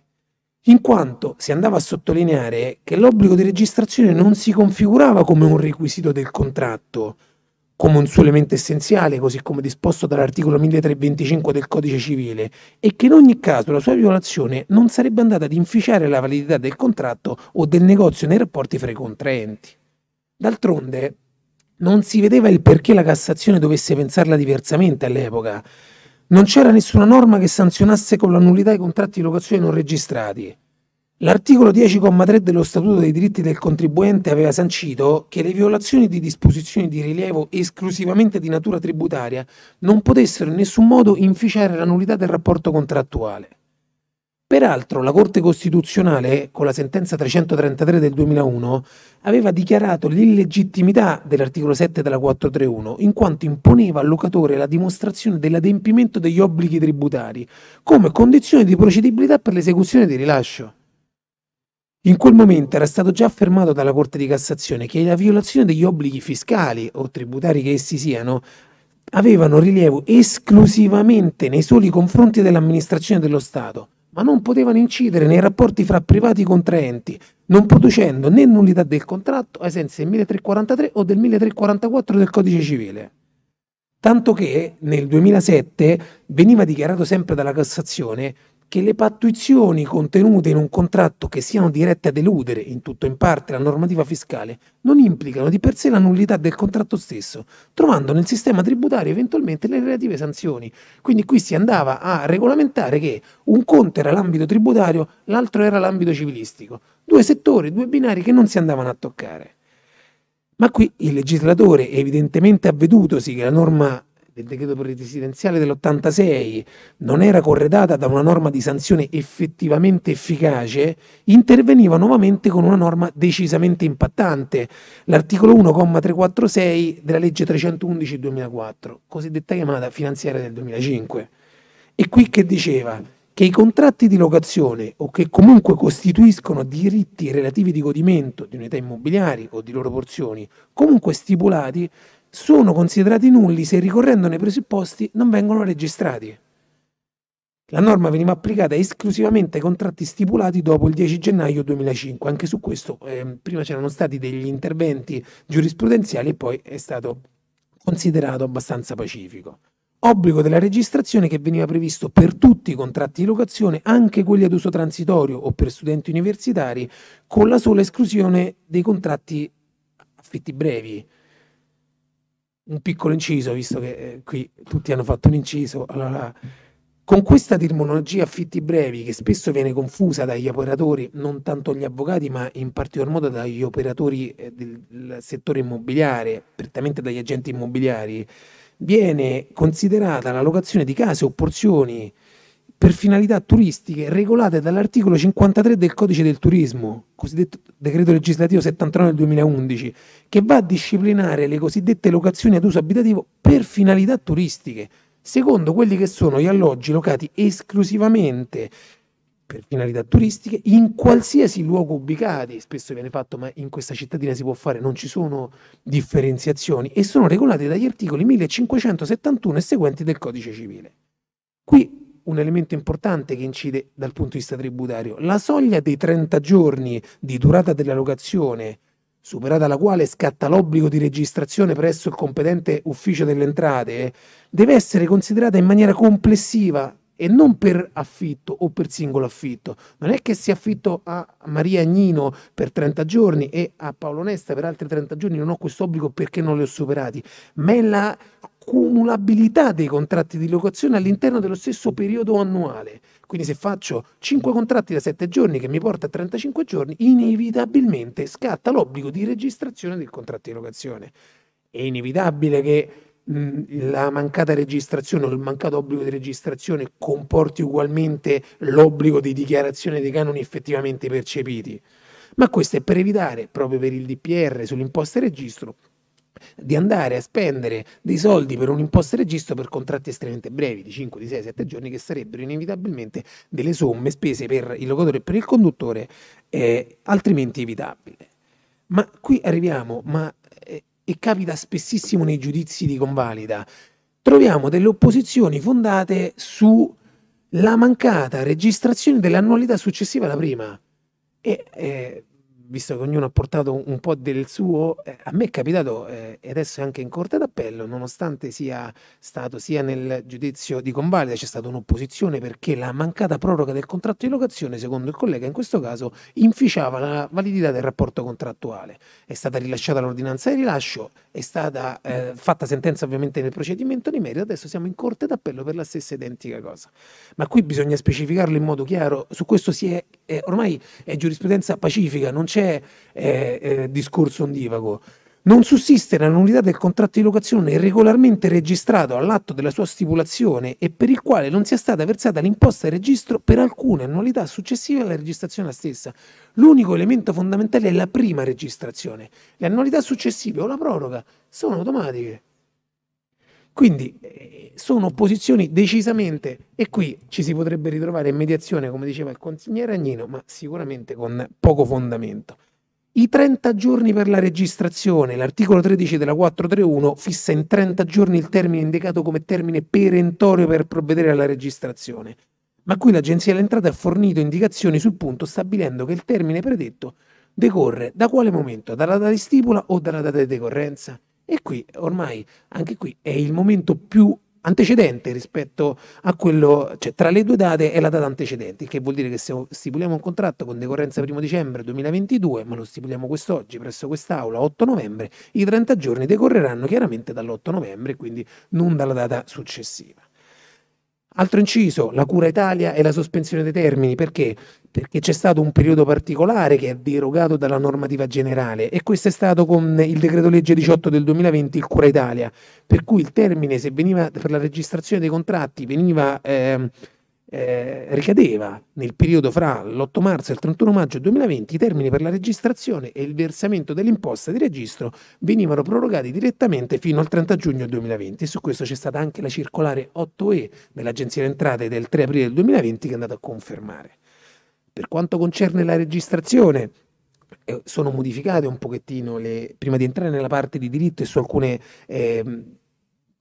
in quanto si andava a sottolineare che l'obbligo di registrazione non si configurava come un requisito del contratto, come un suo elemento essenziale, così come disposto dall'articolo 1325 del Codice Civile, e che in ogni caso la sua violazione non sarebbe andata ad inficiare la validità del contratto o del negozio nei rapporti fra i contraenti. D'altronde, non si vedeva il perché la Cassazione dovesse pensarla diversamente all'epoca, non c'era nessuna norma che sanzionasse con la nullità i contratti di locazione non registrati. L'articolo 10,3 dello Statuto dei diritti del contribuente aveva sancito che le violazioni di disposizioni di rilievo esclusivamente di natura tributaria non potessero in nessun modo inficiare la nullità del rapporto contrattuale. Peraltro la Corte Costituzionale, con la sentenza 333 del 2001, aveva dichiarato l'illegittimità dell'articolo 7 della 431, in quanto imponeva al locatore la dimostrazione dell'adempimento degli obblighi tributari come condizione di procedibilità per l'esecuzione di rilascio. In quel momento era stato già affermato dalla Corte di Cassazione che la violazione degli obblighi fiscali o tributari che essi siano avevano rilievo esclusivamente nei soli confronti dell'amministrazione dello Stato ma non potevano incidere nei rapporti fra privati contraenti, non producendo né nullità del contratto ai sensi del 1343 o del 1344 del Codice Civile. Tanto che nel 2007 veniva dichiarato sempre dalla Cassazione che le pattuizioni contenute in un contratto che siano dirette a deludere in tutto o in parte la normativa fiscale non implicano di per sé la nullità del contratto stesso, trovando nel sistema tributario eventualmente le relative sanzioni. Quindi qui si andava a regolamentare che un conto era l'ambito tributario, l'altro era l'ambito civilistico. Due settori, due binari che non si andavano a toccare. Ma qui il legislatore, evidentemente avvedutosi che la norma del decreto presidenziale dell'86 non era corredata da una norma di sanzione effettivamente efficace, interveniva nuovamente con una norma decisamente impattante, l'articolo 1,346 della legge 311 2004, cosiddetta chiamata finanziaria del 2005. E qui che diceva che i contratti di locazione o che comunque costituiscono diritti relativi di godimento di unità immobiliari o di loro porzioni, comunque stipulati sono considerati nulli se ricorrendo nei presupposti non vengono registrati. La norma veniva applicata esclusivamente ai contratti stipulati dopo il 10 gennaio 2005. Anche su questo eh, prima c'erano stati degli interventi giurisprudenziali e poi è stato considerato abbastanza pacifico. Obbligo della registrazione che veniva previsto per tutti i contratti di locazione, anche quelli ad uso transitorio o per studenti universitari, con la sola esclusione dei contratti affitti brevi un piccolo inciso, visto che eh, qui tutti hanno fatto un inciso. Allora, con questa terminologia affitti brevi, che spesso viene confusa dagli operatori, non tanto gli avvocati, ma in particolar modo dagli operatori eh, del settore immobiliare, prettamente dagli agenti immobiliari, viene considerata la locazione di case o porzioni per finalità turistiche regolate dall'articolo 53 del Codice del Turismo, cosiddetto decreto legislativo 79 del 2011, che va a disciplinare le cosiddette locazioni ad uso abitativo per finalità turistiche, secondo quelli che sono gli alloggi locati esclusivamente per finalità turistiche in qualsiasi luogo ubicati, spesso viene fatto ma in questa cittadina si può fare, non ci sono differenziazioni e sono regolati dagli articoli 1571 e seguenti del codice civile. Qui un elemento importante che incide dal punto di vista tributario. La soglia dei 30 giorni di durata dell'allocazione, superata la quale scatta l'obbligo di registrazione presso il competente ufficio delle entrate, deve essere considerata in maniera complessiva e non per affitto o per singolo affitto. Non è che si affitto a Maria Agnino per 30 giorni e a Paolo Nesta per altri 30 giorni non ho questo obbligo perché non li ho superati, ma è la cumulabilità dei contratti di locazione all'interno dello stesso periodo annuale. Quindi se faccio 5 contratti da 7 giorni che mi porta a 35 giorni, inevitabilmente scatta l'obbligo di registrazione del contratto di locazione. È inevitabile che mh, la mancata registrazione o il mancato obbligo di registrazione comporti ugualmente l'obbligo di dichiarazione dei canoni effettivamente percepiti. Ma questo è per evitare, proprio per il DPR sull'imposta registro, di andare a spendere dei soldi per un imposta registro per contratti estremamente brevi, di 5, di 6, 7 giorni, che sarebbero inevitabilmente delle somme spese per il locatore e per il conduttore eh, altrimenti evitabile. Ma qui arriviamo, ma, eh, e capita spessissimo nei giudizi di convalida, troviamo delle opposizioni fondate sulla mancata registrazione dell'annualità successiva alla prima. E, eh, visto che ognuno ha portato un, po' del suo, eh, a me è capitato, e eh, adesso è anche in Corte d'Appello, nonostante sia stato sia nel giudizio di convalida, c'è stata un'opposizione perché la mancata proroga del contratto di locazione, secondo il collega, in questo caso inficiava la validità del rapporto contrattuale. È stata rilasciata l'ordinanza di rilascio, è stata eh, fatta sentenza ovviamente nel procedimento di merito, adesso siamo in Corte d'Appello per la stessa identica cosa. Ma qui bisogna specificarlo in modo chiaro, su questo si è eh, ormai è giurisprudenza pacifica, non c'è eh, eh, discorso ondivago. Non sussiste la nullità del contratto di locazione regolarmente registrato all'atto della sua stipulazione e per il quale non sia stata versata l'imposta di registro per alcune annualità successive alla registrazione stessa. L'unico elemento fondamentale è la prima registrazione. Le annualità successive o la proroga sono automatiche. Quindi eh, sono posizioni decisamente, e qui ci si potrebbe ritrovare in mediazione, come diceva il consigliere Agnino, ma sicuramente con poco fondamento. I 30 giorni per la registrazione, l'articolo 13 della 431 fissa in 30 giorni il termine indicato come termine perentorio per provvedere alla registrazione, ma qui l'Agenzia delle Entrate ha fornito indicazioni sul punto stabilendo che il termine predetto decorre da quale momento? Dalla data di stipula o dalla data di decorrenza? E qui ormai, anche qui, è il momento più antecedente rispetto a quello, cioè tra le due date è la data antecedente, che vuol dire che se stipuliamo un contratto con decorrenza 1 dicembre 2022, ma lo stipuliamo quest'oggi presso quest'Aula 8 novembre, i 30 giorni decorreranno chiaramente dall'8 novembre, quindi non dalla data successiva. Altro inciso, la cura Italia e la sospensione dei termini, perché perché c'è stato un periodo particolare che è derogato dalla normativa generale e questo è stato con il decreto legge 18 del 2020, il Cura Italia, per cui il termine se veniva per la registrazione dei contratti veniva, eh, eh, ricadeva nel periodo fra l'8 marzo e il 31 maggio 2020, i termini per la registrazione e il versamento dell'imposta di registro venivano prorogati direttamente fino al 30 giugno 2020 e su questo c'è stata anche la circolare 8E dell'Agenzia delle Entrate del 3 aprile del 2020 che è andata a confermare. Per quanto concerne la registrazione, eh, sono modificate un pochettino le, prima di entrare nella parte di diritto e su alcune eh,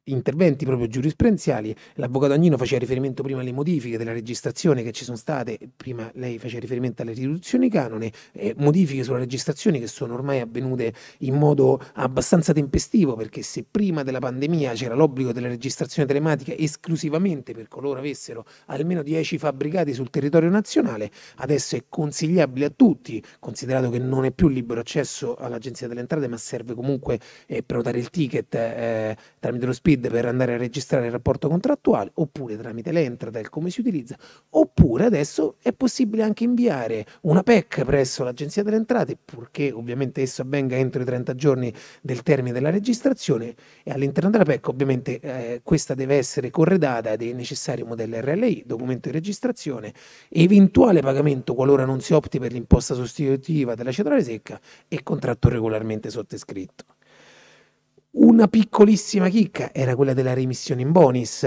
interventi proprio giurisprudenziali. L'avvocato Agnino faceva riferimento prima alle modifiche della registrazione che ci sono state, prima lei faceva riferimento alle riduzioni canone, eh, modifiche sulla registrazione che sono ormai avvenute in modo abbastanza tempestivo, perché se prima della pandemia c'era l'obbligo della registrazione telematica esclusivamente per coloro avessero almeno 10 fabbricati sul territorio nazionale, adesso è consigliabile a tutti, considerato che non è più libero accesso all'agenzia delle entrate, ma serve comunque eh, prenotare il ticket eh, tramite lo spirito grid per andare a registrare il rapporto contrattuale, oppure tramite l'Entratel come si utilizza, oppure adesso è possibile anche inviare una PEC presso l'Agenzia delle Entrate, purché ovviamente esso avvenga entro i 30 giorni del termine della registrazione e all'interno della PEC ovviamente eh, questa deve essere corredata dei necessari modelli RLI, documento di registrazione, eventuale pagamento qualora non si opti per l'imposta sostitutiva della cetriale secca e contratto regolarmente sottoscritto. Una piccolissima chicca era quella della remissione in bonus,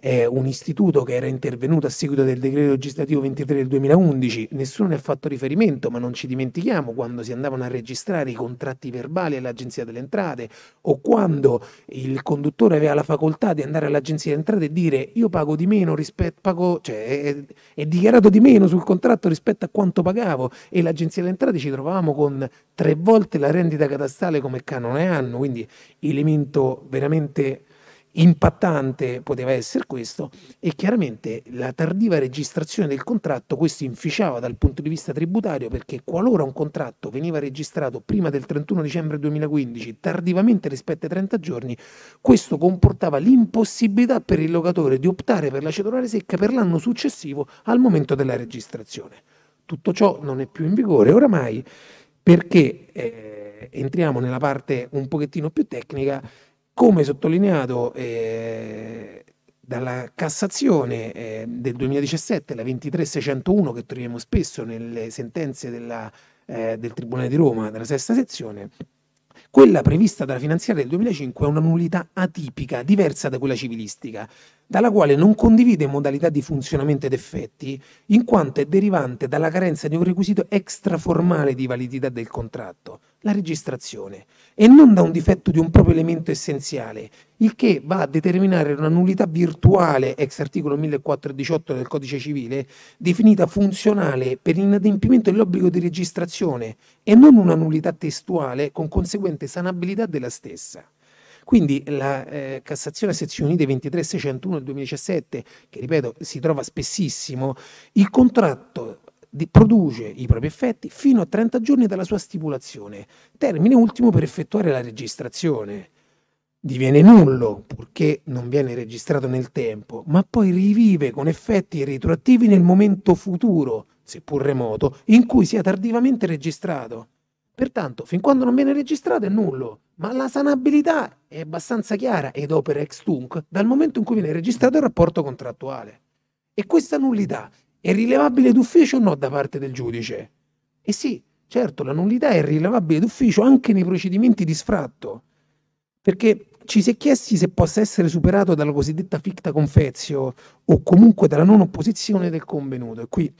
eh, un istituto che era intervenuto a seguito del decreto legislativo 23 del 2011, nessuno ne ha fatto riferimento, ma non ci dimentichiamo quando si andavano a registrare i contratti verbali all'Agenzia delle Entrate o quando il conduttore aveva la facoltà di andare all'Agenzia delle Entrate e dire io pago di meno rispetto, pago, cioè è, è dichiarato di meno sul contratto rispetto a quanto pagavo e l'Agenzia delle Entrate ci trovavamo con tre volte la rendita catastale come canone anno, quindi elemento veramente impattante poteva essere questo e chiaramente la tardiva registrazione del contratto questo inficiava dal punto di vista tributario perché qualora un contratto veniva registrato prima del 31 dicembre 2015 tardivamente rispetto ai 30 giorni questo comportava l'impossibilità per il locatore di optare per la cedolare secca per l'anno successivo al momento della registrazione. Tutto ciò non è più in vigore oramai perché eh, entriamo nella parte un pochettino più tecnica come sottolineato eh, dalla Cassazione eh, del 2017, la 23601 che troviamo spesso nelle sentenze della, eh, del Tribunale di Roma, della sesta sezione, quella prevista dalla finanziaria del 2005 è una nullità atipica, diversa da quella civilistica, dalla quale non condivide modalità di funzionamento ed effetti, in quanto è derivante dalla carenza di un requisito extraformale di validità del contratto, la registrazione, e non da un difetto di un proprio elemento essenziale, il che va a determinare una nullità virtuale ex articolo 1418 del Codice Civile, definita funzionale per inadempimento dell'obbligo di registrazione e non una nullità testuale con conseguente sanabilità della stessa. Quindi la eh, Cassazione Sezione Unite 23601 del 2017, che ripeto si trova spessissimo, il contratto produce i propri effetti fino a 30 giorni dalla sua stipulazione, termine ultimo per effettuare la registrazione. Diviene nullo purché non viene registrato nel tempo, ma poi rivive con effetti retroattivi nel momento futuro, seppur remoto, in cui sia tardivamente registrato. Pertanto, fin quando non viene registrato è nullo, ma la sanabilità è abbastanza chiara ed opera ex tunc dal momento in cui viene registrato il rapporto contrattuale. E questa nullità è rilevabile d'ufficio o no da parte del giudice? E eh sì, certo, la nullità è rilevabile d'ufficio anche nei procedimenti di sfratto, perché ci si è chiesti se possa essere superato dalla cosiddetta ficta confezio o comunque dalla non opposizione del convenuto. E qui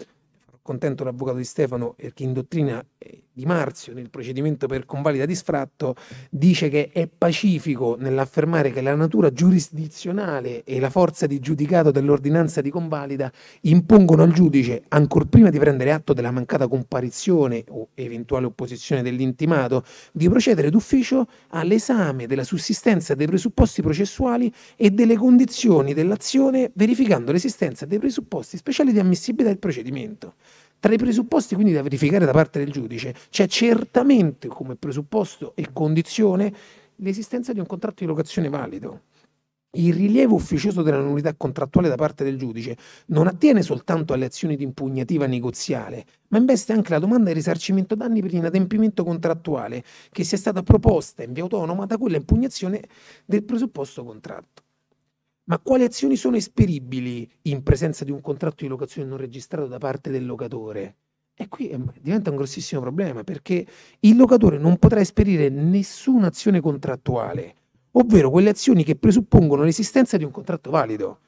contento l'avvocato di Stefano perché eh, in dottrina eh, di Marzio nel procedimento per convalida di sfratto dice che è pacifico nell'affermare che la natura giurisdizionale e la forza di giudicato dell'ordinanza di convalida impongono al giudice, ancor prima di prendere atto della mancata comparizione o eventuale opposizione dell'intimato, di procedere d'ufficio all'esame della sussistenza dei presupposti processuali e delle condizioni dell'azione verificando l'esistenza dei presupposti speciali di ammissibilità del procedimento. Tra i presupposti quindi da verificare da parte del giudice c'è certamente come presupposto e condizione l'esistenza di un contratto di locazione valido. Il rilievo ufficioso della nullità contrattuale da parte del giudice non attiene soltanto alle azioni di impugnativa negoziale, ma investe anche la domanda di risarcimento danni per l'inadempimento contrattuale che sia stata proposta in via autonoma da quella impugnazione del presupposto contratto ma quali azioni sono esperibili in presenza di un contratto di locazione non registrato da parte del locatore? E qui eh, diventa un grossissimo problema perché il locatore non potrà esperire nessuna azione contrattuale, ovvero quelle azioni che presuppongono l'esistenza di un contratto valido.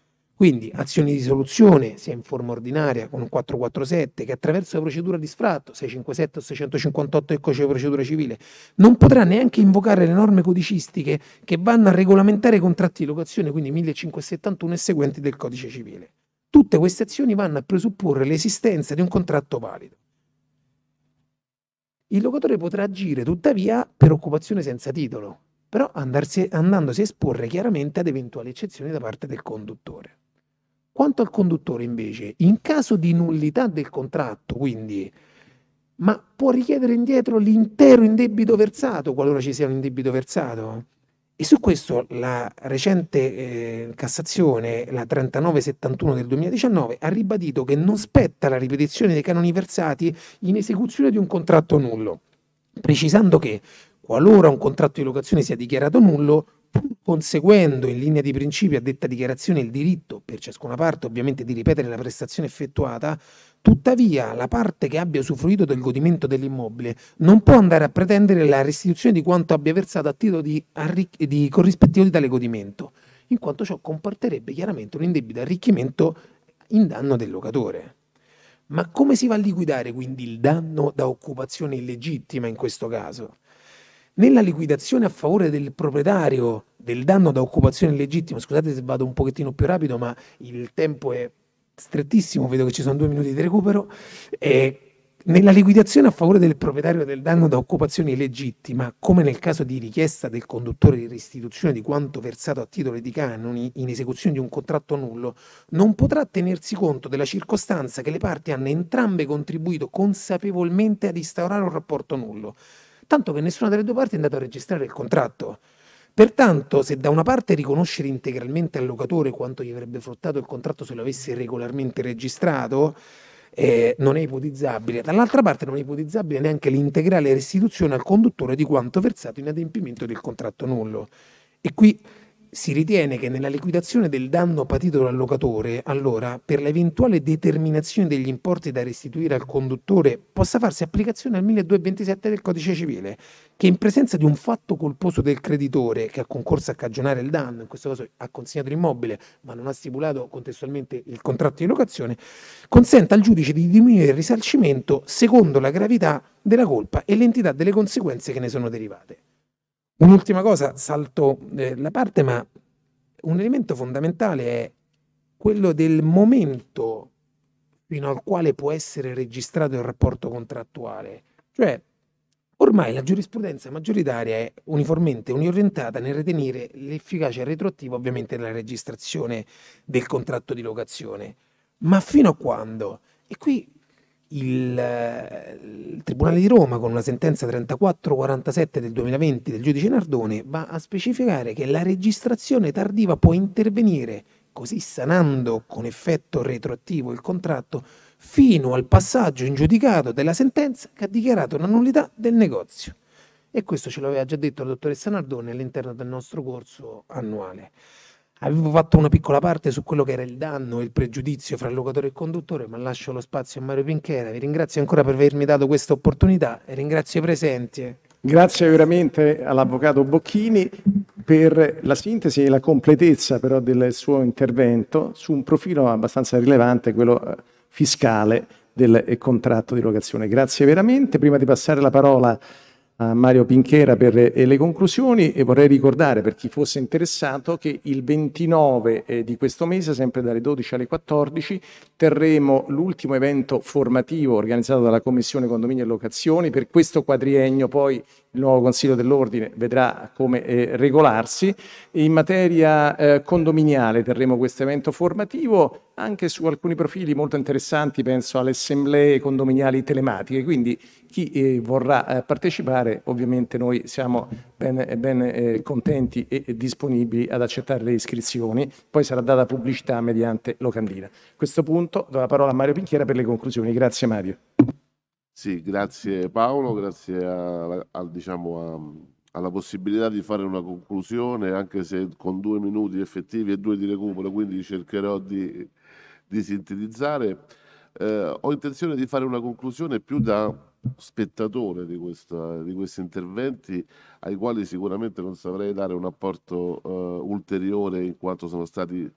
Quindi azioni di soluzione, sia in forma ordinaria con un 447, che attraverso la procedura di sfratto, 657 o 658 del codice di procedura civile, non potrà neanche invocare le norme codicistiche che vanno a regolamentare i contratti di locazione, quindi 1571 e seguenti del codice civile. Tutte queste azioni vanno a presupporre l'esistenza di un contratto valido. Il locatore potrà agire tuttavia per occupazione senza titolo, però andarsi, andandosi a esporre chiaramente ad eventuali eccezioni da parte del conduttore. Quanto al conduttore, invece, in caso di nullità del contratto, quindi, ma può richiedere indietro l'intero indebito versato qualora ci sia un indebito versato? E su questo la recente eh, Cassazione, la 3971 del 2019, ha ribadito che non spetta la ripetizione dei canoni versati in esecuzione di un contratto nullo, precisando che qualora un contratto di locazione sia dichiarato nullo, conseguendo in linea di principio a detta dichiarazione il diritto, per ciascuna parte ovviamente, di ripetere la prestazione effettuata, tuttavia la parte che abbia usufruito del godimento dell'immobile non può andare a pretendere la restituzione di quanto abbia versato a titolo di, arric- di corrispettivo di tale godimento, in quanto ciò comporterebbe chiaramente un indebito arricchimento in danno del locatore. Ma come si va a liquidare quindi il danno da occupazione illegittima in questo caso? Nella liquidazione a favore del proprietario del danno da occupazione illegittima, scusate se vado un pochettino più rapido, ma il tempo è strettissimo, vedo che ci sono due minuti di recupero, eh, nella liquidazione a favore del proprietario del danno da occupazione illegittima, come nel caso di richiesta del conduttore di restituzione di quanto versato a titolo di canoni in esecuzione di un contratto nullo, non potrà tenersi conto della circostanza che le parti hanno entrambe contribuito consapevolmente ad instaurare un rapporto nullo, tanto che nessuna delle due parti è andata a registrare il contratto. Pertanto, se da una parte riconoscere integralmente al locatore quanto gli avrebbe fruttato il contratto se lo avesse regolarmente registrato, eh, non è ipotizzabile, dall'altra parte non è ipotizzabile neanche l'integrale restituzione al conduttore di quanto versato in adempimento del contratto nullo. E qui si ritiene che nella liquidazione del danno patito dall'allocatore, allora, per l'eventuale determinazione degli importi da restituire al conduttore, possa farsi applicazione al 1227 del Codice Civile, che in presenza di un fatto colposo del creditore che ha concorso a cagionare il danno, in questo caso ha consegnato l'immobile, ma non ha stipulato contestualmente il contratto di locazione, consenta al giudice di diminuire il risarcimento secondo la gravità della colpa e l'entità delle conseguenze che ne sono derivate. Un'ultima cosa, salto eh, la parte, ma un elemento fondamentale è quello del momento fino al quale può essere registrato il rapporto contrattuale. Cioè, ormai la giurisprudenza maggioritaria è uniformemente orientata nel ritenere l'efficacia retroattiva ovviamente della registrazione del contratto di locazione. Ma fino a quando? E qui il, eh, il, Tribunale di Roma, con una sentenza 3447 del 2020 del giudice Nardone, va a specificare che la registrazione tardiva può intervenire, così sanando con effetto retroattivo il contratto, fino al passaggio in giudicato della sentenza che ha dichiarato la nullità del negozio. E questo ce l'aveva già detto la dottoressa Nardone all'interno del nostro corso annuale. Avevo fatto una piccola parte su quello che era il danno e il pregiudizio fra il locatore e il conduttore, ma lascio lo spazio a Mario Pinchera. Vi ringrazio ancora per avermi dato questa opportunità e ringrazio i presenti. Grazie veramente all'avvocato Bocchini per la sintesi e la completezza però del suo intervento su un profilo abbastanza rilevante, quello eh, fiscale del eh, contratto di locazione. Grazie veramente. Prima di passare la parola a a Mario Pinchera per eh, le conclusioni e vorrei ricordare per chi fosse interessato che il 29 eh, di questo mese, sempre dalle 12 alle 14, terremo l'ultimo evento formativo organizzato dalla Commissione Condominio e Locazioni. Per questo quadriennio poi il nuovo Consiglio dell'Ordine vedrà come eh, regolarsi. In materia eh, condominiale terremo questo evento formativo anche su alcuni profili molto interessanti, penso alle assemblee condominiali telematiche. Quindi chi eh, vorrà eh, partecipare, ovviamente noi siamo ben, eh, ben contenti e, e disponibili ad accettare le iscrizioni, poi sarà data pubblicità mediante locandina. A questo punto do la parola a Mario Pinchiera per le conclusioni. Grazie Mario. Sì, grazie Paolo, grazie a, a, diciamo a, alla possibilità di fare una conclusione, anche se con due minuti effettivi e due di recupero, quindi cercherò di, di sintetizzare. Eh, ho intenzione di fare una conclusione più da spettatore di, questa, di, questi interventi ai quali sicuramente non saprei dare un apporto uh, ulteriore in quanto sono stati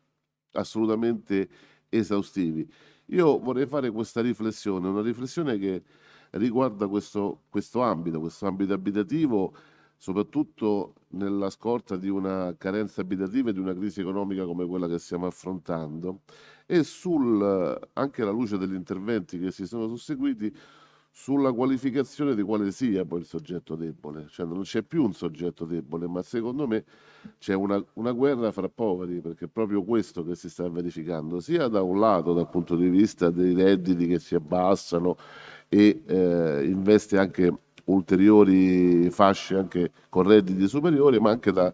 assolutamente esaustivi. Io vorrei fare questa riflessione, una riflessione che riguarda questo, questo ambito, questo ambito abitativo, soprattutto nella scorta di una carenza abitativa e di una crisi economica come quella che stiamo affrontando e sul, anche alla luce degli interventi che si sono susseguiti sulla qualificazione di quale sia poi il soggetto debole, cioè non c'è più un soggetto debole, ma secondo me c'è una, una, guerra fra poveri, perché è proprio questo che si sta verificando, sia da un lato dal punto di vista dei redditi che si abbassano e eh, investe anche ulteriori fasce anche con redditi superiori, ma anche da,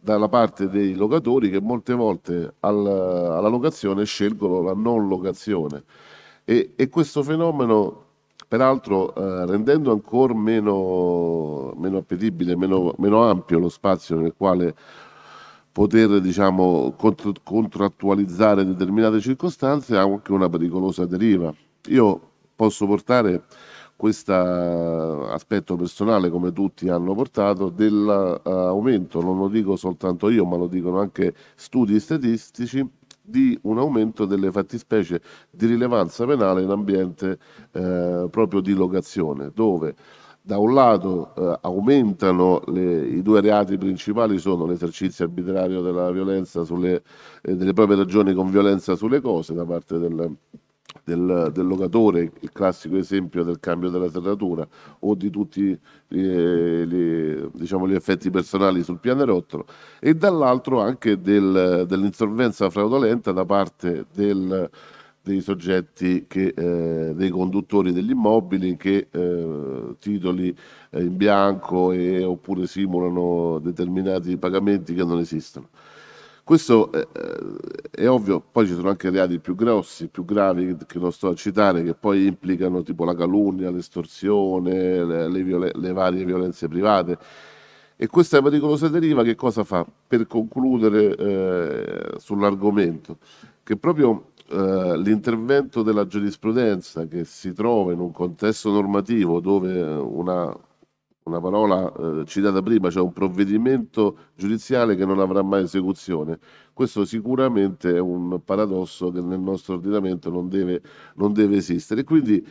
dalla parte dei locatori che molte volte al, alla locazione scelgono la non locazione. e, e questo fenomeno peraltro eh, rendendo ancora meno, meno appetibile, meno, meno, ampio lo spazio nel quale poter diciamo, contro, contrattualizzare determinate circostanze ha anche una pericolosa deriva. Io posso portare questo aspetto personale, come tutti hanno portato, dell'aumento, non lo dico soltanto io, ma lo dicono anche studi statistici, di un aumento delle fattispecie di rilevanza penale in ambiente eh, proprio di locazione, dove da un lato eh, aumentano le, i due reati principali sono l'esercizio arbitrario della violenza sulle, eh, delle proprie ragioni con violenza sulle cose da parte del, del, del, locatore, il classico esempio del cambio della serratura o di tutti eh, gli, diciamo, gli effetti personali sul pianerottolo e dall'altro anche del, dell'insolvenza fraudolenta da parte del, dei soggetti, che, eh, dei conduttori degli immobili che eh, titoli eh, in bianco e, oppure simulano determinati pagamenti che non esistono. Questo è, eh, eh, è, ovvio, poi ci sono anche reati più grossi, più gravi, che non sto a citare, che poi implicano tipo la calunnia, l'estorsione, le, le, violen- le varie violenze private. E questa pericolosa deriva che cosa fa? Per concludere eh, sull'argomento, che proprio eh, l'intervento della giurisprudenza che si trova in un contesto normativo dove una una parola eh, citata prima, cioè un provvedimento giudiziale che non avrà mai esecuzione. Questo sicuramente è un paradosso che nel nostro ordinamento non deve, non deve esistere. Quindi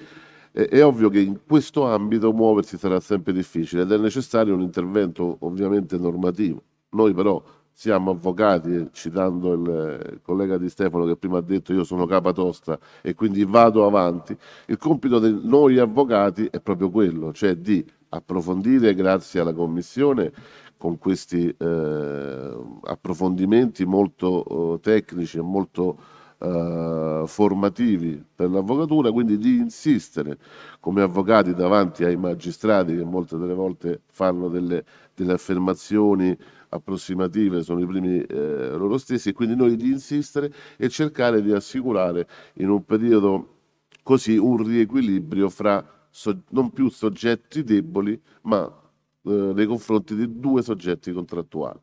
eh, è ovvio che in questo ambito muoversi sarà sempre difficile ed è necessario un intervento ovviamente normativo. Noi però siamo avvocati, citando il eh, collega Di Stefano che prima ha detto io sono capatosta e quindi vado avanti, il compito di noi avvocati è proprio quello, cioè di approfondire grazie alla Commissione con questi eh, approfondimenti molto eh, tecnici e molto eh, formativi per l'avvocatura, quindi di insistere come avvocati davanti ai magistrati che molte delle volte fanno delle, delle affermazioni approssimative, sono i primi eh, loro stessi, quindi noi di insistere e cercare di assicurare in un periodo così un riequilibrio fra so, non più soggetti deboli, ma eh, nei confronti di due soggetti contrattuali.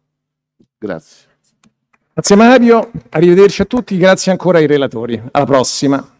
Grazie. Grazie Mario, arrivederci a tutti, grazie ancora ai relatori. Alla prossima.